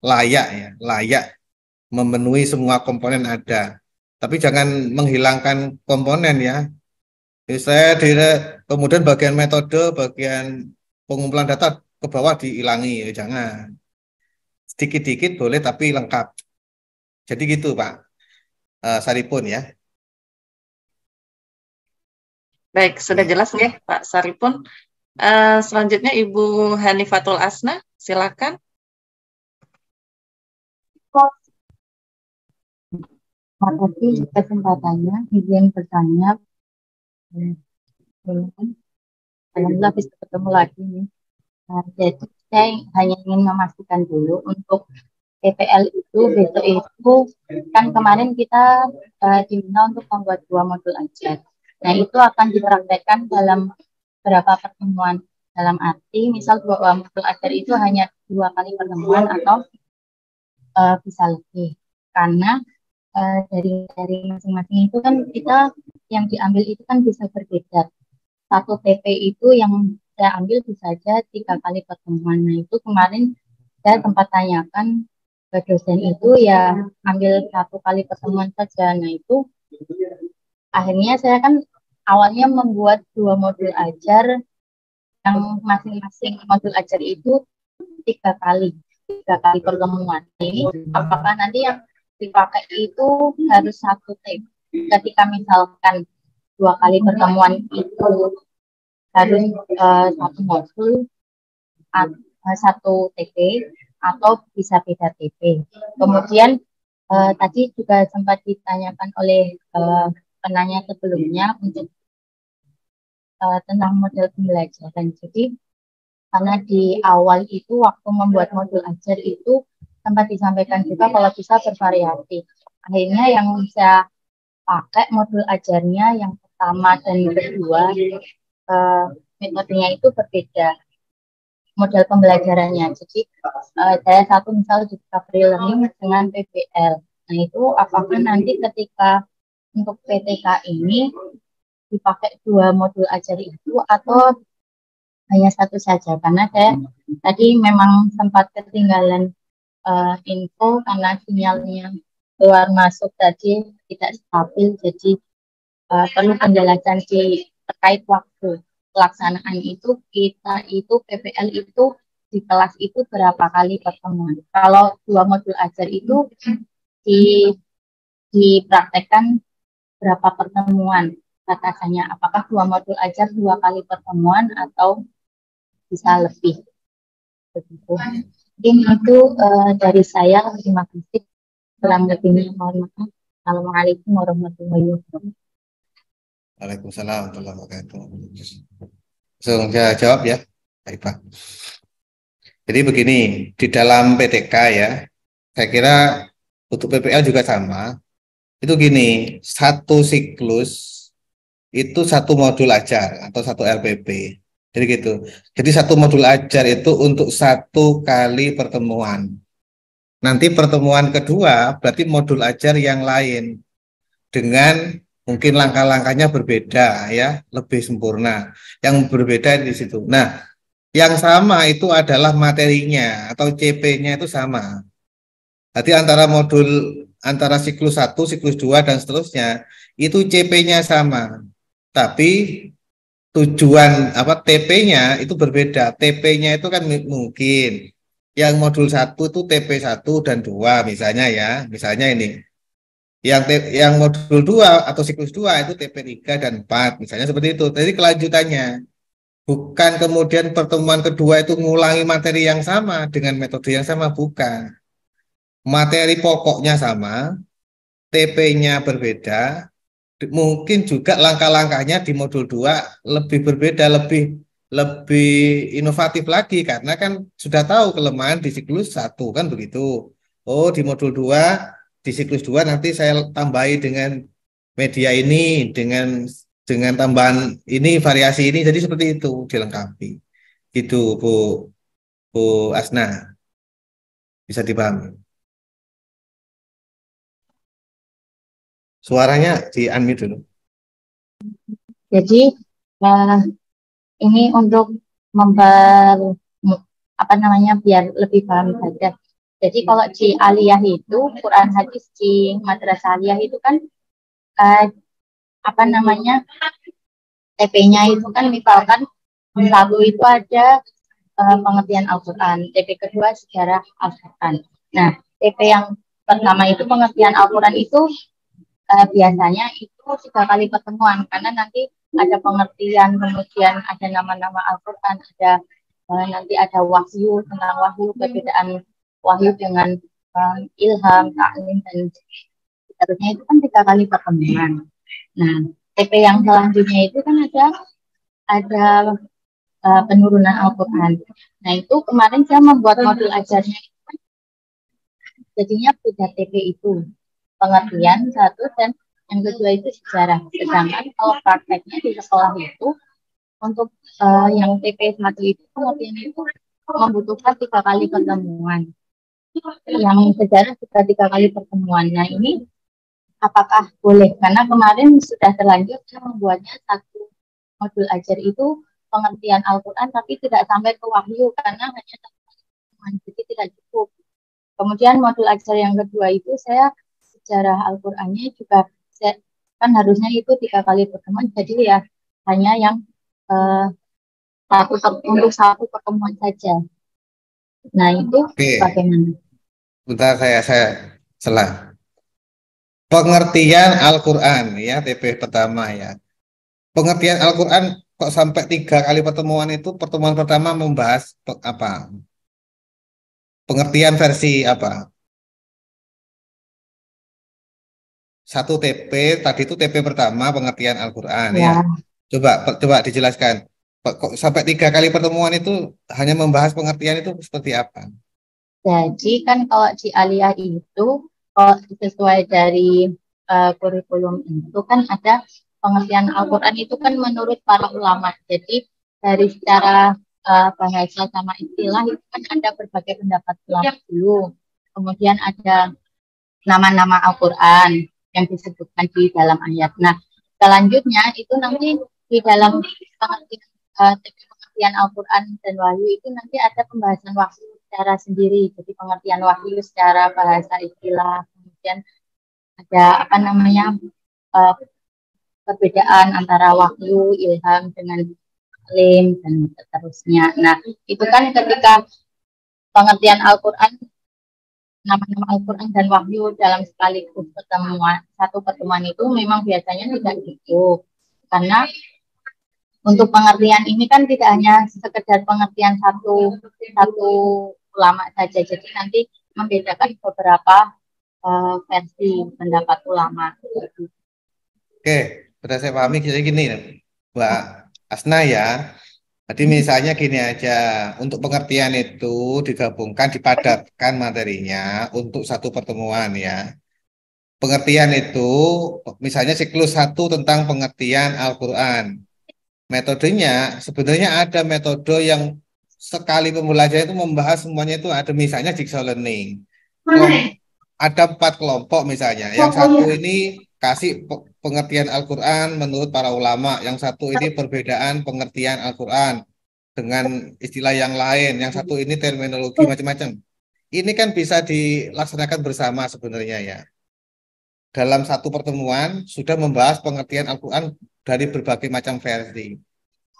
Speaker 2: layak ya, layak memenuhi semua komponen ada tapi jangan menghilangkan komponen ya. Jadi saya di, kemudian bagian metode, bagian pengumpulan data ke bawah dihilangi, ya jangan.
Speaker 1: Sedikit-dikit boleh tapi lengkap. Jadi gitu Pak uh, Saripun ya. Baik, sudah iya. jelas
Speaker 8: ya
Speaker 3: Pak Saripun. Uh, selanjutnya Ibu Hanifatul Asna, silakan.
Speaker 11: Makasih kesempatannya, izin bertanya. Hmm. Alhamdulillah bisa ketemu lagi nih. Nah, jadi saya hanya ingin memastikan dulu untuk PPL itu besok itu kan kemarin kita uh, eh, diminta untuk membuat dua modul aja. Nah itu akan dipraktekkan dalam berapa pertemuan dalam arti misal dua modul ajar itu hanya dua kali pertemuan atau uh, bisa lebih karena uh, eh, dari dari masing-masing itu kan kita yang diambil itu kan bisa berbeda. Satu TP itu yang saya ambil bisa saja tiga kali pertemuan. Nah itu kemarin saya tempat tanyakan ke dosen itu ya ambil satu kali pertemuan saja. Nah itu akhirnya saya kan awalnya membuat dua modul ajar yang masing-masing modul ajar itu tiga kali tiga kali pertemuan nah, ini apakah nanti yang dipakai itu harus satu tim. Ketika misalkan dua kali pertemuan itu harus uh, satu modul, uh, satu TP atau bisa beda TP. Kemudian uh, tadi juga sempat ditanyakan oleh uh, penanya sebelumnya untuk uh, tentang model pembelajaran. Jadi karena di awal itu waktu membuat modul ajar itu sempat disampaikan juga kalau bisa bervariasi. Akhirnya yang saya pakai modul ajarnya yang pertama dan kedua eh, metodenya itu berbeda model pembelajarannya. Jadi eh, saya satu misal di recovery learning dengan PBL. Nah itu apakah nanti ketika untuk PTK ini dipakai dua modul ajar itu atau hanya satu saja karena saya tadi memang sempat ketinggalan uh, info karena sinyalnya keluar masuk tadi tidak stabil jadi uh, perlu penjelasan di terkait waktu pelaksanaan itu kita itu PPL itu di kelas itu berapa kali pertemuan kalau dua modul ajar itu di dipraktekkan berapa pertemuan batasannya apakah dua modul ajar dua kali pertemuan atau bisa lebih begitu Mungkin itu uh, dari saya. Terima kasih. Selamat tinggal. Mohon maaf. Assalamualaikum warahmatullahi wabarakatuh.
Speaker 1: Waalaikumsalam warahmatullahi wabarakatuh. Langsung saya jawab ya, baik Pak. Jadi begini,
Speaker 2: di dalam PTK ya, saya kira untuk PPL juga sama. Itu gini, satu siklus itu satu modul ajar atau satu LPP. Jadi gitu. Jadi satu modul ajar itu untuk satu kali pertemuan. Nanti pertemuan kedua berarti modul ajar yang lain dengan mungkin langkah-langkahnya berbeda ya, lebih sempurna. Yang berbeda di situ. Nah, yang sama itu adalah materinya atau CP-nya itu sama. Jadi antara modul antara siklus 1, siklus 2 dan seterusnya itu CP-nya sama. Tapi tujuan apa TP-nya itu berbeda. TP-nya itu kan mungkin yang modul satu itu TP 1 dan 2 misalnya ya, misalnya ini. Yang yang modul 2 atau siklus 2 itu TP 3 dan 4 misalnya seperti itu. Jadi kelanjutannya bukan kemudian pertemuan kedua itu ngulangi materi yang sama dengan metode yang sama bukan. Materi pokoknya sama, TP-nya berbeda, mungkin juga langkah-langkahnya di modul 2 lebih berbeda, lebih lebih inovatif lagi karena kan sudah tahu kelemahan di siklus satu kan begitu. Oh, di modul 2 di siklus 2 nanti saya tambahi dengan media ini dengan dengan tambahan ini variasi ini jadi
Speaker 3: seperti itu dilengkapi. Itu Bu Bu Asna. Bisa dipahami. Suaranya di unmute dulu.
Speaker 11: Jadi uh, ini untuk memper apa namanya biar lebih paham saja. Jadi kalau di aliyah itu Quran hadis di madrasah aliyah itu kan uh, apa namanya TP-nya itu kan misalkan satu itu ada uh, pengertian Al-Quran, TP kedua sejarah Al-Quran. Nah, TP yang pertama itu pengertian Al-Quran itu uh, biasanya itu tiga kali pertemuan karena nanti ada pengertian kemudian ada nama-nama Al-Quran ada uh, nanti ada wahyu tentang wahyu hmm. perbedaan wahyu dengan um, ilham taklim dan seterusnya itu kan tiga kali pertemuan nah TP yang selanjutnya itu kan ada ada uh, penurunan Al-Quran nah itu kemarin saya membuat modul ajarnya kan, jadinya beda TP itu pengertian satu dan yang kedua itu sejarah. Sedangkan kalau prakteknya di sekolah itu untuk uh, yang TP1 itu pengertian itu membutuhkan tiga kali pertemuan. Yang sejarah juga tiga kali pertemuan. Nah ini apakah boleh? Karena kemarin sudah terlanjur saya membuatnya satu modul ajar itu pengertian Al-Quran tapi tidak sampai ke wahyu karena hanya satu pertemuan, jadi tidak cukup. Kemudian modul ajar yang kedua itu saya sejarah Al-Qur'annya juga kan harusnya itu tiga kali pertemuan jadi ya hanya yang uh, satu untuk satu pertemuan saja. Nah itu
Speaker 3: Oke. bagaimana? Bentar saya saya selah.
Speaker 2: Pengertian Al-Quran ya TP pertama ya. Pengertian Al-Quran kok sampai
Speaker 3: tiga kali pertemuan itu pertemuan pertama membahas apa? Pengertian versi apa?
Speaker 1: satu TP tadi itu TP pertama pengertian Al-Qur'an ya. ya. Coba coba dijelaskan.
Speaker 2: Kok sampai tiga kali pertemuan itu hanya membahas pengertian itu seperti apa?
Speaker 11: Jadi kan kalau di aliyah itu kalau sesuai dari uh, kurikulum itu kan ada pengertian Al-Qur'an itu kan menurut para ulama. Jadi dari secara uh, bahasa sama istilah itu kan ada berbagai pendapat ulama dulu. Kemudian ada nama-nama Al-Qur'an yang disebutkan di dalam ayat. Nah, selanjutnya itu nanti di dalam eh, pengertian, uh, Al-Quran dan Wahyu itu nanti ada pembahasan waktu secara sendiri. Jadi pengertian wahyu secara bahasa istilah, kemudian ada apa namanya uh, perbedaan antara wahyu, ilham dengan lem dan seterusnya. Nah, itu kan ketika pengertian Al-Quran nama-nama Al-Quran dan Wahyu dalam sekaligus pertemuan satu pertemuan itu memang biasanya tidak cukup karena untuk pengertian ini kan tidak hanya sekedar pengertian satu satu ulama saja jadi nanti membedakan beberapa uh, versi pendapat ulama
Speaker 2: oke sudah saya pahami jadi gini Mbak Asna ya jadi misalnya gini aja, untuk pengertian itu digabungkan, dipadatkan materinya untuk satu pertemuan ya. Pengertian itu misalnya siklus satu tentang pengertian Al-Quran. Metodenya sebenarnya ada metode yang sekali pembelajaran itu membahas semuanya itu ada misalnya jigsaw learning. Ada empat kelompok misalnya. Yang satu ini kasih pengertian Al-Quran menurut para ulama. Yang satu ini perbedaan pengertian Al-Quran dengan istilah yang lain. Yang satu ini terminologi macam-macam. Ini kan bisa dilaksanakan bersama sebenarnya ya. Dalam satu pertemuan sudah membahas pengertian Al-Quran dari berbagai macam versi.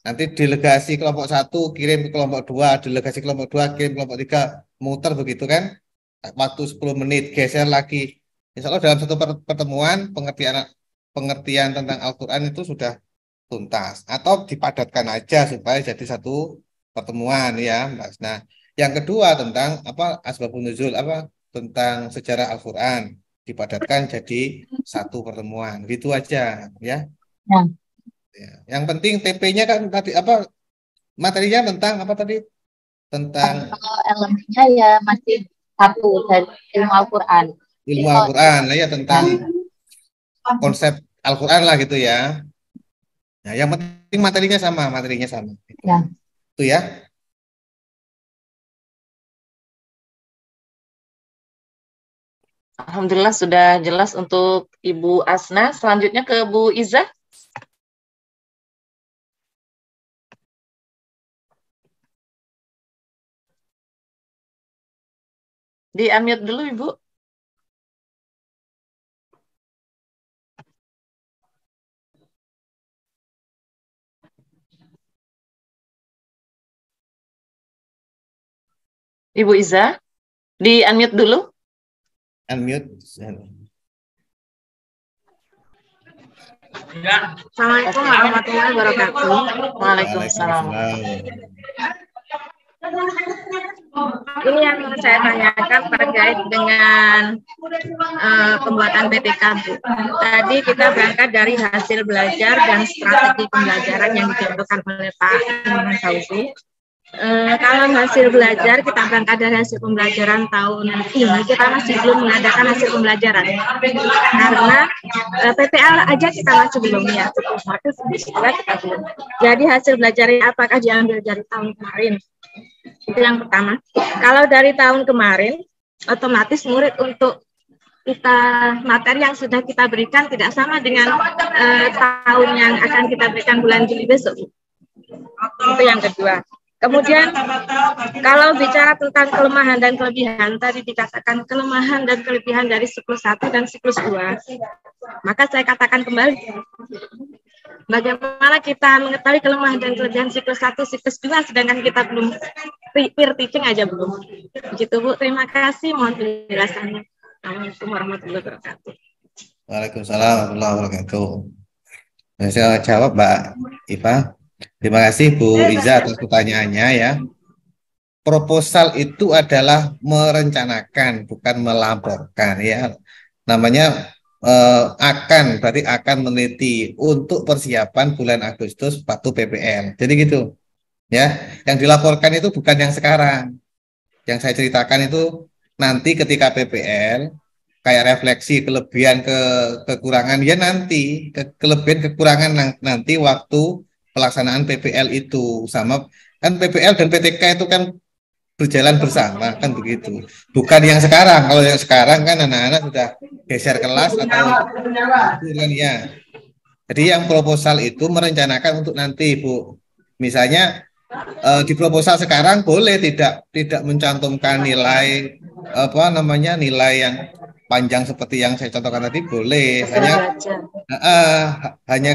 Speaker 2: Nanti delegasi kelompok satu kirim ke kelompok dua, delegasi kelompok dua kirim ke kelompok tiga, muter begitu kan? Waktu 10 menit, geser lagi, Insya Allah dalam satu pertemuan pengertian pengertian tentang Al-Quran itu sudah tuntas atau dipadatkan aja supaya jadi satu pertemuan ya Mbak Nah Yang kedua tentang apa asbabun nuzul apa tentang sejarah Al-Qur'an dipadatkan jadi satu pertemuan. Gitu aja ya. Ya. ya. Yang penting TP-nya kan tadi apa
Speaker 11: materinya tentang apa tadi? Tentang kalau elemennya ya masih satu dan ilmu Al-Qur'an ilmu iya. Al-Quran lah
Speaker 2: ya tentang iya.
Speaker 3: konsep Al-Quran lah gitu ya. Nah, yang penting materinya sama, materinya sama. Ya. Itu ya. Alhamdulillah sudah jelas untuk Ibu Asna. Selanjutnya ke Bu Iza. Di unmute dulu Ibu. Ibu Iza, di unmute dulu. Unmute. Assalamualaikum warahmatullahi wabarakatuh.
Speaker 8: Waalaikumsalam.
Speaker 15: Ini yang saya tanyakan terkait dengan uh, pembuatan PTK Bu. Tadi kita berangkat dari hasil belajar dan strategi pembelajaran yang dicontohkan oleh Pak Imam Sausi. Eh, kalau hasil belajar kita berangkat dari hasil pembelajaran tahun ini kita masih belum mengadakan hasil pembelajaran karena eh, PTL PPA aja kita masih belum ya
Speaker 3: kita belum
Speaker 15: jadi hasil belajarnya apakah diambil dari tahun kemarin itu yang pertama kalau dari tahun kemarin otomatis murid untuk kita materi yang sudah kita berikan tidak sama dengan uh, tahun yang akan kita berikan bulan Juli besok itu yang kedua Kemudian kalau bicara tentang kelemahan dan kelebihan, tadi dikatakan kelemahan dan kelebihan dari siklus 1 dan siklus 2. Maka saya katakan kembali, bagaimana kita mengetahui kelemahan dan kelebihan siklus 1, siklus 2, sedangkan kita belum peer teaching aja belum. Begitu Bu, terima kasih, mohon penjelasannya.
Speaker 2: Assalamualaikum warahmatullahi wabarakatuh. Waalaikumsalam warahmatullahi wabarakatuh. Saya jawab Mbak Iva. Terima kasih Bu eh, Iza atas pertanyaannya ya. Proposal itu adalah merencanakan bukan melaporkan ya. Namanya eh, akan berarti akan meneliti untuk persiapan bulan Agustus waktu PPL. Jadi gitu. Ya, yang dilaporkan itu bukan yang sekarang. Yang saya ceritakan itu nanti ketika PPL kayak refleksi kelebihan ke kekurangan ya nanti ke, kelebihan kekurangan nanti waktu pelaksanaan PPL itu sama kan PPL dan PTK itu kan berjalan bersama kan begitu bukan yang sekarang kalau yang sekarang kan anak-anak sudah geser kelas atau
Speaker 8: kan
Speaker 2: ya jadi yang proposal itu merencanakan untuk nanti bu misalnya eh, di proposal sekarang boleh tidak tidak mencantumkan nilai apa namanya nilai yang panjang seperti yang saya contohkan tadi boleh hanya uh, hanya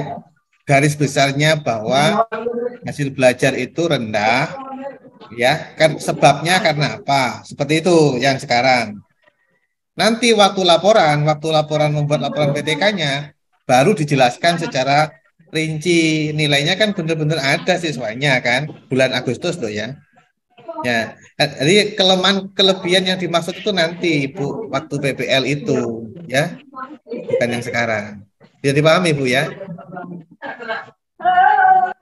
Speaker 2: garis besarnya bahwa hasil belajar itu rendah ya kan sebabnya karena apa seperti itu yang sekarang nanti waktu laporan waktu laporan membuat laporan PTK-nya baru dijelaskan secara rinci nilainya kan benar-benar ada siswanya kan bulan Agustus loh ya ya jadi kelemahan kelebihan yang dimaksud itu nanti Bu waktu PPL itu ya bukan yang sekarang bisa dipahami Bu ya?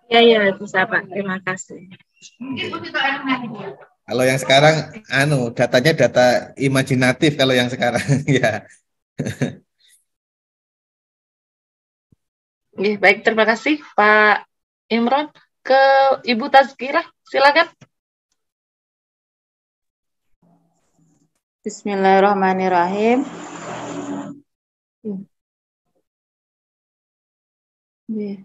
Speaker 11: Ya ya bisa
Speaker 15: Pak. Terima kasih.
Speaker 2: Kalau yang sekarang anu datanya
Speaker 1: data imajinatif kalau yang sekarang [laughs] ya.
Speaker 3: Ya, baik, terima kasih Pak Imron. Ke Ibu Tazkirah, silakan. Bismillahirrahmanirrahim. Yeah.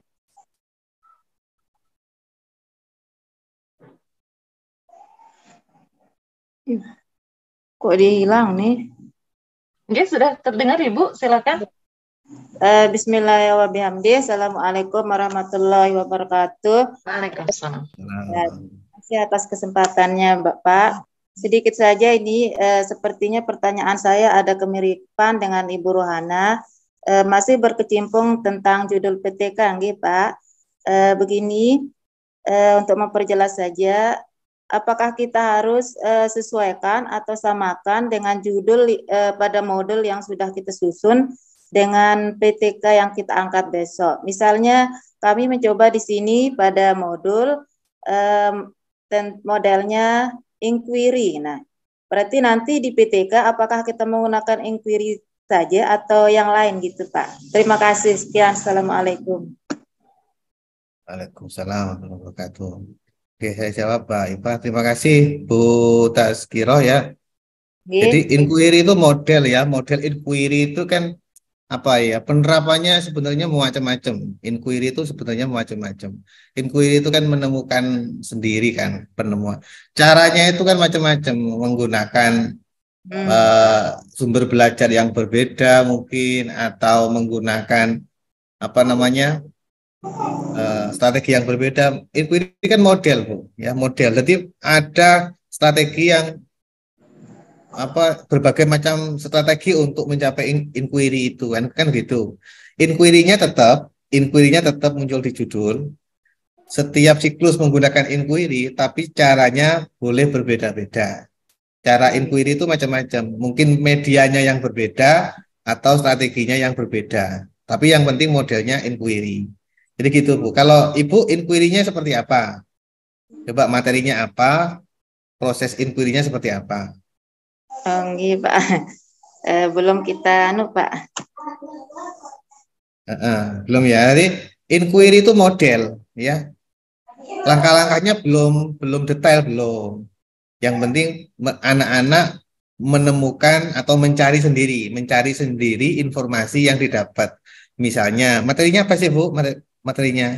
Speaker 3: Kok dia hilang nih? Dia sudah terdengar Ibu, silakan.
Speaker 12: Uh, Bismillahirrahmanirrahim. Assalamualaikum warahmatullahi wabarakatuh. Waalaikumsalam. Terima kasih atas kesempatannya Bapak. Sedikit saja ini uh, sepertinya pertanyaan saya ada kemiripan dengan Ibu Rohana e, masih berkecimpung tentang judul PTK nggih Pak. E, begini e, untuk memperjelas saja apakah kita harus e, sesuaikan atau samakan dengan judul e, pada modul yang sudah kita susun dengan PTK yang kita angkat besok. Misalnya kami mencoba di sini pada modul um, modelnya inquiry. Nah, berarti nanti di PTK apakah kita menggunakan inquiry saja atau yang lain gitu Pak. Terima kasih. Sekian. Assalamualaikum.
Speaker 1: Waalaikumsalam warahmatullahi
Speaker 2: wabarakatuh. Oke, saya jawab Pak Ipa. Terima kasih Bu Taskiro ya. Jadi inquiry itu model ya, model inquiry itu kan apa ya penerapannya sebenarnya macam-macam inquiry itu sebenarnya macam-macam inquiry itu kan menemukan sendiri kan penemuan caranya itu kan macam-macam menggunakan
Speaker 8: hmm. uh,
Speaker 2: sumber belajar yang berbeda mungkin atau menggunakan apa namanya uh, strategi yang berbeda itu ini kan model bu ya model jadi ada strategi yang apa berbagai macam strategi untuk mencapai in inquiry itu kan kan gitu Inquirynya tetap inquirynya tetap muncul di judul setiap siklus menggunakan inquiry tapi caranya boleh berbeda-beda cara inquiry itu macam-macam. Mungkin medianya yang berbeda atau strateginya yang berbeda. Tapi yang penting modelnya inquiry. Jadi gitu Bu. Kalau Ibu inquiry-nya seperti apa? Coba materinya apa? Proses inquiry-nya seperti apa?
Speaker 12: Oh, iya, Pak. [laughs] E, belum kita anu, Pak.
Speaker 2: Uh, uh, belum ya. Jadi inquiry itu model, ya. Langkah-langkahnya belum belum detail belum. Yang penting anak-anak menemukan atau mencari sendiri, mencari sendiri informasi yang didapat. Misalnya, materinya apa sih Bu? Materinya?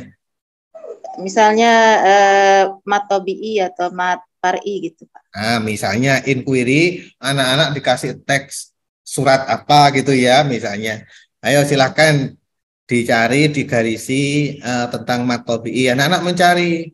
Speaker 12: Misalnya eh, matobi'i atau mat pari gitu
Speaker 2: Pak. Ah, misalnya inquiry, anak-anak dikasih teks surat apa gitu ya misalnya. Ayo silahkan dicari, digarisi eh, tentang matobi. Anak-anak mencari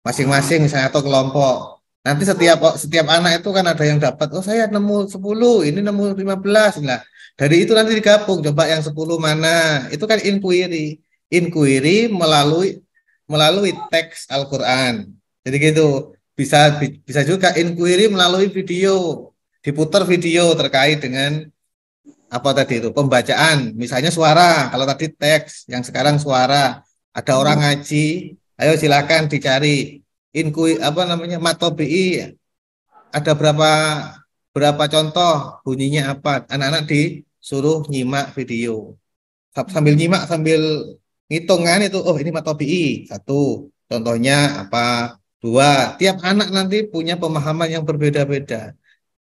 Speaker 2: masing-masing misalnya atau kelompok Nanti gitu. setiap setiap anak itu kan ada yang dapat, oh saya nemu 10, ini nemu 15. Nah, dari itu nanti digabung, coba yang 10 mana. Itu kan inquiry. Inquiry melalui melalui teks Al-Qur'an. Jadi gitu. Bisa bisa juga inquiry melalui video. Diputar video terkait dengan apa tadi itu pembacaan, misalnya suara. Kalau tadi teks, yang sekarang suara. Ada orang hmm. ngaji, ayo silakan dicari inkui apa namanya matobi iya. ada berapa berapa contoh bunyinya apa anak-anak disuruh nyimak video sambil nyimak sambil hitungan itu oh ini matobi satu contohnya apa dua tiap anak nanti punya pemahaman yang berbeda-beda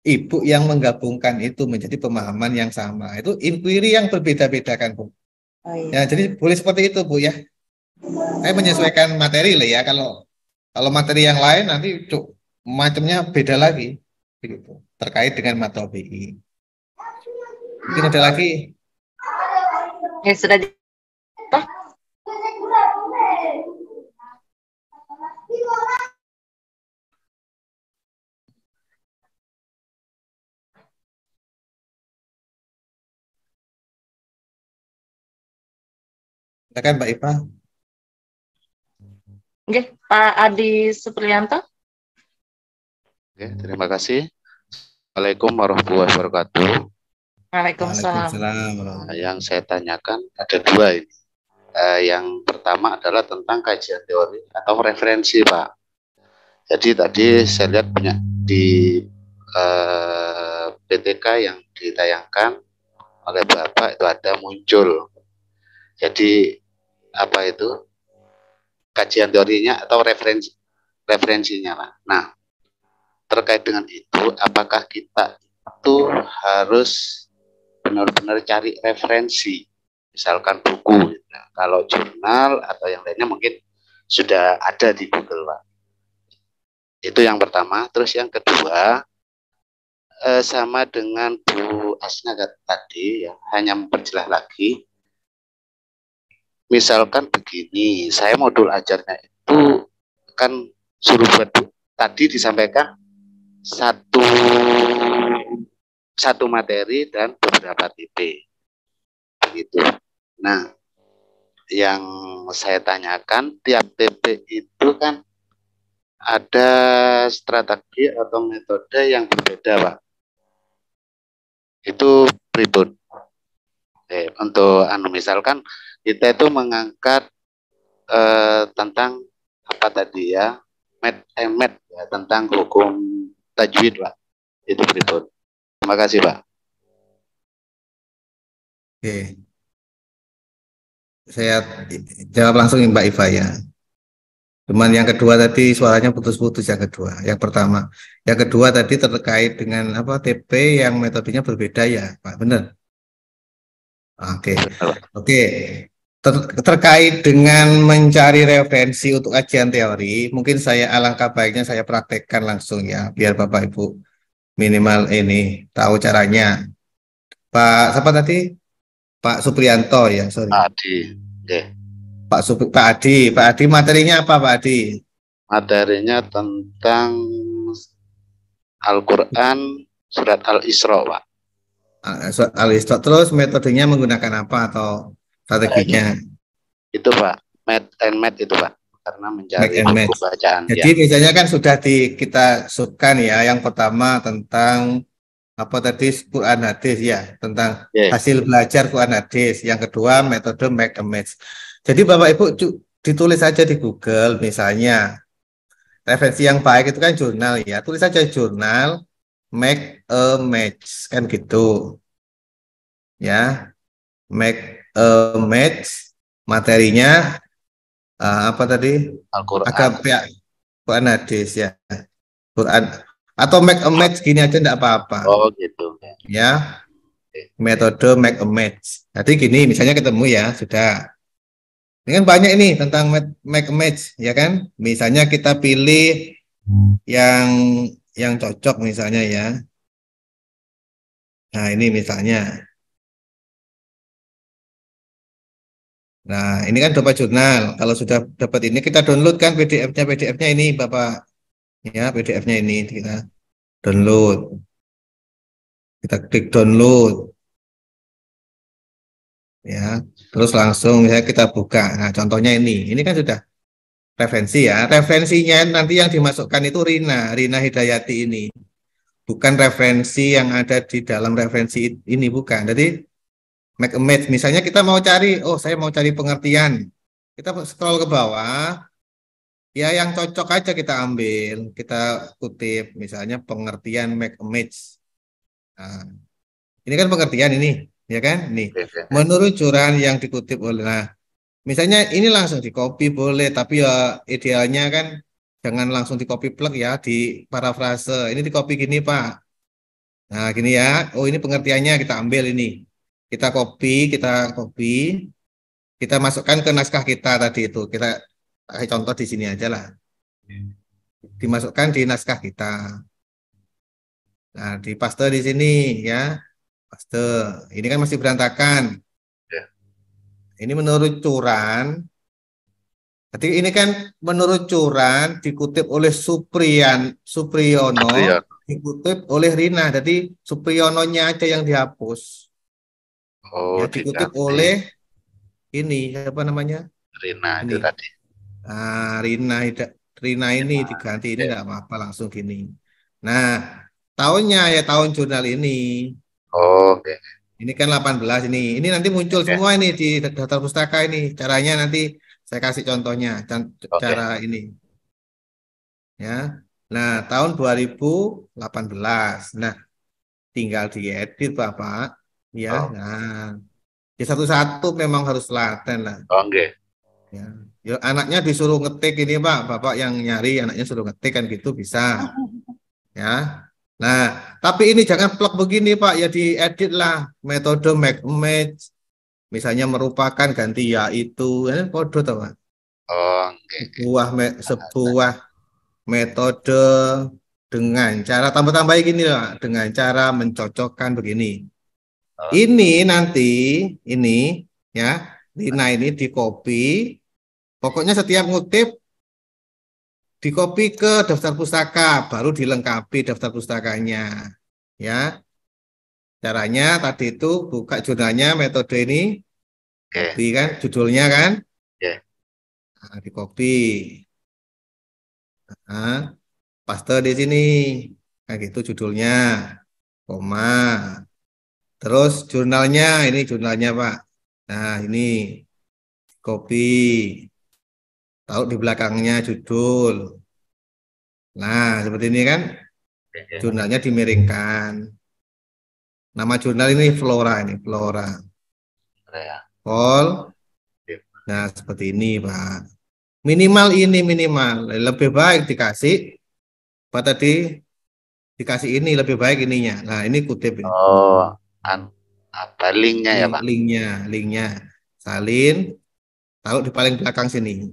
Speaker 2: ibu yang menggabungkan itu menjadi pemahaman yang sama itu inquiry yang berbeda-beda kan bu oh, iya. ya jadi boleh seperti itu bu ya saya menyesuaikan materi lah ya kalau kalau materi yang lain nanti macamnya beda lagi begitu terkait
Speaker 1: dengan mata BI. Mungkin ada lagi?
Speaker 3: Ya sudah. Terima Silakan Mbak Ipa. Oke, Pak Adi Supriyanto. Oke, terima kasih. Assalamualaikum
Speaker 16: warahmatullahi wabarakatuh.
Speaker 5: Waalaikumsalam. Nah, yang saya
Speaker 16: tanyakan ada dua ini. Uh, yang pertama adalah tentang kajian teori atau referensi, Pak. Jadi tadi saya lihat banyak di uh, eh, PTK yang ditayangkan oleh Bapak itu ada muncul. Jadi apa itu kajian teorinya atau referensi referensinya lah. Nah, terkait dengan itu, apakah kita itu harus benar-benar cari referensi, misalkan buku. Ya. kalau jurnal atau yang lainnya mungkin sudah ada di Google, Pak. Itu yang pertama. Terus yang kedua, eh, sama dengan Bu Asna tadi, ya, hanya memperjelas lagi misalkan begini, saya modul ajarnya itu hmm. kan suruh buat tadi disampaikan satu satu materi dan beberapa tipe. Begitu. Nah, yang saya tanyakan tiap TP itu kan ada strategi atau metode yang berbeda, Pak. Itu pribun eh, untuk anu misalkan kita itu mengangkat eh, tentang apa tadi
Speaker 3: ya med eh, med ya, tentang hukum tajwid pak itu berikut terima kasih pak oke saya jawab langsung mbak Iva ya Cuman yang kedua
Speaker 2: tadi suaranya putus-putus yang kedua. Yang pertama, yang kedua tadi terkait dengan apa TP yang metodenya berbeda ya, Pak. Benar.
Speaker 1: Oke. Okay. Oke. Okay.
Speaker 2: Ter terkait dengan mencari referensi untuk kajian teori, mungkin saya alangkah baiknya saya praktekkan langsung ya, biar Bapak Ibu minimal ini tahu caranya. Pak siapa tadi? Pak Suprianto ya, sorry. Pak Adi. Okay. Pak Supri, Pak Adi, Pak Adi materinya apa Pak Adi? Materinya tentang Al-Qur'an surat
Speaker 16: Al-Isra, Pak
Speaker 2: terus metodenya menggunakan apa atau strateginya? Itu Pak, met and met itu Pak karena mencari buku bacaan. Jadi ya. misalnya kan sudah di kita subkan ya yang pertama tentang apa tadi Quran hadis ya tentang yeah. hasil belajar Quran hadis. Yang kedua metode make and match. Jadi Bapak Ibu ditulis saja di Google misalnya referensi yang baik itu kan jurnal ya. Tulis saja jurnal make a match kan gitu ya make a match materinya uh, apa tadi Al-Quran ya, Quran hadis ya Quran atau make a match gini aja enggak apa-apa oh gitu ya metode make a match jadi gini misalnya ketemu ya sudah ini kan banyak ini tentang make a match ya kan misalnya kita pilih
Speaker 3: yang yang cocok misalnya ya. Nah, ini misalnya. Nah, ini kan dapat jurnal. Kalau sudah dapat ini kita download kan PDF-nya, PDF-nya ini Bapak. Ya, PDF-nya ini kita download. Kita klik download. Ya,
Speaker 1: terus langsung ya kita buka. Nah, contohnya ini. Ini kan sudah referensi ya. Referensinya
Speaker 2: nanti yang dimasukkan itu Rina, Rina Hidayati ini. Bukan referensi yang ada di dalam referensi ini bukan. Jadi make a match. Misalnya kita mau cari, oh saya mau cari pengertian. Kita scroll ke bawah, ya yang cocok aja kita ambil, kita kutip misalnya pengertian make a match. Nah, ini kan pengertian ini, ya kan? Nih, iya, iya. menurut curahan yang dikutip oleh nah, misalnya ini langsung di copy boleh tapi ya idealnya kan jangan langsung di copy plug ya di parafrase ini di copy gini pak nah gini ya oh ini pengertiannya kita ambil ini kita copy kita copy kita masukkan ke naskah kita tadi itu kita contoh di sini aja lah dimasukkan di naskah kita nah di paste di sini ya paste ini kan masih berantakan ini menurut Curan. jadi ini kan menurut Curan dikutip oleh Suprian Supriyono, ya. dikutip oleh Rina. Jadi Supriyononya aja yang dihapus. Oh, ya, dikutip tidak. oleh ini apa namanya? Rina ini. itu tadi. Ah, Rina tidak Rina ini diganti ini enggak iya. ya. apa-apa langsung gini. Nah, tahunnya ya tahun jurnal ini.
Speaker 16: Oh, oke. Okay.
Speaker 2: Ini kan 18 ini. Ini nanti muncul okay. semua ini di daftar pustaka ini. Caranya nanti saya kasih contohnya cara okay. ini. Ya. Nah, tahun 2018. Nah, tinggal diedit Bapak, ya. Oh. Nah, di satu-satu memang harus laten lah.
Speaker 1: Oh, okay. Ya.
Speaker 2: Ya, anaknya disuruh ngetik ini Pak, Bapak yang nyari anaknya suruh ngetik kan gitu bisa. [laughs] Ya. Nah, tapi ini jangan plek begini Pak, ya dieditlah metode make match. Misalnya merupakan ganti ya itu, ini kode teman. Oh, okay. Sebuah me nah, sebuah metode dengan cara tambah-tambah gini lah, dengan cara mencocokkan begini. Oh. Ini nanti ini ya, Lina ini di copy. Pokoknya setiap ngutip dikopi ke daftar pustaka, baru dilengkapi daftar pustakanya. Ya.
Speaker 1: Caranya tadi itu buka jurnalnya metode ini. Okay. di kan judulnya kan? Okay. Nah, dikopi. Nah, paste di sini. kayak gitu judulnya.
Speaker 2: Koma. Terus jurnalnya, ini jurnalnya, Pak. Nah, ini kopi tahu di belakangnya judul.
Speaker 1: Nah, seperti ini kan. Iya. Jurnalnya dimiringkan. Nama jurnal ini Flora ini, Flora. Call.
Speaker 2: Iya. Iya. Nah, seperti ini, Pak. Minimal ini minimal. Lebih baik dikasih Pak tadi dikasih ini lebih baik ininya. Nah, ini
Speaker 1: kutip. Ini.
Speaker 16: Oh,
Speaker 1: an apa linknya ya, Pak? Linknya, linknya. Salin, tahu di paling belakang sini.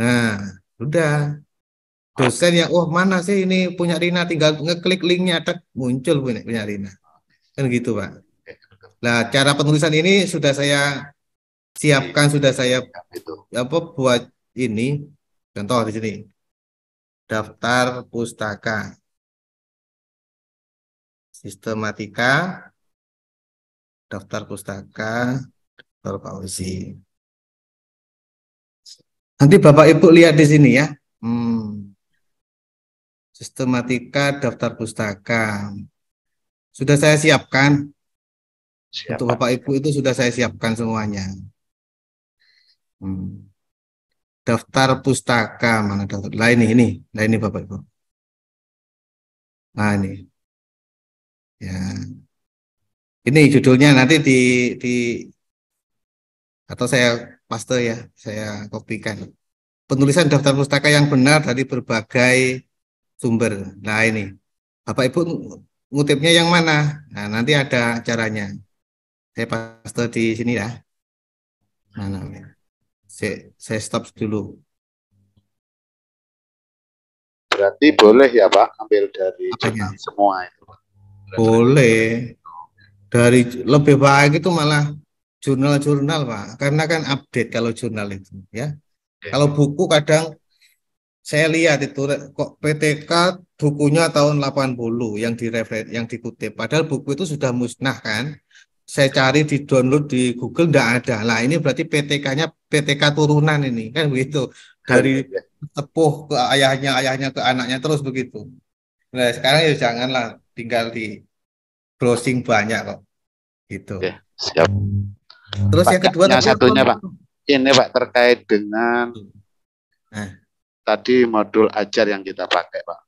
Speaker 1: Nah,
Speaker 2: udah. Dosen kan yang, oh mana sih ini punya Rina, tinggal ngeklik linknya, tak muncul punya, punya Rina. Kan gitu, Pak. Nah, cara penulisan ini sudah
Speaker 1: saya siapkan, sudah saya apa buat ini. Contoh
Speaker 3: di sini. Daftar pustaka. Sistematika. Daftar pustaka. Daftar Nanti Bapak Ibu lihat di sini
Speaker 1: ya. Hmm. Sistematika daftar pustaka. Sudah saya siapkan. Siapa? Untuk Bapak Ibu itu sudah saya siapkan semuanya. Hmm. Daftar pustaka mana daftar? Nah ini ini, nah ini Bapak Ibu. Nah ini. Ya. Ini judulnya nanti di di atau saya paste ya, saya kopikan. Penulisan daftar
Speaker 2: pustaka yang benar dari berbagai sumber. Nah ini, Bapak Ibu ngutipnya yang mana? Nah nanti ada caranya. Saya paste di sini ya.
Speaker 3: Mana? Nah, nah. Saya, saya stop dulu. Berarti boleh ya Pak ambil dari semua itu.
Speaker 1: Boleh. Dari lebih baik itu malah
Speaker 2: jurnal-jurnal pak karena kan update kalau jurnal itu ya yeah. kalau buku kadang saya lihat itu kok PTK bukunya tahun 80 yang direfer yang dikutip padahal buku itu sudah musnah kan saya cari di download di Google tidak ada lah ini berarti PTK-nya PTK turunan ini kan begitu dari tepuh iya, iya. ke ayahnya ayahnya ke anaknya terus begitu nah sekarang ya janganlah tinggal di browsing banyak kok gitu yeah. Yep.
Speaker 16: Terus yang kedua yang satunya Pak ini Pak terkait dengan nah. tadi modul ajar yang kita pakai Pak.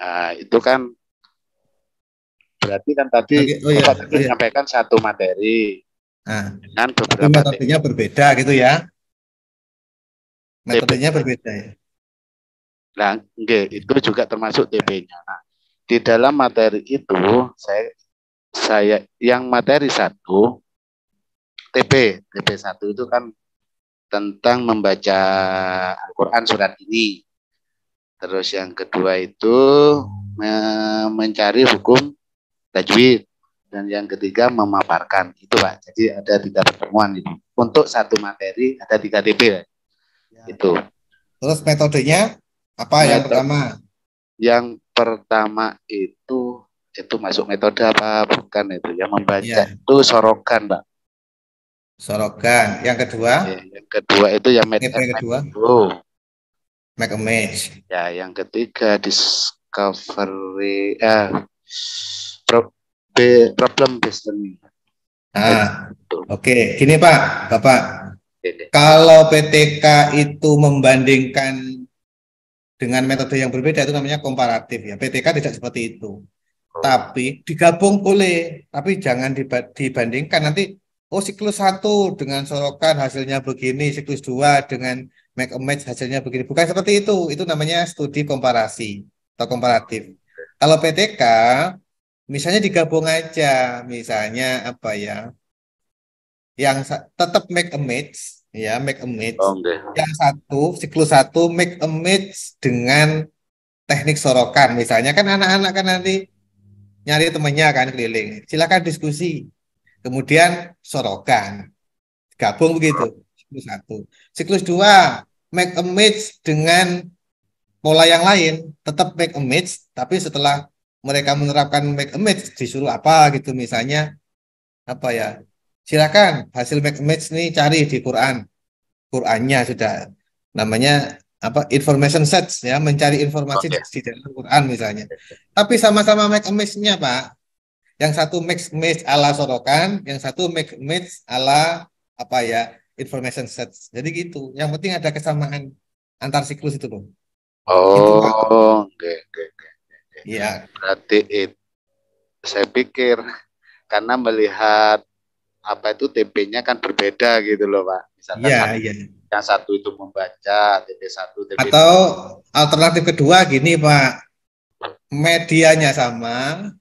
Speaker 16: Nah, itu kan berarti kan tadi oh, iya. Bapak tadi oh iya. menyampaikan satu materi nah. dengan beberapa Tapi materinya
Speaker 1: berbeda gitu ya.
Speaker 16: Materinya TP. berbeda ya. Nah, enggak, itu juga termasuk TB-nya. Nah, di dalam materi itu saya saya yang materi satu TP TP satu itu kan tentang membaca Al-Quran surat ini terus yang kedua itu mencari hukum tajwid dan yang ketiga memaparkan itu pak jadi ada tiga pertemuan itu untuk satu materi ada tiga TP ya. itu
Speaker 2: terus metodenya apa Metode, yang pertama
Speaker 16: yang pertama itu itu masuk metode apa bukan itu yang membaca ya. itu sorokan pak
Speaker 2: Sorogan. Yang kedua? Iya, yang
Speaker 16: kedua itu ya yang make yang kedua. oh Make a match. Ya, yang ketiga discovery eh pro, problem based learning. Ah, oke. Okay.
Speaker 2: Gini Pak, Bapak. Gini. Kalau PTK itu membandingkan dengan metode yang berbeda itu namanya komparatif ya. PTK tidak seperti itu. Oh. Tapi digabung boleh, tapi jangan dibandingkan nanti oh siklus satu dengan sorokan hasilnya begini, siklus dua dengan make a match hasilnya begini. Bukan seperti itu. Itu namanya studi komparasi atau komparatif. Kalau PTK, misalnya digabung aja, misalnya apa ya, yang tetap make a match, ya make a match. okay. Oh, yang satu siklus satu make a match dengan teknik sorokan, misalnya kan anak-anak kan nanti nyari temannya kan keliling. Silakan diskusi kemudian sorokan gabung begitu siklus satu siklus dua make a match dengan pola yang lain tetap make a match tapi setelah mereka menerapkan make a match disuruh apa gitu misalnya apa ya silakan hasil make a match nih cari di Quran Qurannya sudah namanya apa information sets ya mencari informasi okay. di dalam Quran misalnya tapi sama-sama make a match-nya Pak yang satu mix match ala sorokan, yang satu mix match ala apa ya information set. Jadi gitu. Yang penting ada kesamaan antar siklus itu loh.
Speaker 16: Oh, gitu, oke oke oke. Iya. Berarti it, saya pikir karena melihat apa itu TP-nya kan berbeda gitu loh pak. Misalkan ya, ya. yang satu itu membaca TP satu. TP Atau
Speaker 2: alternatif kedua gini pak, medianya sama,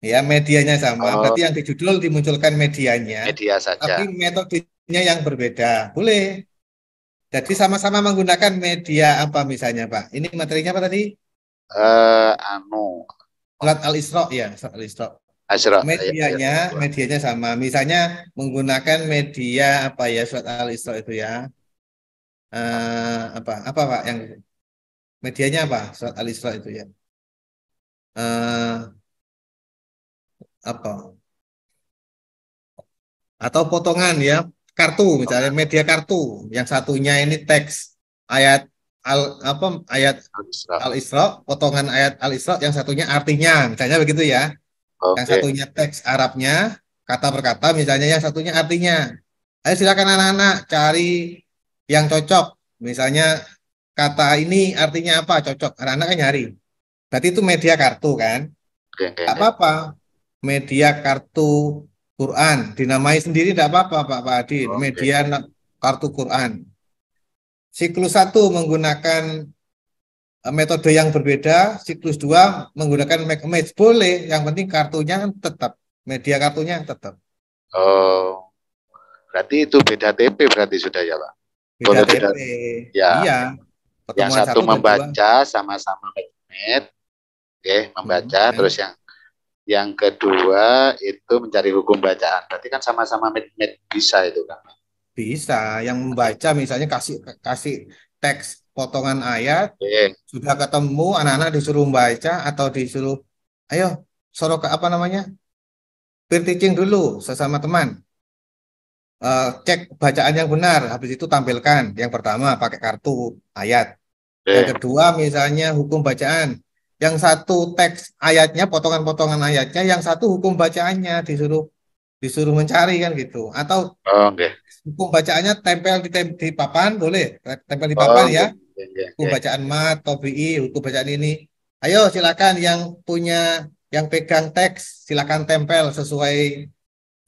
Speaker 2: Ya, medianya sama. Oh. Berarti yang di judul dimunculkan medianya. Media saja. Tapi metodenya yang berbeda. Boleh. Jadi sama-sama menggunakan media apa misalnya, Pak? Ini materinya apa tadi? Eh, uh, anu. Alat al-Isra ya, al-Isra. Asra. Ya, ya, medianya, ya, ya. medianya sama. Misalnya menggunakan media
Speaker 1: apa ya surat al-Isra itu ya. Uh, apa apa Pak yang
Speaker 3: medianya apa surat al-Isra itu ya? Uh, apa atau potongan ya
Speaker 1: kartu misalnya media kartu yang satunya ini teks ayat al apa
Speaker 2: ayat al isra potongan ayat al isra yang satunya artinya misalnya begitu ya okay. yang satunya teks Arabnya kata per kata misalnya yang satunya artinya ayo silakan anak-anak cari yang cocok misalnya kata ini artinya apa cocok anak-anak kan nyari berarti itu media kartu kan okay. apa apa media kartu Quran. Dinamai sendiri tidak apa-apa Pak Pak Adi, okay. media kartu Quran. Siklus satu menggunakan eh, metode yang berbeda, siklus dua menggunakan make match boleh, yang penting kartunya tetap, media kartunya tetap.
Speaker 16: Oh. Berarti itu beda TP berarti sudah ya Pak. Beda boleh TP. Beda, ya. Iya. Pertemuan yang satu, satu membaca sama-sama make match, oke, okay, membaca hmm, terus yang yang kedua itu mencari hukum bacaan. Berarti kan sama-sama med-med bisa itu kan?
Speaker 2: Bisa. Yang membaca misalnya kasih kasih teks potongan ayat. Okay. Sudah ketemu anak-anak disuruh membaca atau disuruh ayo sorok apa namanya? Peer teaching dulu sesama teman. Uh, cek bacaan yang benar. Habis itu tampilkan. Yang pertama pakai kartu ayat. Okay. Yang kedua misalnya hukum bacaan yang satu teks ayatnya, potongan-potongan ayatnya, yang satu hukum bacaannya disuruh disuruh mencari kan gitu. Atau oh, okay. hukum bacaannya tempel di, tem di papan boleh, tempel di oh, papan oh, ya. Okay. Iya,
Speaker 3: iya, okay. Hukum bacaan
Speaker 2: mat, tobi'i, hukum bacaan ini. Ayo silakan yang punya yang pegang teks silakan tempel sesuai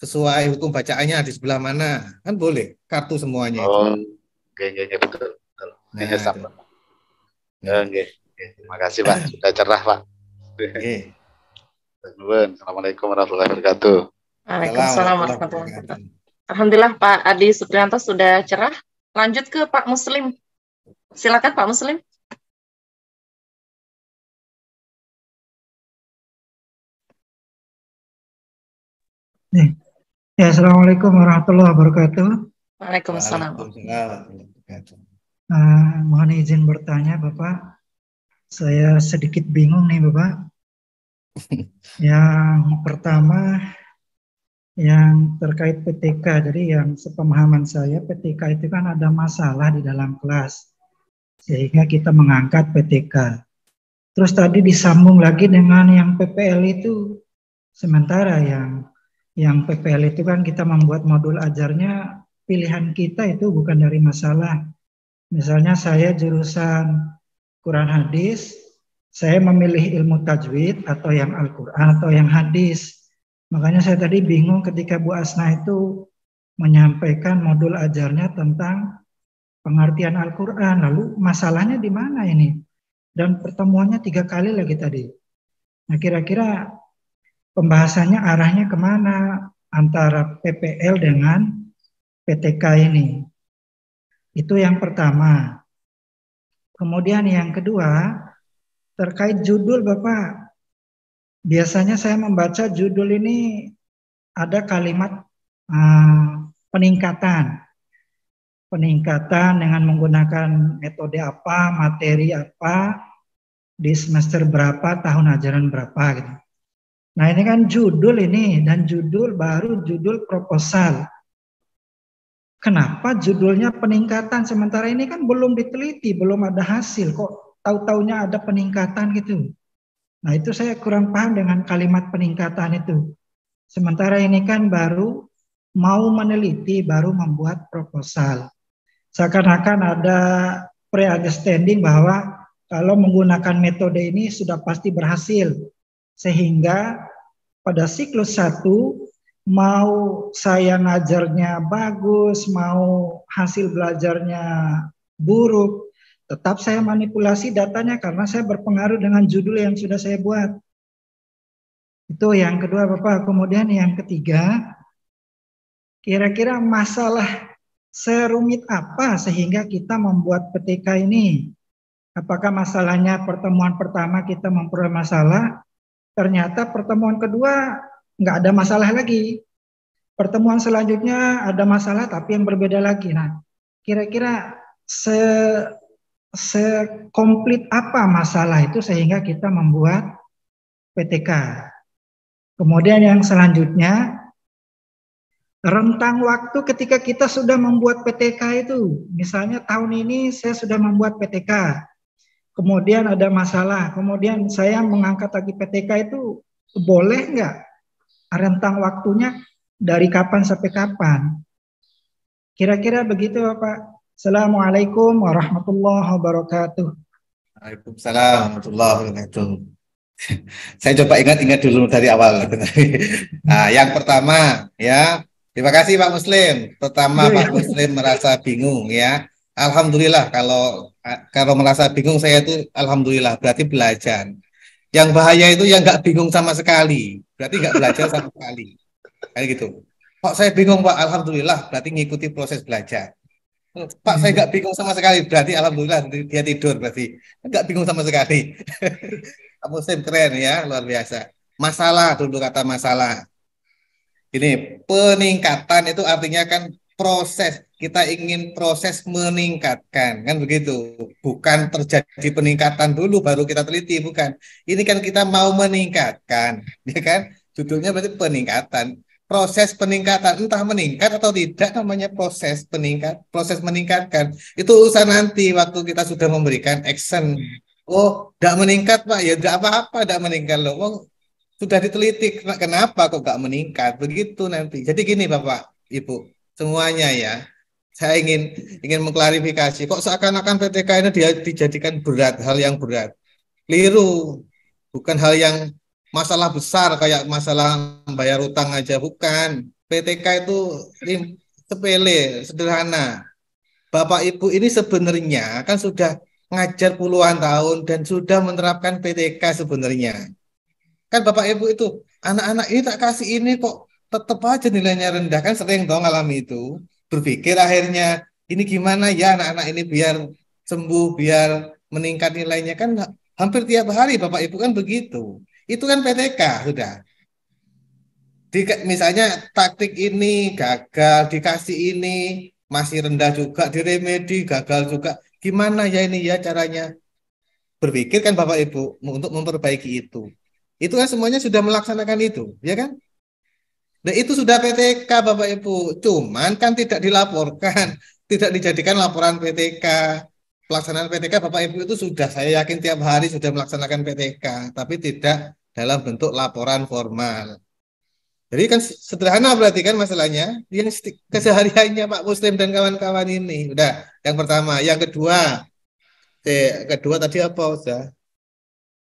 Speaker 2: sesuai hukum bacaannya di sebelah mana kan boleh kartu semuanya. Oh, oke,
Speaker 16: okay, okay, betul, betul. Nah, sama. Nah. Oke. Okay. Oke, terima kasih Pak, sudah cerah Pak. Okay. Assalamualaikum warahmatullahi wabarakatuh.
Speaker 5: Waalaikumsalam warahmatullahi wabarakatuh. Alhamdulillah Pak Adi
Speaker 3: Suprianto sudah cerah. Lanjut ke Pak Muslim. Silakan Pak Muslim.
Speaker 17: Nih. Ya, Assalamualaikum warahmatullahi wabarakatuh.
Speaker 3: Waalaikumsalam. Waalaikumsalam.
Speaker 17: Uh, mohon izin bertanya Bapak. Saya sedikit bingung nih Bapak. [laughs] yang pertama yang terkait PTK. Jadi yang sepemahaman saya PTK itu kan ada masalah di dalam kelas. Sehingga kita mengangkat PTK. Terus tadi disambung lagi dengan yang PPL itu sementara yang yang PPL itu kan kita membuat modul ajarnya pilihan kita itu bukan dari masalah. Misalnya saya jurusan Quran hadis, saya memilih ilmu tajwid atau yang Al-Quran atau yang hadis. Makanya saya tadi bingung ketika Bu Asna itu menyampaikan modul ajarnya tentang pengertian Al-Quran. Lalu masalahnya di mana ini? Dan pertemuannya tiga kali lagi tadi. Nah kira-kira pembahasannya arahnya kemana antara PPL dengan PTK ini? Itu yang pertama. Kemudian yang kedua, terkait judul Bapak. Biasanya saya membaca judul ini ada kalimat uh, peningkatan. Peningkatan dengan menggunakan metode apa, materi apa, di semester berapa, tahun ajaran berapa gitu. Nah ini kan judul ini dan judul baru judul proposal. Kenapa judulnya peningkatan sementara ini kan belum diteliti, belum ada hasil kok tahu-taunya ada peningkatan gitu. Nah, itu saya kurang paham dengan kalimat peningkatan itu. Sementara ini kan baru mau meneliti, baru membuat proposal. Seakan-akan ada pre-understanding bahwa kalau menggunakan metode ini sudah pasti berhasil. Sehingga pada siklus satu mau saya ngajarnya bagus, mau hasil belajarnya buruk, tetap saya manipulasi datanya karena saya berpengaruh dengan judul yang sudah saya buat. Itu yang kedua Bapak. Kemudian yang ketiga, kira-kira masalah serumit apa sehingga kita membuat PTK ini? Apakah masalahnya pertemuan pertama kita memperoleh masalah? Ternyata pertemuan kedua nggak ada masalah lagi. Pertemuan selanjutnya ada masalah tapi yang berbeda lagi. Nah, kira-kira se sekomplit apa masalah itu sehingga kita membuat PTK. Kemudian yang selanjutnya rentang waktu ketika kita sudah membuat PTK itu. Misalnya tahun ini saya sudah membuat PTK. Kemudian ada masalah, kemudian saya mengangkat lagi PTK itu boleh nggak rentang waktunya dari kapan sampai kapan. Kira-kira begitu Bapak. Assalamualaikum warahmatullahi wabarakatuh.
Speaker 2: Waalaikumsalam warahmatullahi wabarakatuh. Saya coba ingat-ingat dulu dari awal. nah, yang pertama ya, terima kasih Pak Muslim. Pertama Pak iya. Muslim merasa bingung ya. Alhamdulillah kalau kalau merasa bingung saya itu alhamdulillah berarti belajar. Yang bahaya itu yang nggak bingung sama sekali, berarti nggak belajar sama sekali. Kayak gitu. Pak saya bingung Pak, alhamdulillah berarti ngikuti proses belajar. Pak saya nggak bingung sama sekali, berarti alhamdulillah dia tidur berarti nggak bingung sama sekali. [laughs] Kamu sem keren ya, luar biasa. Masalah dulu kata masalah. Ini peningkatan itu artinya kan proses kita ingin proses meningkatkan kan begitu bukan terjadi peningkatan dulu baru kita teliti bukan ini kan kita mau meningkatkan [laughs] ya kan judulnya berarti peningkatan proses peningkatan entah meningkat atau tidak namanya proses peningkat proses meningkatkan itu urusan nanti waktu kita sudah memberikan action oh tidak meningkat pak ya tidak apa-apa tidak meningkat loh oh, sudah diteliti kenapa kok nggak meningkat begitu nanti jadi gini bapak ibu semuanya ya saya ingin ingin mengklarifikasi. Kok seakan-akan PTK ini dia dijadikan berat, hal yang berat. Keliru. Bukan hal yang masalah besar kayak masalah bayar utang aja bukan. PTK itu sepele, sederhana. Bapak Ibu ini sebenarnya kan sudah ngajar puluhan tahun dan sudah menerapkan PTK sebenarnya. Kan Bapak Ibu itu anak-anak ini tak kasih ini kok tetap aja nilainya rendah kan sering dong alami itu berpikir akhirnya ini gimana ya anak-anak ini biar sembuh, biar meningkat nilainya kan hampir tiap hari Bapak Ibu kan begitu. Itu kan PTK sudah. Di, misalnya taktik ini gagal, dikasih ini masih rendah juga, diremedi gagal juga. Gimana ya ini ya caranya? Berpikir kan Bapak Ibu untuk memperbaiki itu. Itu kan semuanya sudah melaksanakan itu, ya kan? Nah, itu sudah PTK Bapak Ibu. Cuman kan tidak dilaporkan, [laughs] tidak dijadikan laporan PTK. Pelaksanaan PTK Bapak Ibu itu sudah saya yakin tiap hari sudah melaksanakan PTK, tapi tidak dalam bentuk laporan formal. Jadi kan sederhana berarti kan masalahnya yang kesehariannya Pak Muslim dan kawan-kawan ini. Udah, yang pertama, yang kedua. Eh, kedua tadi
Speaker 1: apa udah?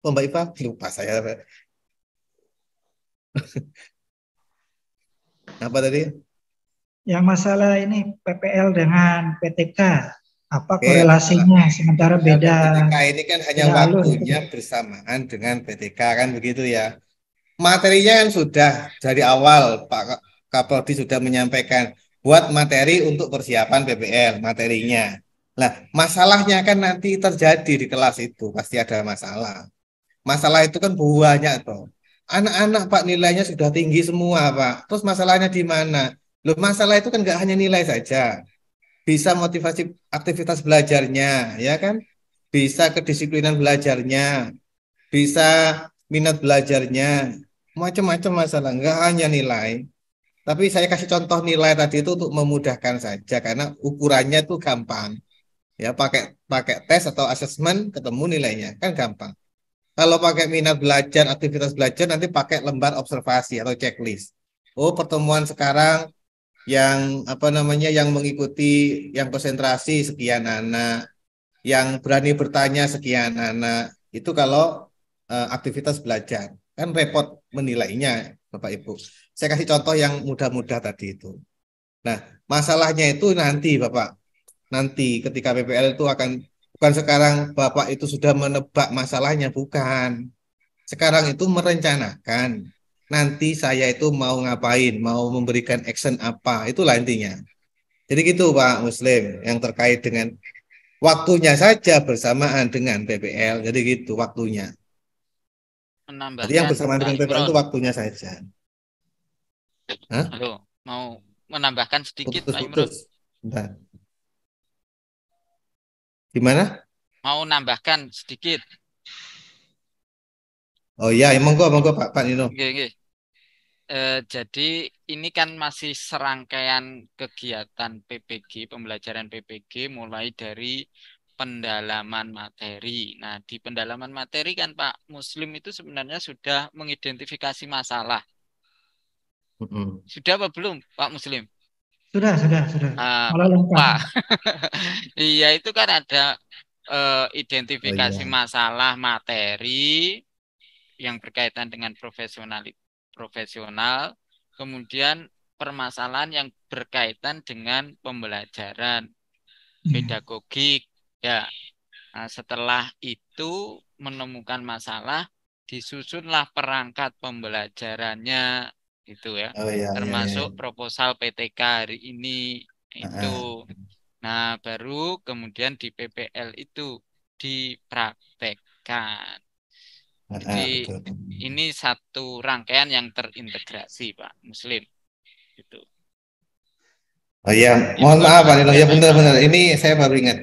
Speaker 1: Oh, Mbak Iva, lupa saya. [laughs] Apa tadi?
Speaker 17: Yang masalah ini PPL dengan PTK apa Oke, korelasinya sementara nah, beda. PTK ini
Speaker 2: kan hanya waktunya lalu. Gitu. bersamaan dengan PTK kan begitu ya. Materinya kan sudah dari awal Pak Kapolri sudah menyampaikan buat materi untuk persiapan PPL materinya. Nah, masalahnya kan nanti terjadi di kelas itu pasti ada masalah. Masalah itu kan banyak toh. Anak-anak Pak nilainya sudah tinggi semua Pak. Terus masalahnya di mana? Loh masalah itu kan nggak hanya nilai saja. Bisa motivasi aktivitas belajarnya, ya kan? Bisa kedisiplinan belajarnya, bisa minat belajarnya, macam-macam masalah. Nggak hanya nilai. Tapi saya kasih contoh nilai tadi itu untuk memudahkan saja karena ukurannya itu gampang. Ya pakai pakai tes atau asesmen ketemu nilainya kan gampang. Kalau pakai minat belajar, aktivitas belajar nanti pakai lembar observasi atau checklist. Oh, pertemuan sekarang yang apa namanya yang mengikuti yang konsentrasi sekian anak, yang berani bertanya sekian anak. Itu kalau uh, aktivitas belajar. Kan repot menilainya, Bapak Ibu. Saya kasih contoh yang mudah-mudah tadi itu. Nah, masalahnya itu nanti, Bapak. Nanti ketika PPL itu akan bukan sekarang Bapak itu sudah menebak masalahnya, bukan. Sekarang itu merencanakan. Nanti saya itu mau ngapain, mau memberikan action apa, itulah intinya. Jadi gitu Pak Muslim, yang terkait dengan waktunya saja bersamaan dengan PPL, jadi gitu waktunya.
Speaker 4: jadi yang bersamaan dengan PPL itu
Speaker 2: waktunya saja.
Speaker 8: Hah? Halo,
Speaker 4: mau menambahkan sedikit putus, Pak
Speaker 8: Imron.
Speaker 4: Gimana? Mau nambahkan sedikit.
Speaker 1: Oh iya, emang ya, gua, emang gua Pak, Pak Nino. Oke, oke.
Speaker 4: E, jadi ini kan masih serangkaian kegiatan PPG, pembelajaran PPG mulai dari pendalaman materi. Nah, di pendalaman materi kan Pak Muslim itu sebenarnya sudah mengidentifikasi masalah. Mm -hmm. Sudah apa belum Pak Muslim? Sudah, sudah, sudah. uh, lupa.
Speaker 9: [laughs]
Speaker 4: iya, itu kan ada uh, identifikasi oh, iya. masalah materi yang berkaitan dengan profesional profesional, kemudian permasalahan yang berkaitan dengan pembelajaran hmm. pedagogik. Ya. Nah, setelah itu menemukan masalah, disusunlah perangkat pembelajarannya itu ya oh, iya, iya, termasuk iya, proposal PTK hari ini itu uh nah baru kemudian di PPL itu dipraktekkan uh -huh, jadi betul. ini satu rangkaian yang terintegrasi Pak Muslim Gitu.
Speaker 1: oh iya mohon
Speaker 2: maaf Pak Nino ya benar-benar ini saya baru ingat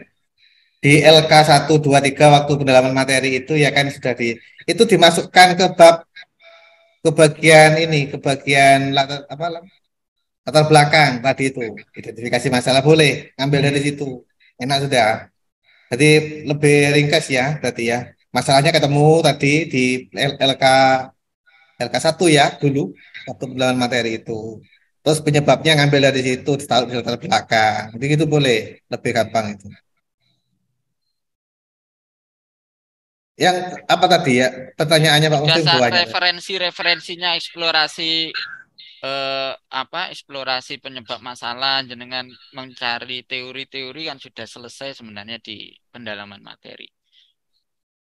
Speaker 2: di LK 123 waktu pendalaman materi itu ya kan sudah di itu dimasukkan ke bab kebagian ini, kebagian latar apa latar belakang tadi itu identifikasi masalah boleh ngambil dari hmm. situ enak sudah. Jadi lebih ringkas ya tadi ya masalahnya ketemu tadi di LK LK 1 ya dulu waktu pembelajaran materi itu. Terus penyebabnya ngambil dari situ ditaruh di latar belakang.
Speaker 1: Jadi itu boleh lebih gampang itu. yang apa tadi ya pertanyaannya Pak Mufti referensi
Speaker 4: referensinya eksplorasi eh, apa eksplorasi penyebab masalah jenengan mencari teori-teori kan sudah selesai sebenarnya di pendalaman materi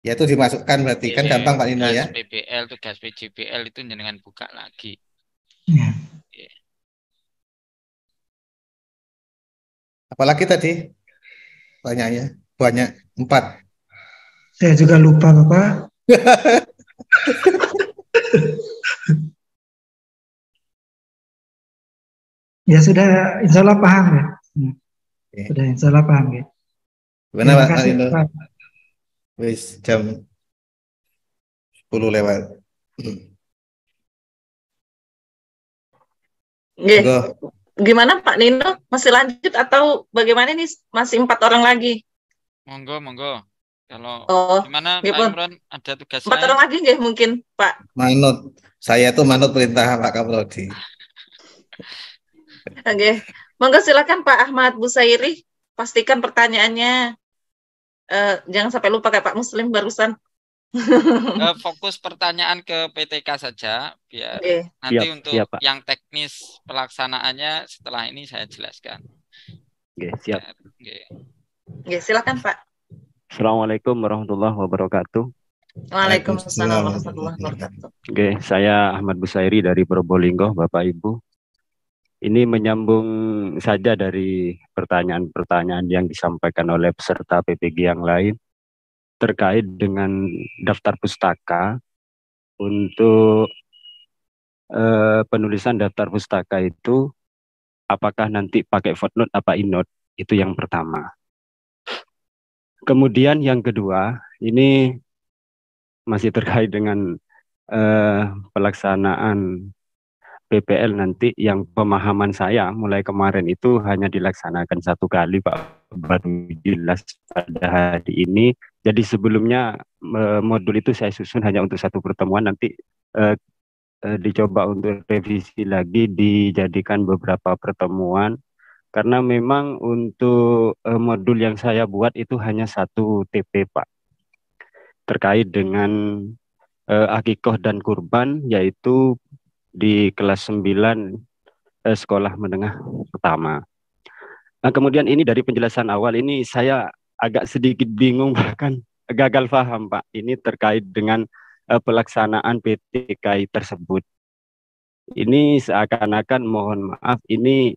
Speaker 3: ya itu dimasukkan berarti kan gampang Pak Nino ya
Speaker 4: PBL tugas PJBL itu jenengan buka lagi ya.
Speaker 1: apalagi tadi banyaknya banyak empat
Speaker 2: saya
Speaker 3: juga lupa Bapak. [laughs] ya sudah insya Allah paham ya. Sudah insya Allah paham ya. Benar Pak. Kasih, Pak. Wis jam 10 lewat. Gimana Pak Nino? Masih lanjut
Speaker 5: atau bagaimana nih masih empat orang lagi?
Speaker 4: Monggo, monggo. Kalau
Speaker 5: oh, gimana Pak
Speaker 4: ada tugas Bentar
Speaker 5: lagi nggih mungkin Pak.
Speaker 2: Manut. Saya tuh manut perintah Pak Kaprodi.
Speaker 5: Oke. [laughs] Monggo silakan Pak Ahmad Busairi pastikan pertanyaannya uh, jangan sampai lupa kayak Pak Muslim barusan.
Speaker 4: uh, [laughs] fokus pertanyaan ke PTK saja biar okay. nanti siap, untuk siap, yang teknis pelaksanaannya setelah ini saya jelaskan.
Speaker 18: Oke, okay, siap. Oke. Okay.
Speaker 5: Oke, silakan Pak.
Speaker 18: Assalamualaikum warahmatullahi wabarakatuh.
Speaker 5: Waalaikumsalam warahmatullahi wabarakatuh.
Speaker 18: Oke, saya Ahmad Busairi dari Probolinggo, Bapak Ibu. Ini menyambung saja dari pertanyaan-pertanyaan yang disampaikan oleh peserta PPG yang lain terkait dengan daftar pustaka untuk eh, penulisan daftar pustaka itu apakah nanti pakai footnote apa inode itu yang pertama. Kemudian yang kedua, ini masih terkait dengan eh, pelaksanaan PPL nanti yang pemahaman saya mulai kemarin itu hanya dilaksanakan satu kali Pak baru jelas pada hari ini. Jadi sebelumnya eh, modul itu saya susun hanya untuk satu pertemuan nanti eh, eh dicoba untuk revisi lagi dijadikan beberapa pertemuan karena memang untuk uh, modul yang saya buat itu hanya satu TP Pak terkait dengan uh, akikoh dan kurban yaitu di kelas 9 uh, eh, sekolah menengah pertama. Nah, kemudian ini dari penjelasan awal ini saya agak sedikit bingung [laughs] bahkan gagal paham Pak. Ini terkait dengan uh, pelaksanaan PTKI tersebut. Ini seakan-akan mohon maaf ini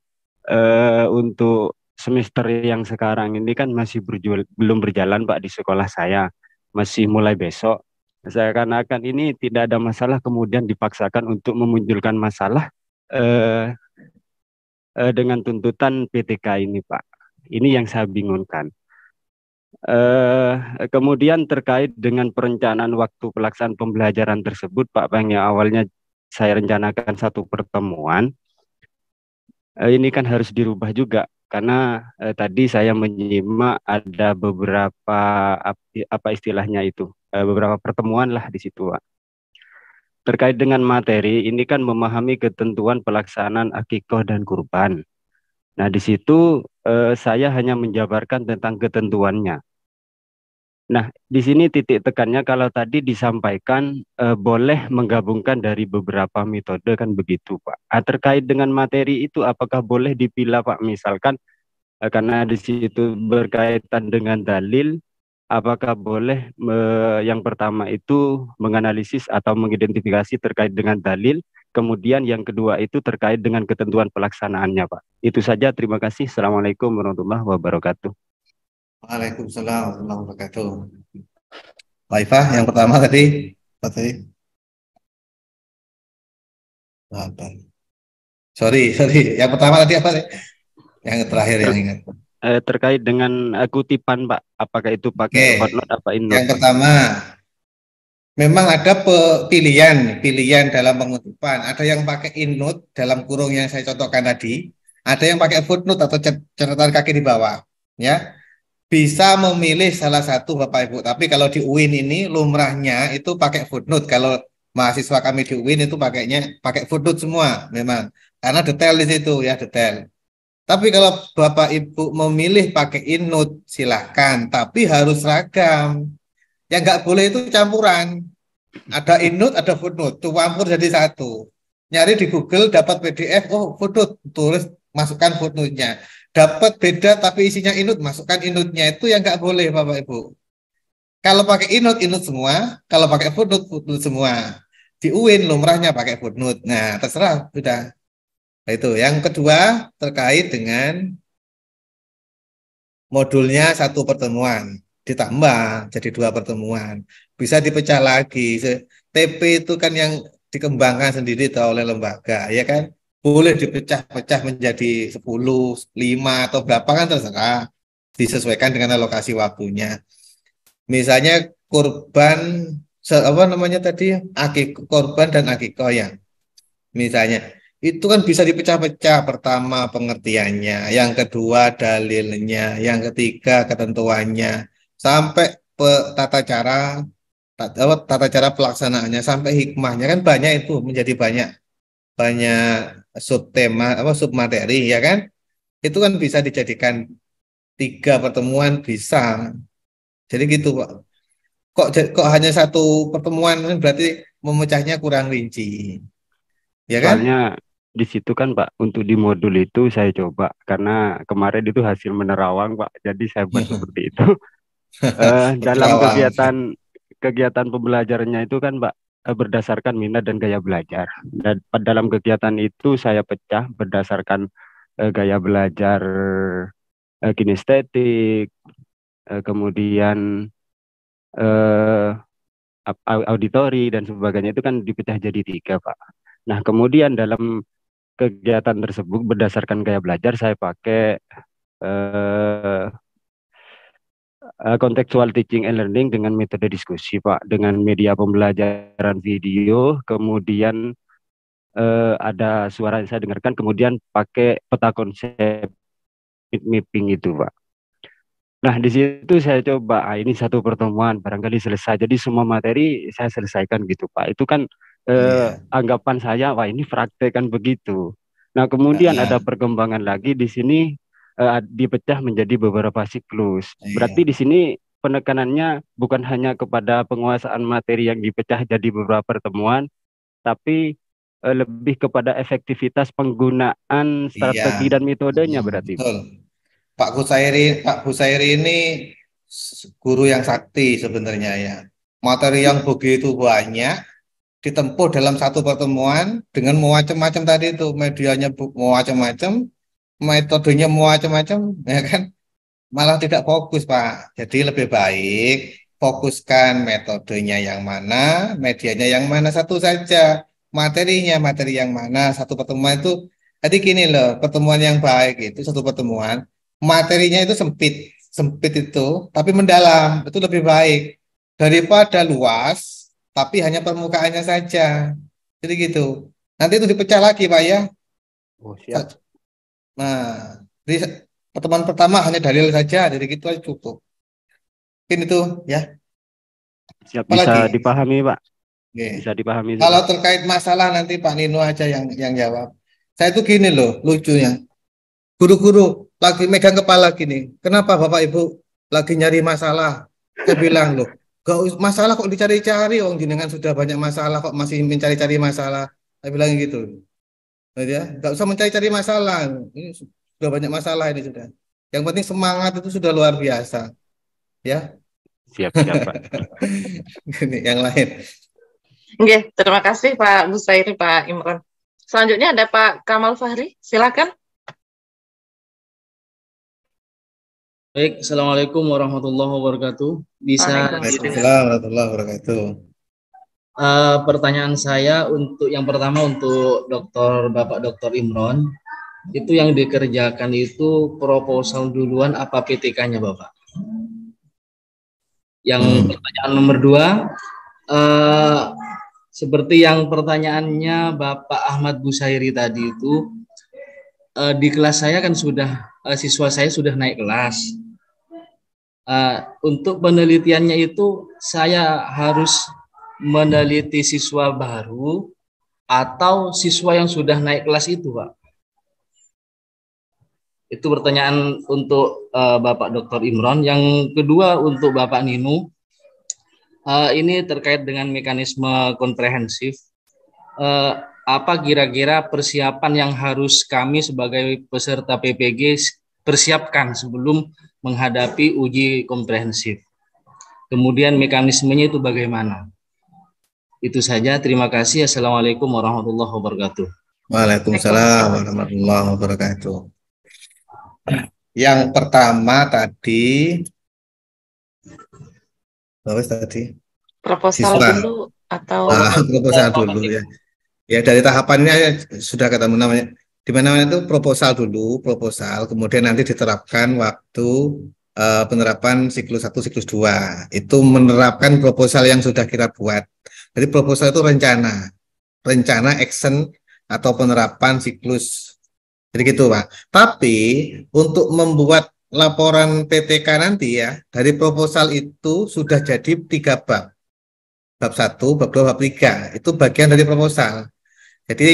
Speaker 18: uh, untuk semester yang sekarang ini kan masih berjual, belum berjalan Pak di sekolah saya. Masih mulai besok. Saya akan ini tidak ada masalah kemudian dipaksakan untuk memunculkan masalah uh, uh, dengan tuntutan PTK ini Pak. Ini yang saya bingungkan. Uh, kemudian terkait dengan perencanaan waktu pelaksanaan pembelajaran tersebut Pak Bang yang awalnya saya rencanakan satu pertemuan Eh, ini kan harus dirubah juga karena eh, tadi saya menyimak ada beberapa apa istilahnya itu eh, beberapa pertemuan lah di situ Pak. Terkait dengan materi ini kan memahami ketentuan pelaksanaan akikoh dan kurban. Nah di situ eh, saya hanya menjabarkan tentang ketentuannya. Nah, di sini titik tekannya kalau tadi disampaikan e, boleh menggabungkan dari beberapa metode kan begitu, Pak. Nah, terkait dengan materi itu apakah boleh dipilah, Pak? Misalkan e, karena di situ berkaitan dengan dalil, apakah boleh e, yang pertama itu menganalisis atau mengidentifikasi terkait dengan dalil, kemudian yang kedua itu terkait dengan ketentuan pelaksanaannya, Pak. Itu saja, terima kasih. Assalamualaikum
Speaker 1: warahmatullahi wabarakatuh.
Speaker 3: Waalaikumsalam warahmatullahi wabarakatuh. Laifah yang pertama tadi, tadi. Sorry, sorry. Yang pertama tadi apa? Yang terakhir yang
Speaker 1: ingat.
Speaker 18: Eh, terkait dengan kutipan, Pak. Apakah itu pakai okay. footnote apa ini? Yang
Speaker 1: pertama,
Speaker 2: memang ada pilihan, pilihan dalam pengutipan. Ada yang pakai innote dalam kurung yang saya contohkan tadi. Ada yang pakai footnote atau catatan kaki di bawah. Ya, bisa memilih salah satu Bapak Ibu. Tapi kalau di UIN ini lumrahnya itu pakai footnote. Kalau mahasiswa kami di UIN itu pakainya pakai footnote semua memang. Karena detail di situ ya detail. Tapi kalau Bapak Ibu memilih pakai inut silahkan, tapi harus ragam. Yang nggak boleh itu campuran. Ada inut, ada footnote, itu campur jadi satu. Nyari di Google dapat PDF, oh footnote, tulis masukkan footnote-nya dapat beda tapi isinya inut masukkan inutnya itu yang nggak boleh bapak ibu kalau pakai inut inut semua kalau pakai footnote footnote semua di UIN lumrahnya pakai footnote nah terserah sudah nah, itu yang kedua terkait dengan modulnya satu pertemuan ditambah jadi dua pertemuan bisa dipecah lagi TP itu kan yang dikembangkan sendiri oleh lembaga ya kan boleh dipecah-pecah menjadi 10, 5 atau berapa kan terserah disesuaikan dengan alokasi waktunya. Misalnya korban, apa namanya tadi ya? akik korban dan akiko yang Misalnya itu kan bisa dipecah-pecah pertama pengertiannya, yang kedua dalilnya, yang ketiga ketentuannya sampai pe, tata cara tata cara pelaksanaannya sampai hikmahnya kan banyak itu menjadi banyak banyak subtema apa submateri ya kan itu kan bisa dijadikan tiga pertemuan bisa jadi gitu pak kok kok hanya satu pertemuan kan berarti memecahnya kurang rinci
Speaker 18: ya kan Soalnya di situ kan pak untuk di modul itu saya coba karena kemarin itu hasil menerawang pak jadi saya buat hmm. seperti itu uh, [laughs] dalam kegiatan kegiatan pembelajarannya itu kan pak Eh, berdasarkan minat dan gaya belajar. Dan dalam kegiatan itu saya pecah berdasarkan uh, gaya belajar uh, kinestetik, uh, kemudian uh, auditori dan sebagainya itu kan dipecah jadi tiga pak. Nah kemudian dalam kegiatan tersebut berdasarkan gaya belajar saya pakai uh, kontekstual eh, teaching and learning dengan metode diskusi, Pak, dengan media pembelajaran video, kemudian uh, ada suara yang saya dengarkan, kemudian pakai peta konsep mapping itu, Pak. Nah, di situ saya coba, ah, ini satu pertemuan, barangkali selesai. Jadi semua materi saya selesaikan gitu, Pak. Itu kan eh, yeah. anggapan saya, wah ini praktek kan begitu. Nah, kemudian yeah. ada perkembangan lagi di sini uh, dipecah menjadi beberapa siklus. Iya. Berarti di sini penekanannya bukan hanya kepada penguasaan materi yang dipecah jadi beberapa pertemuan, tapi uh, lebih kepada efektivitas penggunaan strategi iya. dan metodenya iya, berarti. Betul.
Speaker 2: Pak Kusairi, Pak Kusairi ini guru yang sakti sebenarnya ya. Materi yang begitu banyak ditempuh dalam satu pertemuan dengan macam-macam tadi itu medianya macam-macam metodenya macam-macam ya kan malah tidak fokus Pak. Jadi lebih baik fokuskan metodenya yang mana, medianya yang mana satu saja, materinya materi yang mana, satu pertemuan itu. Jadi gini loh, pertemuan yang baik itu satu pertemuan, materinya itu sempit, sempit itu, tapi mendalam, itu lebih baik daripada luas, tapi hanya permukaannya saja. Jadi gitu. Nanti itu
Speaker 1: dipecah lagi, Pak ya. Oh, siap. Nah, jadi pertemuan pertama hanya dalil saja, dari gitu aja cukup. Mungkin itu ya.
Speaker 18: Siap Apalagi? bisa dipahami, Pak. Okay. Bisa dipahami. Kalau
Speaker 2: terkait masalah nanti Pak Nino aja yang yang jawab. Saya itu gini loh, lucunya. Guru-guru lagi megang kepala gini. Kenapa Bapak Ibu lagi nyari masalah? Saya bilang loh, gak masalah kok dicari-cari, Wong jenengan sudah banyak masalah kok masih mencari-cari masalah. Saya bilang gitu. Gitu ya nggak usah mencari-cari masalah
Speaker 3: ini sudah
Speaker 2: banyak masalah ini sudah yang penting semangat itu sudah luar biasa
Speaker 1: ya siap siap pak
Speaker 2: [laughs] yang lain
Speaker 5: Oke, terima kasih Pak Busairi, Pak Imron.
Speaker 3: Selanjutnya ada Pak Kamal Fahri, silakan. Baik, Assalamualaikum warahmatullahi wabarakatuh. Bisa Waalaikumsalam
Speaker 1: warahmatullahi wabarakatuh.
Speaker 9: Uh, pertanyaan saya untuk yang pertama untuk dokter Bapak dokter Imron itu yang dikerjakan itu proposal duluan apa PTK-nya Bapak? Yang hmm. pertanyaan nomor dua uh, seperti yang pertanyaannya Bapak Ahmad Busairi tadi itu uh, di kelas saya kan sudah uh, siswa saya sudah naik kelas. Uh, untuk penelitiannya itu saya harus meneliti siswa baru atau siswa yang sudah naik kelas itu, Pak? Itu pertanyaan untuk uh, Bapak Dr. Imron. Yang kedua untuk Bapak Nino. Uh, eh, ini terkait dengan mekanisme komprehensif. Uh, apa kira-kira persiapan yang harus kami sebagai peserta PPG persiapkan sebelum menghadapi uji komprehensif? Kemudian mekanismenya itu bagaimana? Itu saja. Terima kasih. Assalamualaikum warahmatullahi wabarakatuh.
Speaker 2: Waalaikumsalam warahmatullahi wabarakatuh. Yang pertama tadi, Bawas tadi.
Speaker 13: Proposal Siswa. dulu atau ah, [laughs] proposal dulu
Speaker 2: ya. Ya dari tahapannya sudah kata namanya di mana itu proposal dulu, proposal, kemudian nanti diterapkan waktu uh, penerapan siklus 1, siklus 2. Itu menerapkan proposal yang sudah kita buat. Jadi proposal itu rencana, rencana action atau penerapan siklus. Jadi gitu Pak. Tapi untuk membuat laporan PTK nanti ya, dari proposal itu sudah jadi tiga bab. Bab satu, bab dua, bab tiga. Itu bagian dari proposal. Jadi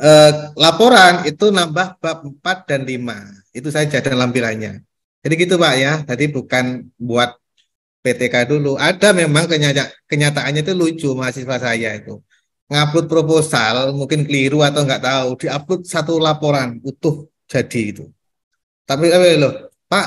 Speaker 2: eh, laporan itu nambah bab empat dan lima, Itu saja dan lampirannya. Jadi gitu Pak ya. Tadi bukan buat PTK dulu. Ada memang kenyata kenyataannya itu lucu mahasiswa saya itu. Ngupload proposal mungkin keliru atau nggak tahu, diupload satu laporan utuh jadi itu. Tapi eh, loh, Pak,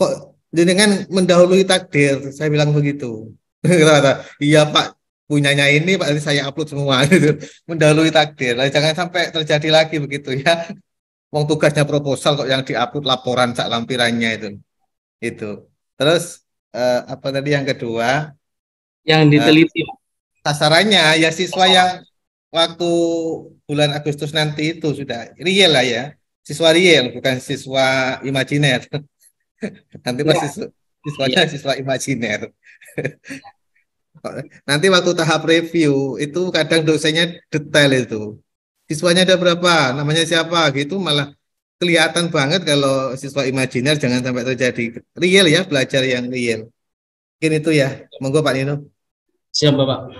Speaker 2: kok jenengan mendahului takdir? Saya bilang begitu. [laughs] Iya Pak, punyanya ini Pak saya upload semua [laughs] gitu. Mendahului takdir. Lalu jangan sampai terjadi lagi begitu ya. mau [laughs] tugasnya proposal kok yang diupload laporan tak lampirannya itu. Itu. Terus uh, apa tadi yang kedua? Yang eh, diteliti. uh, sasarannya ya siswa yang waktu bulan Agustus nanti itu sudah real lah ya. Siswa real bukan siswa imajiner. [laughs] nanti ya. siswa, siswanya ya. siswa imajiner. [laughs] nanti waktu tahap review itu kadang dosennya detail itu. Siswanya ada berapa, namanya siapa gitu malah kelihatan banget kalau siswa imajiner jangan sampai terjadi real ya belajar yang real mungkin itu ya monggo Pak
Speaker 3: Nino siap Bapak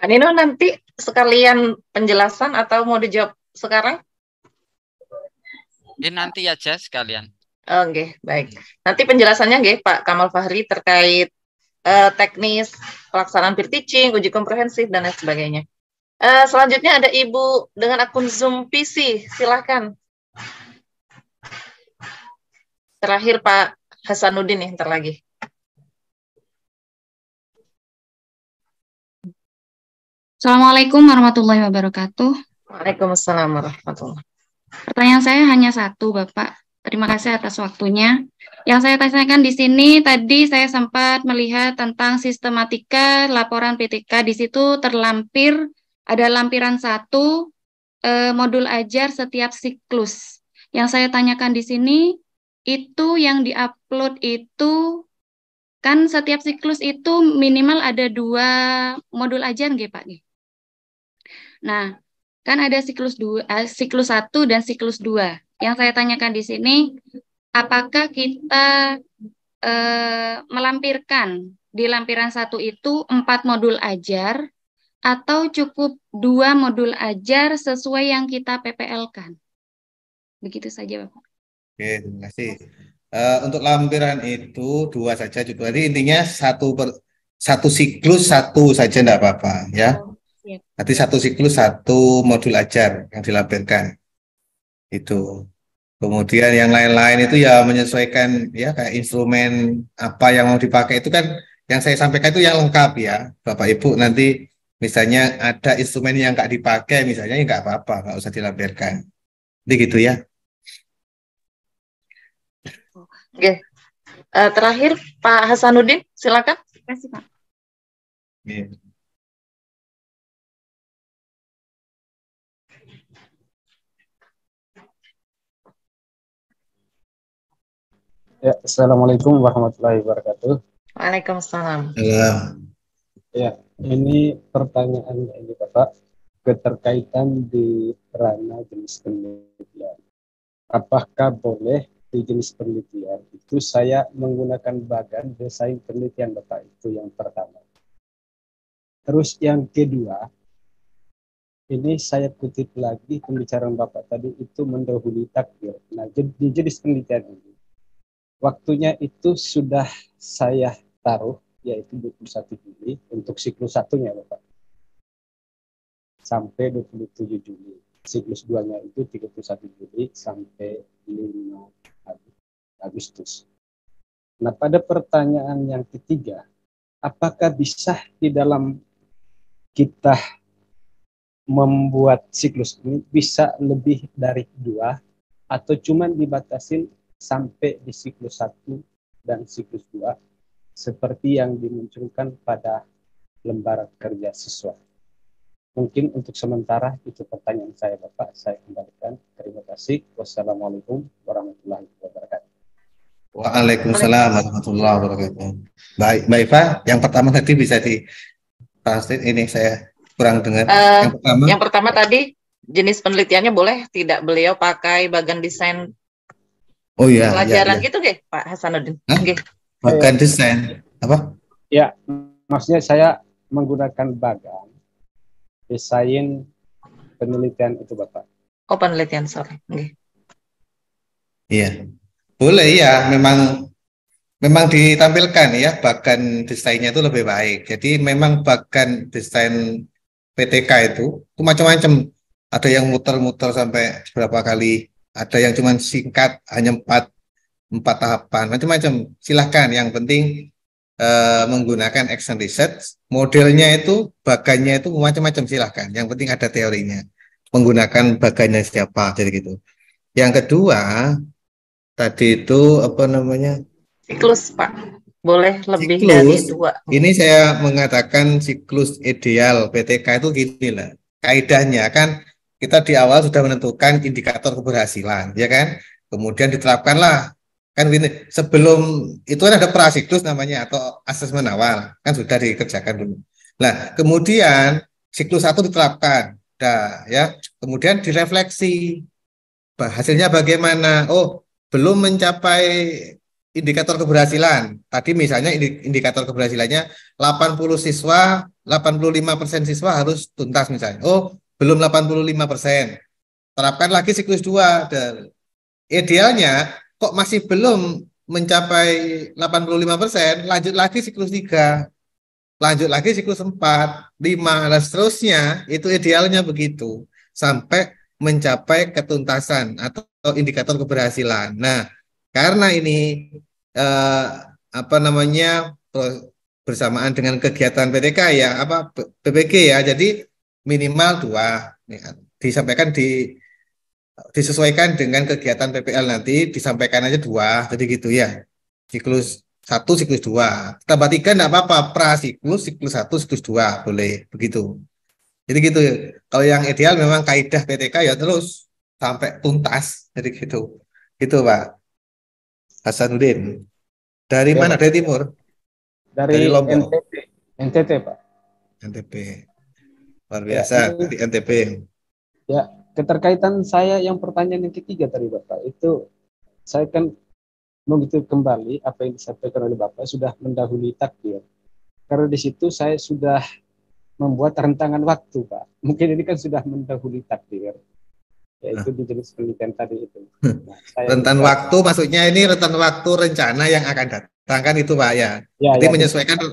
Speaker 2: Pak Nino
Speaker 5: nanti sekalian penjelasan atau mau dijawab sekarang
Speaker 4: Ini eh, nanti aja sekalian
Speaker 5: oke oh, okay, baik nanti penjelasannya nggih Pak Kamal Fahri terkait uh, teknis pelaksanaan peer teaching uji komprehensif dan lain sebagainya Eh, selanjutnya ada Ibu dengan akun Zoom PC. Silahkan.
Speaker 3: Terakhir Pak Hasanuddin nih, ntar lagi. Assalamualaikum warahmatullahi wabarakatuh. Waalaikumsalam warahmatullahi Pertanyaan
Speaker 10: saya hanya satu, Bapak. Terima kasih atas waktunya. Yang saya tanyakan di sini, tadi saya sempat melihat tentang sistematika laporan PTK. Di situ terlampir ada lampiran satu eh, modul ajar setiap siklus. Yang saya tanyakan di sini itu yang diupload itu kan setiap siklus itu minimal ada dua modul ajar nggih Pak nih. Nah, kan ada siklus dua, eh, siklus satu dan siklus dua. Yang saya tanyakan di sini, apakah kita eh, melampirkan di lampiran satu itu empat modul ajar atau cukup dua modul ajar sesuai yang kita PPL-kan?
Speaker 2: Begitu saja, Bapak. Oke, terima kasih. Uh, untuk lampiran itu dua saja, cukup jadi intinya satu per, satu siklus satu saja tidak apa-apa ya. Oh, Nanti iya. satu siklus satu modul ajar yang dilampirkan. Itu. Kemudian yang lain-lain itu ya menyesuaikan ya kayak instrumen apa yang mau dipakai itu kan yang saya sampaikan itu yang lengkap ya Bapak Ibu nanti Misalnya ada instrumen yang nggak dipakai, misalnya ya nggak apa-apa, nggak usah dilampirkan.
Speaker 1: Begitu ya.
Speaker 3: Oke. Uh, terakhir Pak Hasanuddin, silakan. Terima kasih Pak. Iya. Ya, Assalamualaikum warahmatullahi
Speaker 14: wabarakatuh.
Speaker 5: Waalaikumsalam. Ya.
Speaker 3: ya. Ini pertanyaan
Speaker 14: ini Bapak, keterkaitan di ranah jenis penelitian. Apakah boleh di jenis penelitian itu saya menggunakan bagan desain penelitian Bapak itu yang pertama. Terus yang kedua, ini saya kutip lagi pembicaraan Bapak tadi itu mendahului takdir. Nah, di jenis penelitian ini, waktunya itu sudah saya taruh yaitu 21 Juli untuk siklus satunya Bapak. Sampai 27 Juli. Siklus nya itu 31 Juli sampai 5 Agustus. Nah pada pertanyaan yang ketiga, apakah bisa di dalam kita membuat siklus ini bisa lebih dari dua atau cuman dibatasin sampai di siklus satu dan siklus dua seperti yang dimunculkan pada lembar kerja siswa. Mungkin untuk sementara itu pertanyaan saya Bapak, saya kembalikan. Terima kasih. Wassalamualaikum warahmatullahi wabarakatuh.
Speaker 1: Waalaikumsalam warahmatullahi wabarakatuh.
Speaker 2: Baik, Mbak pak yang pertama tadi bisa di ini saya kurang dengar. Uh, yang pertama Yang
Speaker 5: pertama tadi jenis penelitiannya boleh tidak beliau pakai bagan desain
Speaker 1: Oh iya. iya pelajaran iya, iya.
Speaker 5: gitu gak, Pak Hasanuddin. Hah?
Speaker 1: Bagan eh, desain apa?
Speaker 14: Ya, maksudnya saya menggunakan bagan desain penelitian itu bapak.
Speaker 5: Oh penelitian sorry.
Speaker 14: Okay.
Speaker 1: Iya,
Speaker 2: boleh ya. Memang memang ditampilkan ya bagan desainnya itu lebih baik. Jadi memang bagan desain PTK itu itu macam-macam. Ada yang muter-muter sampai berapa kali. Ada yang cuma singkat hanya empat empat tahapan macam-macam silahkan yang penting eh, menggunakan action research modelnya itu bagannya itu macam-macam silahkan yang penting ada teorinya menggunakan bagannya siapa jadi gitu yang kedua tadi itu apa namanya
Speaker 5: siklus pak boleh lebih siklus, dari dua
Speaker 2: ini saya mengatakan siklus ideal PTK itu gini lah kaidahnya kan kita di awal sudah menentukan indikator keberhasilan ya kan kemudian diterapkanlah kan gini gitu. sebelum itu kan ada prasiklus namanya atau asesmen awal kan sudah dikerjakan dulu nah kemudian siklus satu diterapkan dah ya kemudian direfleksi hasilnya bagaimana oh belum mencapai indikator keberhasilan tadi misalnya indikator keberhasilannya 80 siswa 85% persen siswa harus tuntas misalnya oh belum 85% persen. terapkan lagi siklus dua. dan idealnya kok masih belum mencapai 85%, lanjut lagi siklus 3, lanjut lagi siklus 4, 5, dan seterusnya, itu idealnya begitu. Sampai mencapai ketuntasan atau indikator keberhasilan. Nah, karena ini eh, apa namanya bersamaan dengan kegiatan PTK ya apa PPG ya jadi minimal dua ya, disampaikan di disesuaikan dengan kegiatan PPL nanti disampaikan aja dua jadi gitu ya siklus satu siklus dua tambah tiga tidak apa-apa pra siklus siklus satu siklus dua boleh begitu jadi gitu kalau yang ideal memang kaidah PTK ya terus sampai tuntas jadi
Speaker 1: gitu gitu pak Hasanuddin dari ya, mana dari timur dari, dari Lombok NTT NTT pak NTP luar ya, biasa ya, di NTP
Speaker 14: ya keterkaitan saya yang pertanyaan yang ketiga tadi Bapak itu saya kan begitu kembali apa yang disampaikan oleh Bapak sudah mendahului takdir. Karena di situ saya sudah membuat rentangan waktu,
Speaker 2: Pak. Mungkin ini kan sudah mendahului takdir. Yaitu di jenis penelitian tadi itu. Hmm.
Speaker 8: Nah, rentan waktu
Speaker 2: maksudnya ini rentan waktu rencana yang akan datang kan itu, Pak ya. ya Jadi ya, menyesuaikan ya.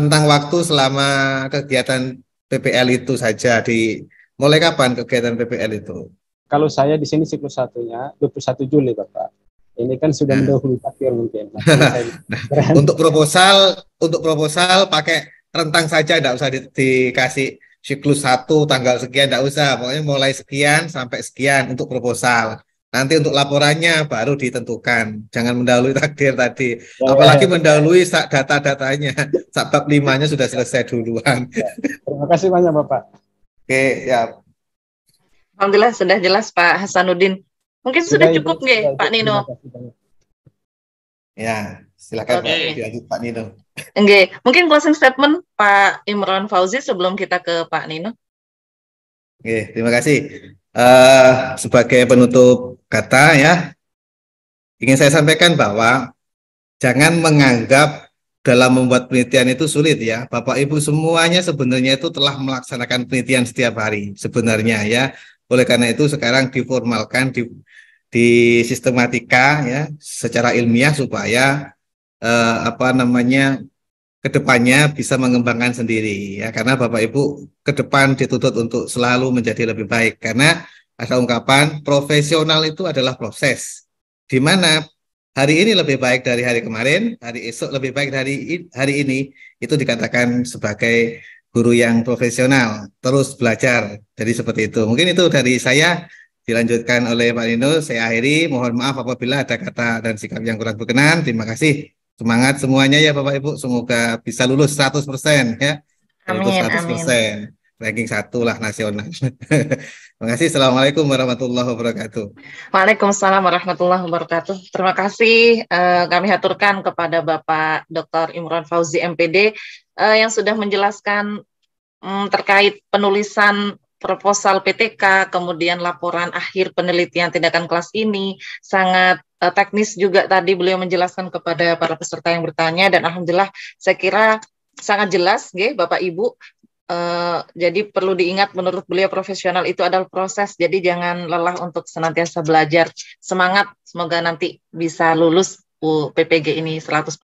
Speaker 2: rentang waktu selama kegiatan PPL itu saja di Mulai kapan kegiatan PPL itu? Kalau saya di sini siklus satunya 21 Juli, Bapak. Ini kan sudah nah. mendahului takdir mungkin. [laughs] Nah, untuk proposal, untuk proposal pakai rentang saja, tidak usah di, dikasih siklus satu tanggal sekian, tidak usah. Pokoknya mulai sekian sampai sekian untuk proposal. Nanti untuk laporannya baru ditentukan. Jangan mendahului [laughs] takdir tadi. Ya, Apalagi ya. mendahului data-datanya. [laughs] Sabab limanya sudah selesai duluan. Ya. Terima kasih banyak Bapak.
Speaker 1: Oke, ya.
Speaker 5: Alhamdulillah sudah jelas Pak Hasanuddin. Mungkin sudah, sudah cukup nggih Pak Nino.
Speaker 1: Ya, silakan okay. Pak, Pak Nino.
Speaker 5: Oke, mungkin closing statement Pak Imron Fauzi sebelum kita ke Pak Nino.
Speaker 2: Oke, terima kasih. Uh, sebagai penutup kata ya, ingin saya sampaikan bahwa jangan menganggap dalam membuat penelitian itu sulit ya. Bapak Ibu semuanya sebenarnya itu telah melaksanakan penelitian setiap hari sebenarnya ya. Oleh karena itu sekarang diformalkan di di sistematika ya secara ilmiah supaya eh, apa namanya kedepannya bisa mengembangkan sendiri ya karena Bapak Ibu ke depan dituntut untuk selalu menjadi lebih baik karena ada ungkapan profesional itu adalah proses di mana hari ini lebih baik dari hari kemarin, hari esok lebih baik dari hari ini, itu dikatakan sebagai guru yang profesional, terus belajar. Jadi seperti itu. Mungkin itu dari saya dilanjutkan oleh Pak Nino. Saya akhiri, mohon maaf apabila ada kata dan sikap yang kurang berkenan. Terima kasih. Semangat semuanya ya Bapak Ibu, semoga bisa lulus 100% ya.
Speaker 8: Amin, lulus 100%. Amin.
Speaker 2: Ranking satu lah nasional. [laughs] kasih, Assalamualaikum warahmatullahi wabarakatuh.
Speaker 5: Waalaikumsalam warahmatullahi wabarakatuh. Terima kasih uh, kami haturkan kepada Bapak Dr. Imran Fauzi MPD uh, eh, yang sudah menjelaskan um, terkait penulisan proposal PTK, kemudian laporan akhir penelitian tindakan kelas ini sangat uh, teknis juga tadi beliau menjelaskan kepada para peserta yang bertanya dan alhamdulillah saya kira sangat jelas, G, Bapak Ibu. Uh, jadi perlu diingat menurut beliau profesional itu adalah proses. Jadi jangan lelah untuk senantiasa belajar. Semangat semoga nanti bisa lulus uppg ini 100%